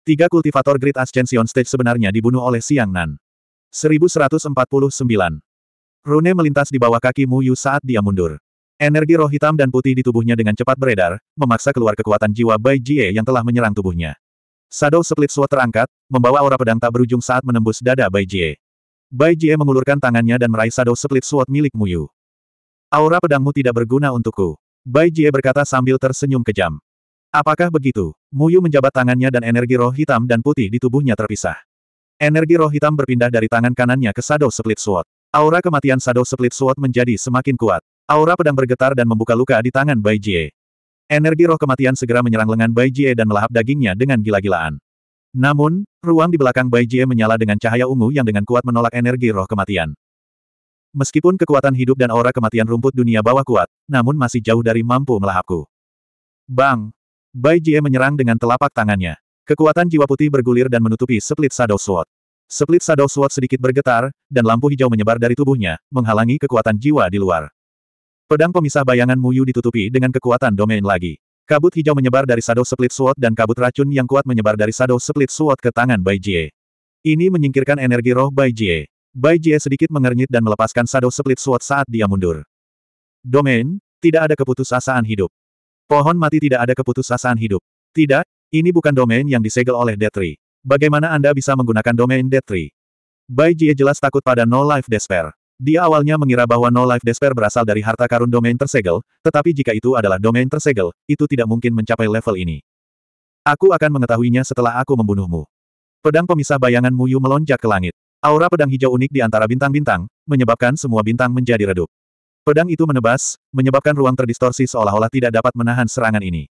Tiga kultivator Great Ascension Stage sebenarnya dibunuh oleh Siang Nan. 1149. Rune melintas di bawah kaki Mu Yu saat dia mundur. Energi roh hitam dan putih di tubuhnya dengan cepat beredar, memaksa keluar kekuatan jiwa Bai Jie yang telah menyerang tubuhnya. Shadow Split Sword terangkat, membawa aura pedang tak berujung saat menembus dada Bai Jie. Bai Jie mengulurkan tangannya dan meraih Shadow Split Sword milik Mu Yu. Aura pedangmu tidak berguna untukku. Bai Jie berkata sambil tersenyum kejam. Apakah begitu? Muyu menjabat tangannya dan energi roh hitam dan putih di tubuhnya terpisah. Energi roh hitam berpindah dari tangan kanannya ke Shadow Split Sword. Aura kematian Shadow Split Sword menjadi semakin kuat. Aura pedang bergetar dan membuka luka di tangan Bai Jie. Energi roh kematian segera menyerang lengan Bai Jie dan melahap dagingnya dengan gila-gilaan. Namun, ruang di belakang Bai Jie menyala dengan cahaya ungu yang dengan kuat menolak energi roh kematian. Meskipun kekuatan hidup dan aura kematian rumput dunia bawah kuat, namun masih jauh dari mampu melahapku. Bang! Bai Jie menyerang dengan telapak tangannya. Kekuatan jiwa putih bergulir dan menutupi Split Shadow Sword. Split Shadow Sword sedikit bergetar, dan lampu hijau menyebar dari tubuhnya, menghalangi kekuatan jiwa di luar. Pedang pemisah bayangan Muyu ditutupi dengan kekuatan domain lagi. Kabut hijau menyebar dari Shadow Split Sword dan kabut racun yang kuat menyebar dari Shadow Split Sword ke tangan Bai Jie. Ini menyingkirkan energi roh Bai Jie. Bai Jie sedikit mengernyit dan melepaskan Shadow Split Sword saat dia mundur. Domain, tidak ada keputusasaan hidup. Pohon mati tidak ada keputusasaan hidup. Tidak, ini bukan domain yang disegel oleh Detri. Bagaimana Anda bisa menggunakan domain Detri? Bai Jie jelas takut pada No Life Despair. Dia awalnya mengira bahwa No Life Despair berasal dari harta karun domain tersegel, tetapi jika itu adalah domain tersegel, itu tidak mungkin mencapai level ini. Aku akan mengetahuinya setelah aku membunuhmu. Pedang pemisah bayangan Muyu melonjak ke langit. Aura pedang hijau unik di antara bintang-bintang, menyebabkan semua bintang menjadi redup. Pedang itu menebas, menyebabkan ruang terdistorsi seolah-olah tidak dapat menahan serangan ini.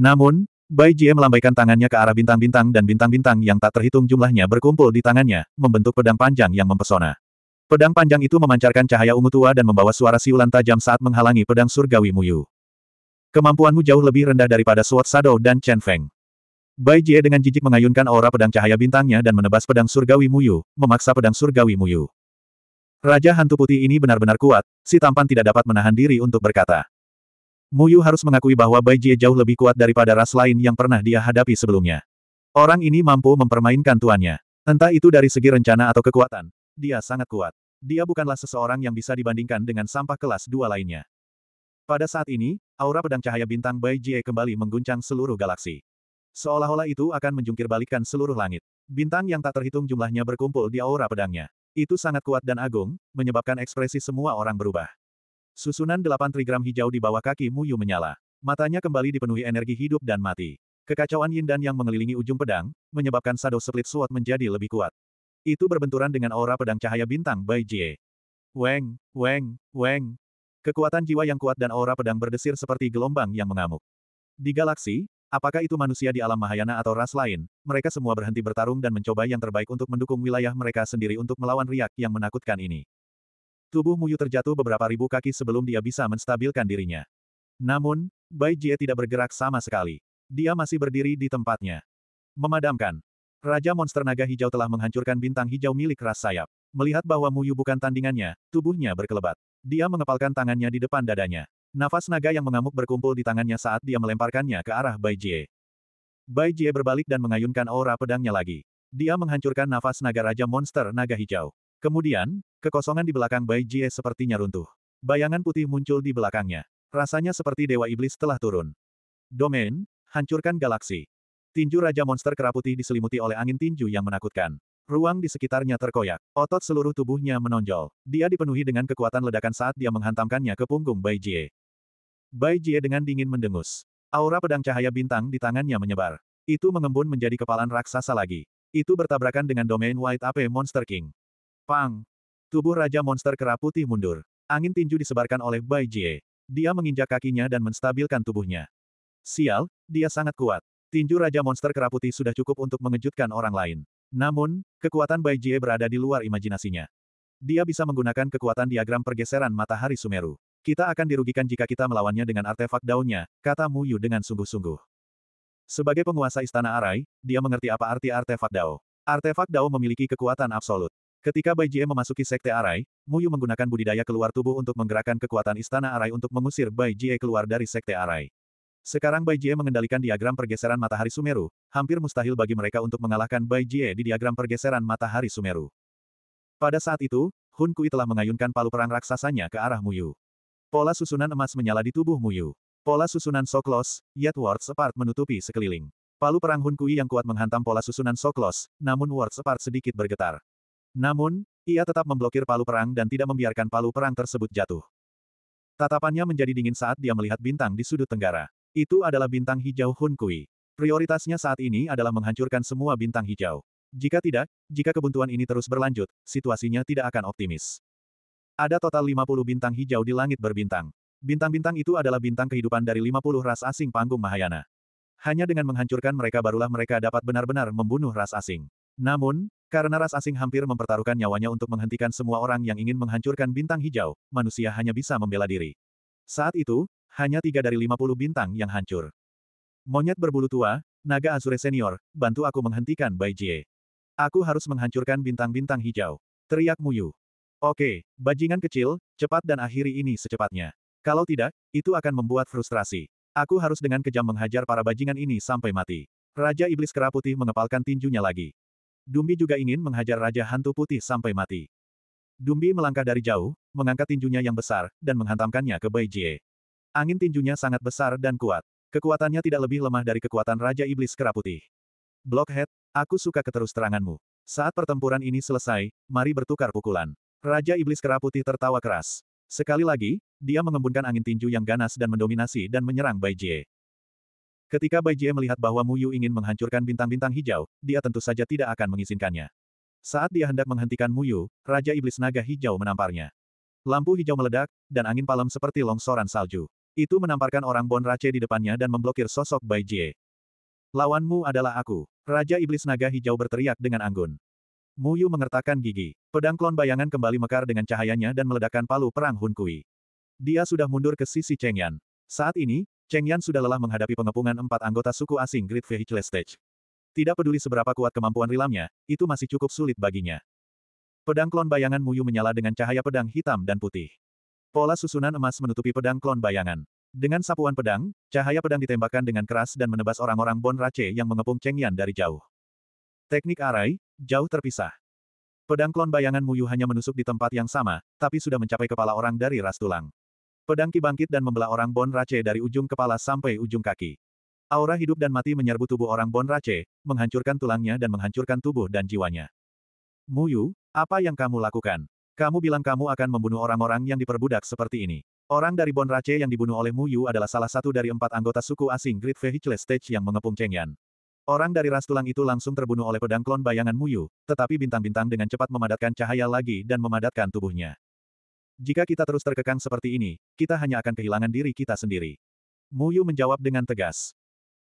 Namun, Bai Jie melambaikan tangannya ke arah bintang-bintang dan bintang-bintang yang tak terhitung jumlahnya berkumpul di tangannya, membentuk pedang panjang yang mempesona. Pedang panjang itu memancarkan cahaya ungu tua dan membawa suara siulan tajam saat menghalangi pedang surgawi Muyu. Kemampuanmu jauh lebih rendah daripada Sword Shadow dan Chen Feng. Bai Jie dengan jijik mengayunkan aura pedang cahaya bintangnya dan menebas pedang surgawi Muyu, memaksa pedang surgawi Muyu. Raja hantu putih ini benar-benar kuat, si tampan tidak dapat menahan diri untuk berkata. Muyu harus mengakui bahwa Bai Jie jauh lebih kuat daripada ras lain yang pernah dia hadapi sebelumnya. Orang ini mampu mempermainkan tuannya. Entah itu dari segi rencana atau kekuatan, dia sangat kuat. Dia bukanlah seseorang yang bisa dibandingkan dengan sampah kelas dua lainnya. Pada saat ini, aura pedang cahaya bintang Bai Jie kembali mengguncang seluruh galaksi. Seolah-olah itu akan menjungkir seluruh langit. Bintang yang tak terhitung jumlahnya berkumpul di aura pedangnya. Itu sangat kuat dan agung, menyebabkan ekspresi semua orang berubah. Susunan delapan trigram hijau di bawah kaki Muyu menyala. Matanya kembali dipenuhi energi hidup dan mati. Kekacauan yin dan yang mengelilingi ujung pedang, menyebabkan Shadow Split Sword menjadi lebih kuat. Itu berbenturan dengan aura pedang cahaya bintang Bai Jie. Weng, weng, weng. Kekuatan jiwa yang kuat dan aura pedang berdesir seperti gelombang yang mengamuk. Di galaksi, Apakah itu manusia di alam Mahayana atau ras lain, mereka semua berhenti bertarung dan mencoba yang terbaik untuk mendukung wilayah mereka sendiri untuk melawan riak yang menakutkan ini. Tubuh Muyu terjatuh beberapa ribu kaki sebelum dia bisa menstabilkan dirinya. Namun, Bai Jie tidak bergerak sama sekali. Dia masih berdiri di tempatnya. Memadamkan. Raja Monster Naga Hijau telah menghancurkan bintang hijau milik ras sayap. Melihat bahwa Muyu bukan tandingannya, tubuhnya berkelebat. Dia mengepalkan tangannya di depan dadanya. Nafas naga yang mengamuk berkumpul di tangannya saat dia melemparkannya ke arah Bai Jie. Bai Jie berbalik dan mengayunkan aura pedangnya lagi. Dia menghancurkan nafas naga raja monster naga hijau. Kemudian, kekosongan di belakang Bai Jie sepertinya runtuh. Bayangan putih muncul di belakangnya. Rasanya seperti dewa iblis telah turun. Domain, hancurkan galaksi. Tinju Raja Monster Kera diselimuti oleh angin tinju yang menakutkan. Ruang di sekitarnya terkoyak. Otot seluruh tubuhnya menonjol. Dia dipenuhi dengan kekuatan ledakan saat dia menghantamkannya ke punggung Bai Jie. Bai Jie dengan dingin mendengus. Aura pedang cahaya bintang di tangannya menyebar. Itu mengembun menjadi kepalan raksasa lagi. Itu bertabrakan dengan domain White Ape Monster King. Pang! Tubuh Raja Monster Kera Putih mundur. Angin tinju disebarkan oleh Bai Jie. Dia menginjak kakinya dan menstabilkan tubuhnya. Sial, dia sangat kuat. Tinju Raja Monster Kera Putih sudah cukup untuk mengejutkan orang lain. Namun, kekuatan Bai Jie berada di luar imajinasinya. Dia bisa menggunakan kekuatan diagram pergeseran matahari Sumeru. Kita akan dirugikan jika kita melawannya dengan artefak daunnya, kata Mu Yu dengan sungguh-sungguh. Sebagai penguasa istana Arai, dia mengerti apa arti artefak Dao. Artefak Dao memiliki kekuatan absolut. Ketika Bai Jie memasuki sekte Arai, Mu Yu menggunakan budidaya keluar tubuh untuk menggerakkan kekuatan istana Arai untuk mengusir Bai Jie keluar dari sekte Arai. Sekarang Bai Jie mengendalikan diagram pergeseran matahari Sumeru, hampir mustahil bagi mereka untuk mengalahkan Bai Jie di diagram pergeseran matahari Sumeru. Pada saat itu, Hun Kui telah mengayunkan palu perang raksasanya ke arah Mu Yu. Pola susunan emas menyala di tubuh Muyu. Pola susunan Soklos, yet Ward Separt menutupi sekeliling. Palu perang Hun Kui yang kuat menghantam pola susunan Soklos, namun Ward Separt sedikit bergetar. Namun, ia tetap memblokir palu perang dan tidak membiarkan palu perang tersebut jatuh. Tatapannya menjadi dingin saat dia melihat bintang di sudut tenggara. Itu adalah bintang hijau Hun Kui. Prioritasnya saat ini adalah menghancurkan semua bintang hijau. Jika tidak, jika kebuntuan ini terus berlanjut, situasinya tidak akan optimis. Ada total 50 bintang hijau di langit berbintang. Bintang-bintang itu adalah bintang kehidupan dari 50 ras asing panggung Mahayana. Hanya dengan menghancurkan mereka barulah mereka dapat benar-benar membunuh ras asing. Namun, karena ras asing hampir mempertaruhkan nyawanya untuk menghentikan semua orang yang ingin menghancurkan bintang hijau, manusia hanya bisa membela diri. Saat itu, hanya tiga dari 50 bintang yang hancur. Monyet berbulu tua, naga Azure Senior, bantu aku menghentikan Bai Jie. Aku harus menghancurkan bintang-bintang hijau. Teriak Muyu. Oke, bajingan kecil, cepat dan akhiri ini secepatnya. Kalau tidak, itu akan membuat frustrasi. Aku harus dengan kejam menghajar para bajingan ini sampai mati. Raja Iblis Kera Putih mengepalkan tinjunya lagi. Dumbi juga ingin menghajar Raja Hantu Putih sampai mati. Dumbi melangkah dari jauh, mengangkat tinjunya yang besar, dan menghantamkannya ke Bai Jie. Angin tinjunya sangat besar dan kuat. Kekuatannya tidak lebih lemah dari kekuatan Raja Iblis Kera Putih. Blockhead, aku suka keterus teranganmu. Saat pertempuran ini selesai, mari bertukar pukulan. Raja Iblis Kera Putih tertawa keras. Sekali lagi, dia mengembunkan angin tinju yang ganas dan mendominasi dan menyerang Bai Jie. Ketika Bai Jie melihat bahwa Mu Yu ingin menghancurkan bintang-bintang hijau, dia tentu saja tidak akan mengizinkannya. Saat dia hendak menghentikan Mu Yu, Raja Iblis Naga Hijau menamparnya. Lampu hijau meledak, dan angin palem seperti longsoran salju. Itu menamparkan orang Bon Race di depannya dan memblokir sosok Bai Jie. Lawanmu adalah aku. Raja Iblis Naga Hijau berteriak dengan anggun. Mu Yu mengertakkan gigi. Pedang klon bayangan kembali mekar dengan cahayanya dan meledakkan palu perang Hun Kui. Dia sudah mundur ke sisi Cheng Yan. Saat ini, Cheng Yan sudah lelah menghadapi pengepungan empat anggota suku asing Great Vehicle Stage. Tidak peduli seberapa kuat kemampuan rilamnya, itu masih cukup sulit baginya. Pedang klon bayangan Muyu menyala dengan cahaya pedang hitam dan putih. Pola susunan emas menutupi pedang klon bayangan. Dengan sapuan pedang, cahaya pedang ditembakkan dengan keras dan menebas orang-orang Bon Rache yang mengepung Cheng Yan dari jauh. Teknik arai, jauh terpisah. Pedang klon bayangan Muyu hanya menusuk di tempat yang sama, tapi sudah mencapai kepala orang dari ras tulang. Pedang Ki bangkit dan membelah orang Bon Rache dari ujung kepala sampai ujung kaki. Aura hidup dan mati menyerbu tubuh orang Bon Rache, menghancurkan tulangnya dan menghancurkan tubuh dan jiwanya. Muyu, apa yang kamu lakukan? Kamu bilang kamu akan membunuh orang-orang yang diperbudak seperti ini. Orang dari Bon Rache yang dibunuh oleh Muyu adalah salah satu dari empat anggota suku asing Great Vehicle Stage yang mengepung Cheng Yan. Orang dari ras tulang itu langsung terbunuh oleh pedang klon bayangan Muyu, tetapi bintang-bintang dengan cepat memadatkan cahaya lagi dan memadatkan tubuhnya. Jika kita terus terkekang seperti ini, kita hanya akan kehilangan diri kita sendiri. Muyu menjawab dengan tegas.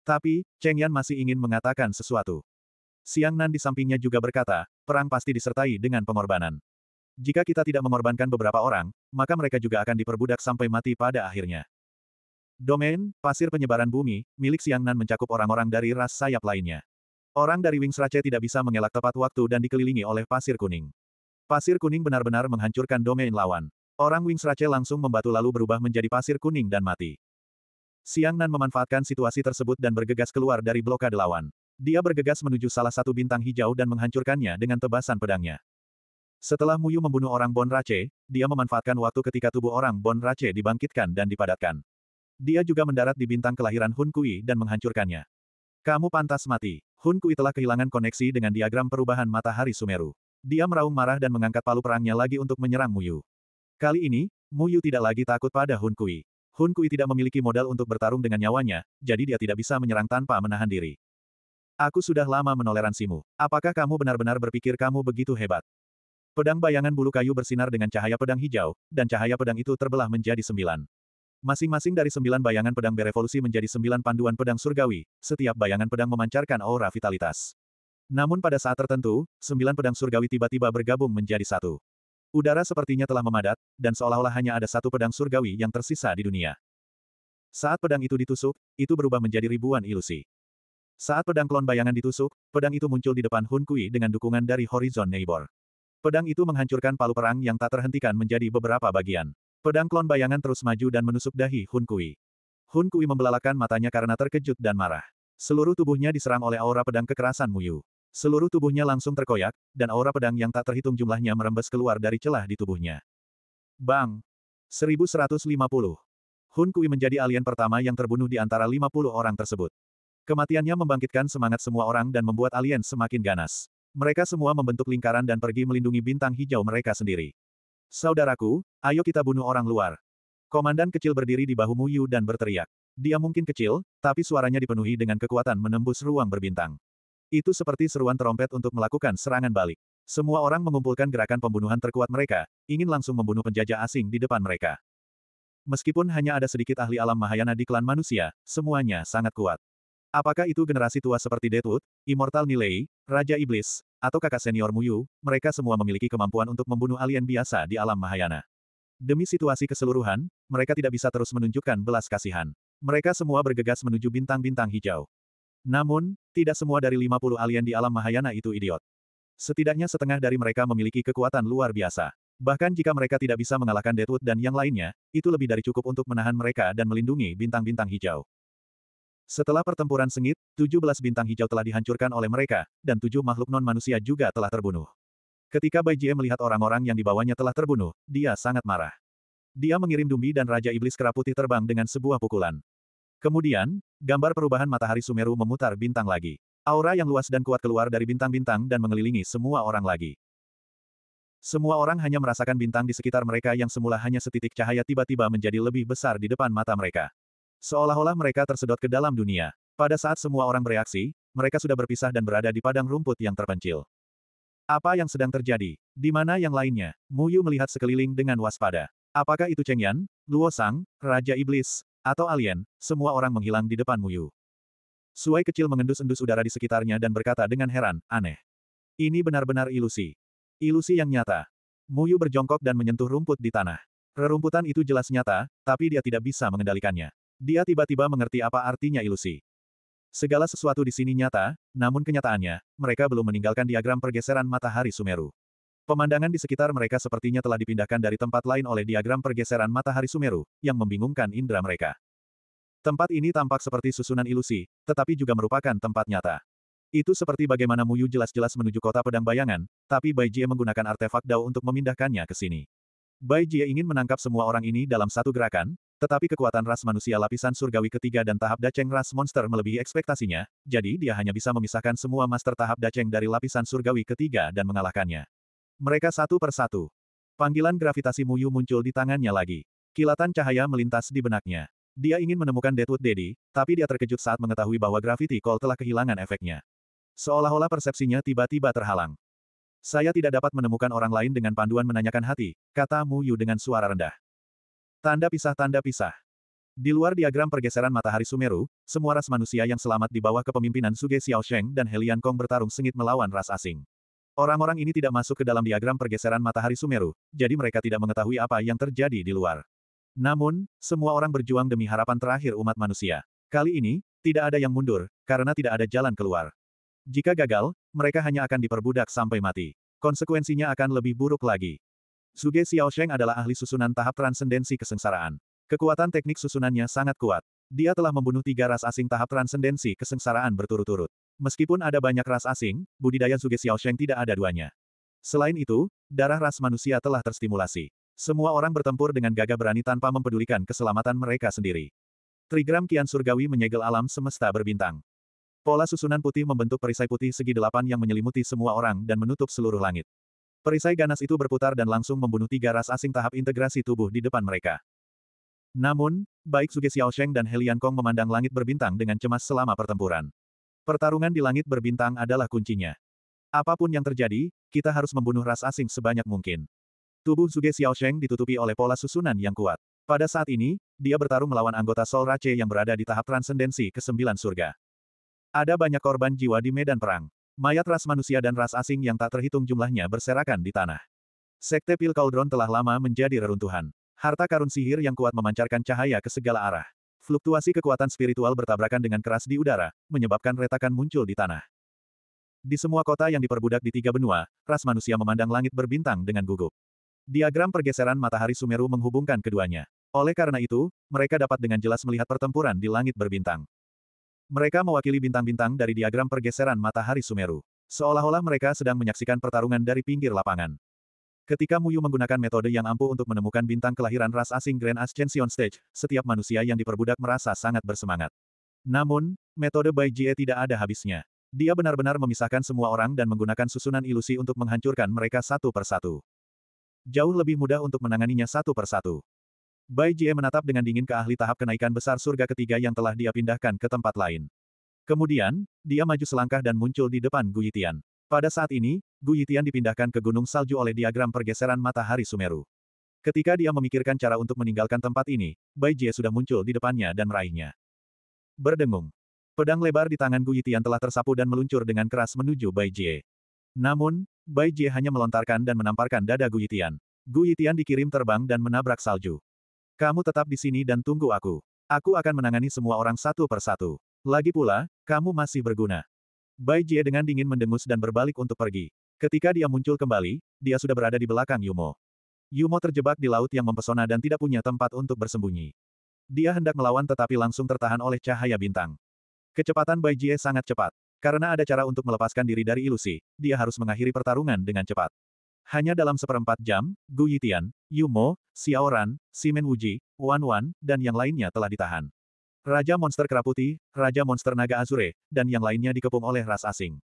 Tapi, Cheng Yan masih ingin mengatakan sesuatu. Siang Nan di sampingnya juga berkata, perang pasti disertai dengan pengorbanan. Jika kita tidak mengorbankan beberapa orang, maka mereka juga akan diperbudak sampai mati pada akhirnya. Domain, pasir penyebaran bumi, milik Siangnan mencakup orang-orang dari ras sayap lainnya. Orang dari Wings Rache tidak bisa mengelak tepat waktu dan dikelilingi oleh pasir kuning. Pasir kuning benar-benar menghancurkan domain lawan. Orang Wings Rache langsung membatu lalu berubah menjadi pasir kuning dan mati. Siangnan memanfaatkan situasi tersebut dan bergegas keluar dari blokade lawan. Dia bergegas menuju salah satu bintang hijau dan menghancurkannya dengan tebasan pedangnya. Setelah Muyu membunuh orang Bon Rache, dia memanfaatkan waktu ketika tubuh orang Bon Rache dibangkitkan dan dipadatkan. Dia juga mendarat di bintang kelahiran Hun Kui dan menghancurkannya. Kamu pantas mati. Hun Kui telah kehilangan koneksi dengan diagram perubahan matahari Sumeru. Dia meraung marah dan mengangkat palu perangnya lagi untuk menyerang Muyu. Kali ini, Muyu tidak lagi takut pada Hun Kui. Hun Kui tidak memiliki modal untuk bertarung dengan nyawanya, jadi dia tidak bisa menyerang tanpa menahan diri. Aku sudah lama menoleransimu. Apakah kamu benar-benar berpikir kamu begitu hebat? Pedang bayangan bulu kayu bersinar dengan cahaya pedang hijau, dan cahaya pedang itu terbelah menjadi sembilan. Masing-masing dari sembilan bayangan pedang berevolusi menjadi sembilan panduan pedang surgawi, setiap bayangan pedang memancarkan aura vitalitas. Namun pada saat tertentu, sembilan pedang surgawi tiba-tiba bergabung menjadi satu. Udara sepertinya telah memadat, dan seolah-olah hanya ada satu pedang surgawi yang tersisa di dunia. Saat pedang itu ditusuk, itu berubah menjadi ribuan ilusi. Saat pedang klon bayangan ditusuk, pedang itu muncul di depan Hun Kui dengan dukungan dari Horizon Neighbor. Pedang itu menghancurkan palu perang yang tak terhentikan menjadi beberapa bagian. Pedang klon bayangan terus maju dan menusuk dahi Hun Kui. Hun Kui membelalakan matanya karena terkejut dan marah. Seluruh tubuhnya diserang oleh aura pedang kekerasan Muyu. Seluruh tubuhnya langsung terkoyak, dan aura pedang yang tak terhitung jumlahnya merembes keluar dari celah di tubuhnya. Bang! 1150. Hun Kui menjadi alien pertama yang terbunuh di antara 50 orang tersebut. Kematiannya membangkitkan semangat semua orang dan membuat alien semakin ganas. Mereka semua membentuk lingkaran dan pergi melindungi bintang hijau mereka sendiri. Saudaraku, ayo kita bunuh orang luar. Komandan kecil berdiri di bahu Muyu dan berteriak. Dia mungkin kecil, tapi suaranya dipenuhi dengan kekuatan menembus ruang berbintang. Itu seperti seruan terompet untuk melakukan serangan balik. Semua orang mengumpulkan gerakan pembunuhan terkuat mereka, ingin langsung membunuh penjajah asing di depan mereka. Meskipun hanya ada sedikit ahli alam Mahayana di klan manusia, semuanya sangat kuat. Apakah itu generasi tua seperti Deadwood, Immortal Nilei, Raja Iblis, atau kakak senior Muyu, mereka semua memiliki kemampuan untuk membunuh alien biasa di alam Mahayana. Demi situasi keseluruhan, mereka tidak bisa terus menunjukkan belas kasihan. Mereka semua bergegas menuju bintang-bintang hijau. Namun, tidak semua dari 50 alien di alam Mahayana itu idiot. Setidaknya setengah dari mereka memiliki kekuatan luar biasa. Bahkan jika mereka tidak bisa mengalahkan Deadwood dan yang lainnya, itu lebih dari cukup untuk menahan mereka dan melindungi bintang-bintang hijau. Setelah pertempuran sengit, 17 bintang hijau telah dihancurkan oleh mereka, dan tujuh makhluk non-manusia juga telah terbunuh. Ketika Bai Jie melihat orang-orang yang dibawanya telah terbunuh, dia sangat marah. Dia mengirim Dumbi dan Raja Iblis keraputi terbang dengan sebuah pukulan. Kemudian, gambar perubahan matahari Sumeru memutar bintang lagi. Aura yang luas dan kuat keluar dari bintang-bintang dan mengelilingi semua orang lagi. Semua orang hanya merasakan bintang di sekitar mereka yang semula hanya setitik cahaya tiba-tiba menjadi lebih besar di depan mata mereka. Seolah-olah mereka tersedot ke dalam dunia. Pada saat semua orang bereaksi, mereka sudah berpisah dan berada di padang rumput yang terpencil. Apa yang sedang terjadi? Di mana yang lainnya? Mu Yu melihat sekeliling dengan waspada. Apakah itu Cheng Yan, Luo Sang, Raja Iblis, atau alien? Semua orang menghilang di depan Mu Yu. Suai kecil mengendus-endus udara di sekitarnya dan berkata dengan heran, aneh. Ini benar-benar ilusi. Ilusi yang nyata. Mu Yu berjongkok dan menyentuh rumput di tanah. Rerumputan itu jelas nyata, tapi dia tidak bisa mengendalikannya. Dia tiba-tiba mengerti apa artinya ilusi. Segala sesuatu di sini nyata, namun kenyataannya, mereka belum meninggalkan diagram pergeseran matahari Sumeru. Pemandangan di sekitar mereka sepertinya telah dipindahkan dari tempat lain oleh diagram pergeseran matahari Sumeru, yang membingungkan indera mereka. Tempat ini tampak seperti susunan ilusi, tetapi juga merupakan tempat nyata. Itu seperti bagaimana Muyu jelas-jelas menuju kota pedang bayangan, tapi Bai Jie menggunakan artefak Dao untuk memindahkannya ke sini. Bai Jie ingin menangkap semua orang ini dalam satu gerakan, tetapi kekuatan ras manusia lapisan surgawi ketiga dan tahap daceng ras monster melebihi ekspektasinya, jadi dia hanya bisa memisahkan semua master tahap daceng dari lapisan surgawi ketiga dan mengalahkannya. Mereka satu persatu. Panggilan gravitasi Muyu muncul di tangannya lagi. Kilatan cahaya melintas di benaknya. Dia ingin menemukan Deadwood Daddy, tapi dia terkejut saat mengetahui bahwa Gravity Call telah kehilangan efeknya. Seolah-olah persepsinya tiba-tiba terhalang. Saya tidak dapat menemukan orang lain dengan panduan menanyakan hati, kata Mu Yu dengan suara rendah. Tanda pisah Tanda pisah. Di luar diagram pergeseran matahari Sumeru, semua ras manusia yang selamat di bawah kepemimpinan Suge Sheng dan Helian Kong bertarung sengit melawan ras asing. Orang-orang ini tidak masuk ke dalam diagram pergeseran matahari Sumeru, jadi mereka tidak mengetahui apa yang terjadi di luar. Namun, semua orang berjuang demi harapan terakhir umat manusia. Kali ini, tidak ada yang mundur, karena tidak ada jalan keluar. Jika gagal, mereka hanya akan diperbudak sampai mati. Konsekuensinya akan lebih buruk lagi. Zuge Sheng adalah ahli susunan tahap transendensi kesengsaraan. Kekuatan teknik susunannya sangat kuat. Dia telah membunuh tiga ras asing tahap transendensi kesengsaraan berturut-turut. Meskipun ada banyak ras asing, budidaya Zuge Sheng tidak ada duanya. Selain itu, darah ras manusia telah terstimulasi. Semua orang bertempur dengan gagah berani tanpa mempedulikan keselamatan mereka sendiri. Trigram Kian Surgawi menyegel alam semesta berbintang. Pola susunan putih membentuk perisai putih segi delapan yang menyelimuti semua orang dan menutup seluruh langit. Perisai ganas itu berputar dan langsung membunuh tiga ras asing tahap integrasi tubuh di depan mereka. Namun, baik Suge Sheng dan Helian Kong memandang langit berbintang dengan cemas selama pertempuran. Pertarungan di langit berbintang adalah kuncinya. Apapun yang terjadi, kita harus membunuh ras asing sebanyak mungkin. Tubuh Suge Sheng ditutupi oleh pola susunan yang kuat. Pada saat ini, dia bertarung melawan anggota Sol Rache yang berada di tahap transendensi ke-9 surga. Ada banyak korban jiwa di medan perang. Mayat ras manusia dan ras asing yang tak terhitung jumlahnya berserakan di tanah. Sekte Pil Cauldron telah lama menjadi reruntuhan. Harta karun sihir yang kuat memancarkan cahaya ke segala arah. Fluktuasi kekuatan spiritual bertabrakan dengan keras di udara, menyebabkan retakan muncul di tanah. Di semua kota yang diperbudak di tiga benua, ras manusia memandang langit berbintang dengan gugup. Diagram pergeseran matahari Sumeru menghubungkan keduanya. Oleh karena itu, mereka dapat dengan jelas melihat pertempuran di langit berbintang. Mereka mewakili bintang-bintang dari diagram pergeseran matahari Sumeru. Seolah-olah mereka sedang menyaksikan pertarungan dari pinggir lapangan. Ketika Muyu menggunakan metode yang ampuh untuk menemukan bintang kelahiran ras asing Grand Ascension Stage, setiap manusia yang diperbudak merasa sangat bersemangat. Namun, metode Bai Jie tidak ada habisnya. Dia benar-benar memisahkan semua orang dan menggunakan susunan ilusi untuk menghancurkan mereka satu persatu. Jauh lebih mudah untuk menanganinya satu persatu. Bai Jie menatap dengan dingin ke ahli tahap kenaikan besar surga ketiga yang telah dia pindahkan ke tempat lain. Kemudian, dia maju selangkah dan muncul di depan Gu Yitian. Pada saat ini, Gu Yitian dipindahkan ke gunung salju oleh diagram pergeseran matahari Sumeru. Ketika dia memikirkan cara untuk meninggalkan tempat ini, Bai Jie sudah muncul di depannya dan meraihnya. Berdengung. Pedang lebar di tangan Gu Yitian telah tersapu dan meluncur dengan keras menuju Bai Jie. Namun, Bai Jie hanya melontarkan dan menamparkan dada Gu Yitian. Gu Yitian dikirim terbang dan menabrak salju. Kamu tetap di sini dan tunggu aku. Aku akan menangani semua orang satu persatu. Lagi pula, kamu masih berguna. Bai Jie dengan dingin mendengus dan berbalik untuk pergi. Ketika dia muncul kembali, dia sudah berada di belakang Yumo. Yumo terjebak di laut yang mempesona dan tidak punya tempat untuk bersembunyi. Dia hendak melawan tetapi langsung tertahan oleh cahaya bintang. Kecepatan Bai Jie sangat cepat. Karena ada cara untuk melepaskan diri dari ilusi, dia harus mengakhiri pertarungan dengan cepat. Hanya dalam seperempat jam, Gu Yitian, Yu Yumo, Xiaoran, Simen Wuji, Wan Wan, dan yang lainnya telah ditahan. Raja Monster Keraputi, Raja Monster Naga Azure, dan yang lainnya dikepung oleh ras asing.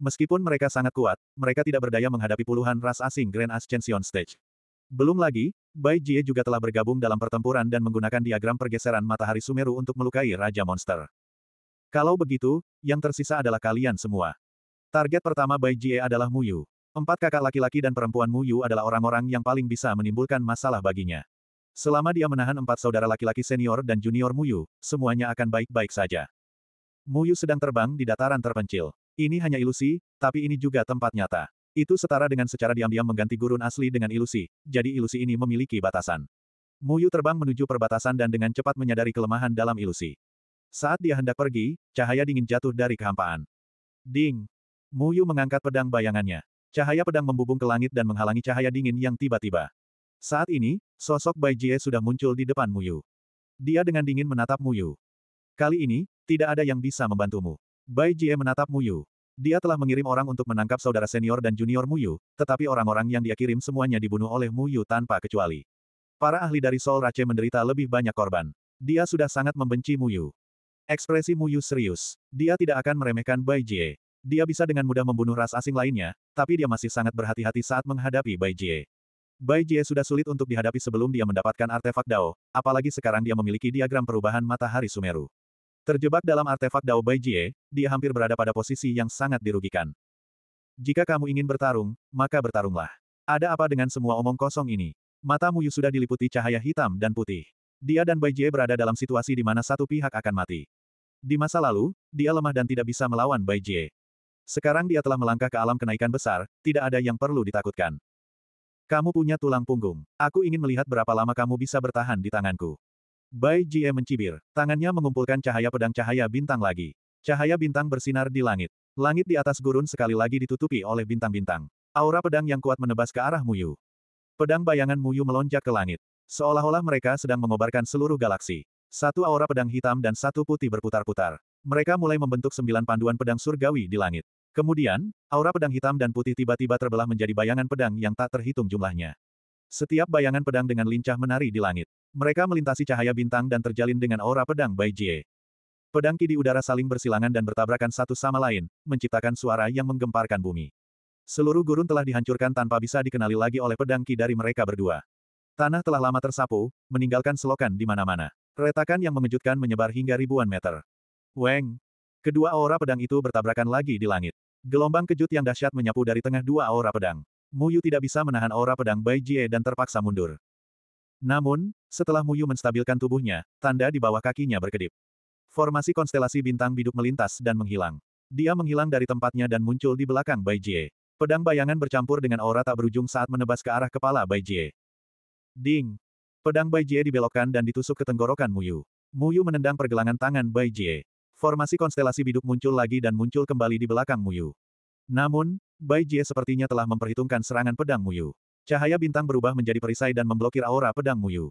Meskipun mereka sangat kuat, mereka tidak berdaya menghadapi puluhan ras asing Grand Ascension Stage. Belum lagi, Bai Jie juga telah bergabung dalam pertempuran dan menggunakan diagram pergeseran matahari Sumeru untuk melukai Raja Monster. Kalau begitu, yang tersisa adalah kalian semua. Target pertama Bai Jie adalah Muyu. Empat kakak laki-laki dan perempuan Mu Yu adalah orang-orang yang paling bisa menimbulkan masalah baginya. Selama dia menahan empat saudara laki-laki senior dan junior Mu Yu, semuanya akan baik-baik saja. Mu Yu sedang terbang di dataran terpencil. Ini hanya ilusi, tapi ini juga tempat nyata. Itu setara dengan secara diam-diam mengganti gurun asli dengan ilusi, jadi ilusi ini memiliki batasan. Mu Yu terbang menuju perbatasan dan dengan cepat menyadari kelemahan dalam ilusi. Saat dia hendak pergi, cahaya dingin jatuh dari kehampaan. Ding! Mu Yu mengangkat pedang bayangannya. Cahaya pedang membubung ke langit dan menghalangi cahaya dingin yang tiba-tiba. Saat ini, sosok Bai Jie sudah muncul di depan Muyu. Dia dengan dingin menatap Muyu. Kali ini, tidak ada yang bisa membantumu. Bai Jie menatap Muyu. Dia telah mengirim orang untuk menangkap saudara senior dan junior Muyu, tetapi orang-orang yang dia kirim semuanya dibunuh oleh Muyu tanpa kecuali. Para ahli dari Sol Rache menderita lebih banyak korban. Dia sudah sangat membenci Muyu. Ekspresi Muyu serius. Dia tidak akan meremehkan Bai Jie. Dia bisa dengan mudah membunuh ras asing lainnya, tapi dia masih sangat berhati-hati saat menghadapi Bai Jie. Bai Jie sudah sulit untuk dihadapi sebelum dia mendapatkan artefak Dao, apalagi sekarang dia memiliki diagram perubahan matahari Sumeru. Terjebak dalam artefak Dao Bai Jie, dia hampir berada pada posisi yang sangat dirugikan. Jika kamu ingin bertarung, maka bertarunglah. Ada apa dengan semua omong kosong ini? Mata Muyu sudah diliputi cahaya hitam dan putih. Dia dan Bai Jie berada dalam situasi di mana satu pihak akan mati. Di masa lalu, dia lemah dan tidak bisa melawan Bai Jie. Sekarang dia telah melangkah ke alam kenaikan besar, tidak ada yang perlu ditakutkan. Kamu punya tulang punggung. Aku ingin melihat berapa lama kamu bisa bertahan di tanganku. Bai Jie mencibir. Tangannya mengumpulkan cahaya pedang cahaya bintang lagi. Cahaya bintang bersinar di langit. Langit di atas gurun sekali lagi ditutupi oleh bintang-bintang. Aura pedang yang kuat menebas ke arah Muyu. Pedang bayangan Muyu melonjak ke langit. Seolah-olah mereka sedang mengobarkan seluruh galaksi. Satu aura pedang hitam dan satu putih berputar-putar. Mereka mulai membentuk sembilan panduan pedang surgawi di langit. Kemudian, aura pedang hitam dan putih tiba-tiba terbelah menjadi bayangan pedang yang tak terhitung jumlahnya. Setiap bayangan pedang dengan lincah menari di langit. Mereka melintasi cahaya bintang dan terjalin dengan aura pedang Bai Jie. Pedang ki di udara saling bersilangan dan bertabrakan satu sama lain, menciptakan suara yang menggemparkan bumi. Seluruh gurun telah dihancurkan tanpa bisa dikenali lagi oleh pedang ki dari mereka berdua. Tanah telah lama tersapu, meninggalkan selokan di mana-mana. Retakan yang mengejutkan menyebar hingga ribuan meter. Weng! Kedua aura pedang itu bertabrakan lagi di langit. Gelombang kejut yang dahsyat menyapu dari tengah dua aura pedang. Muyu tidak bisa menahan aura pedang Bai Jie dan terpaksa mundur. Namun, setelah Muyu menstabilkan tubuhnya, tanda di bawah kakinya berkedip. Formasi konstelasi bintang biduk melintas dan menghilang. Dia menghilang dari tempatnya dan muncul di belakang Bai Jie. Pedang bayangan bercampur dengan aura tak berujung saat menebas ke arah kepala Bai Jie. Ding! Pedang Bai Jie dibelokkan dan ditusuk ke tenggorokan Muyu. Muyu menendang pergelangan tangan Bai Jie. Formasi konstelasi biduk muncul lagi dan muncul kembali di belakang Muyu. Namun, Bai Jie sepertinya telah memperhitungkan serangan pedang Muyu. Cahaya bintang berubah menjadi perisai dan memblokir aura pedang Muyu.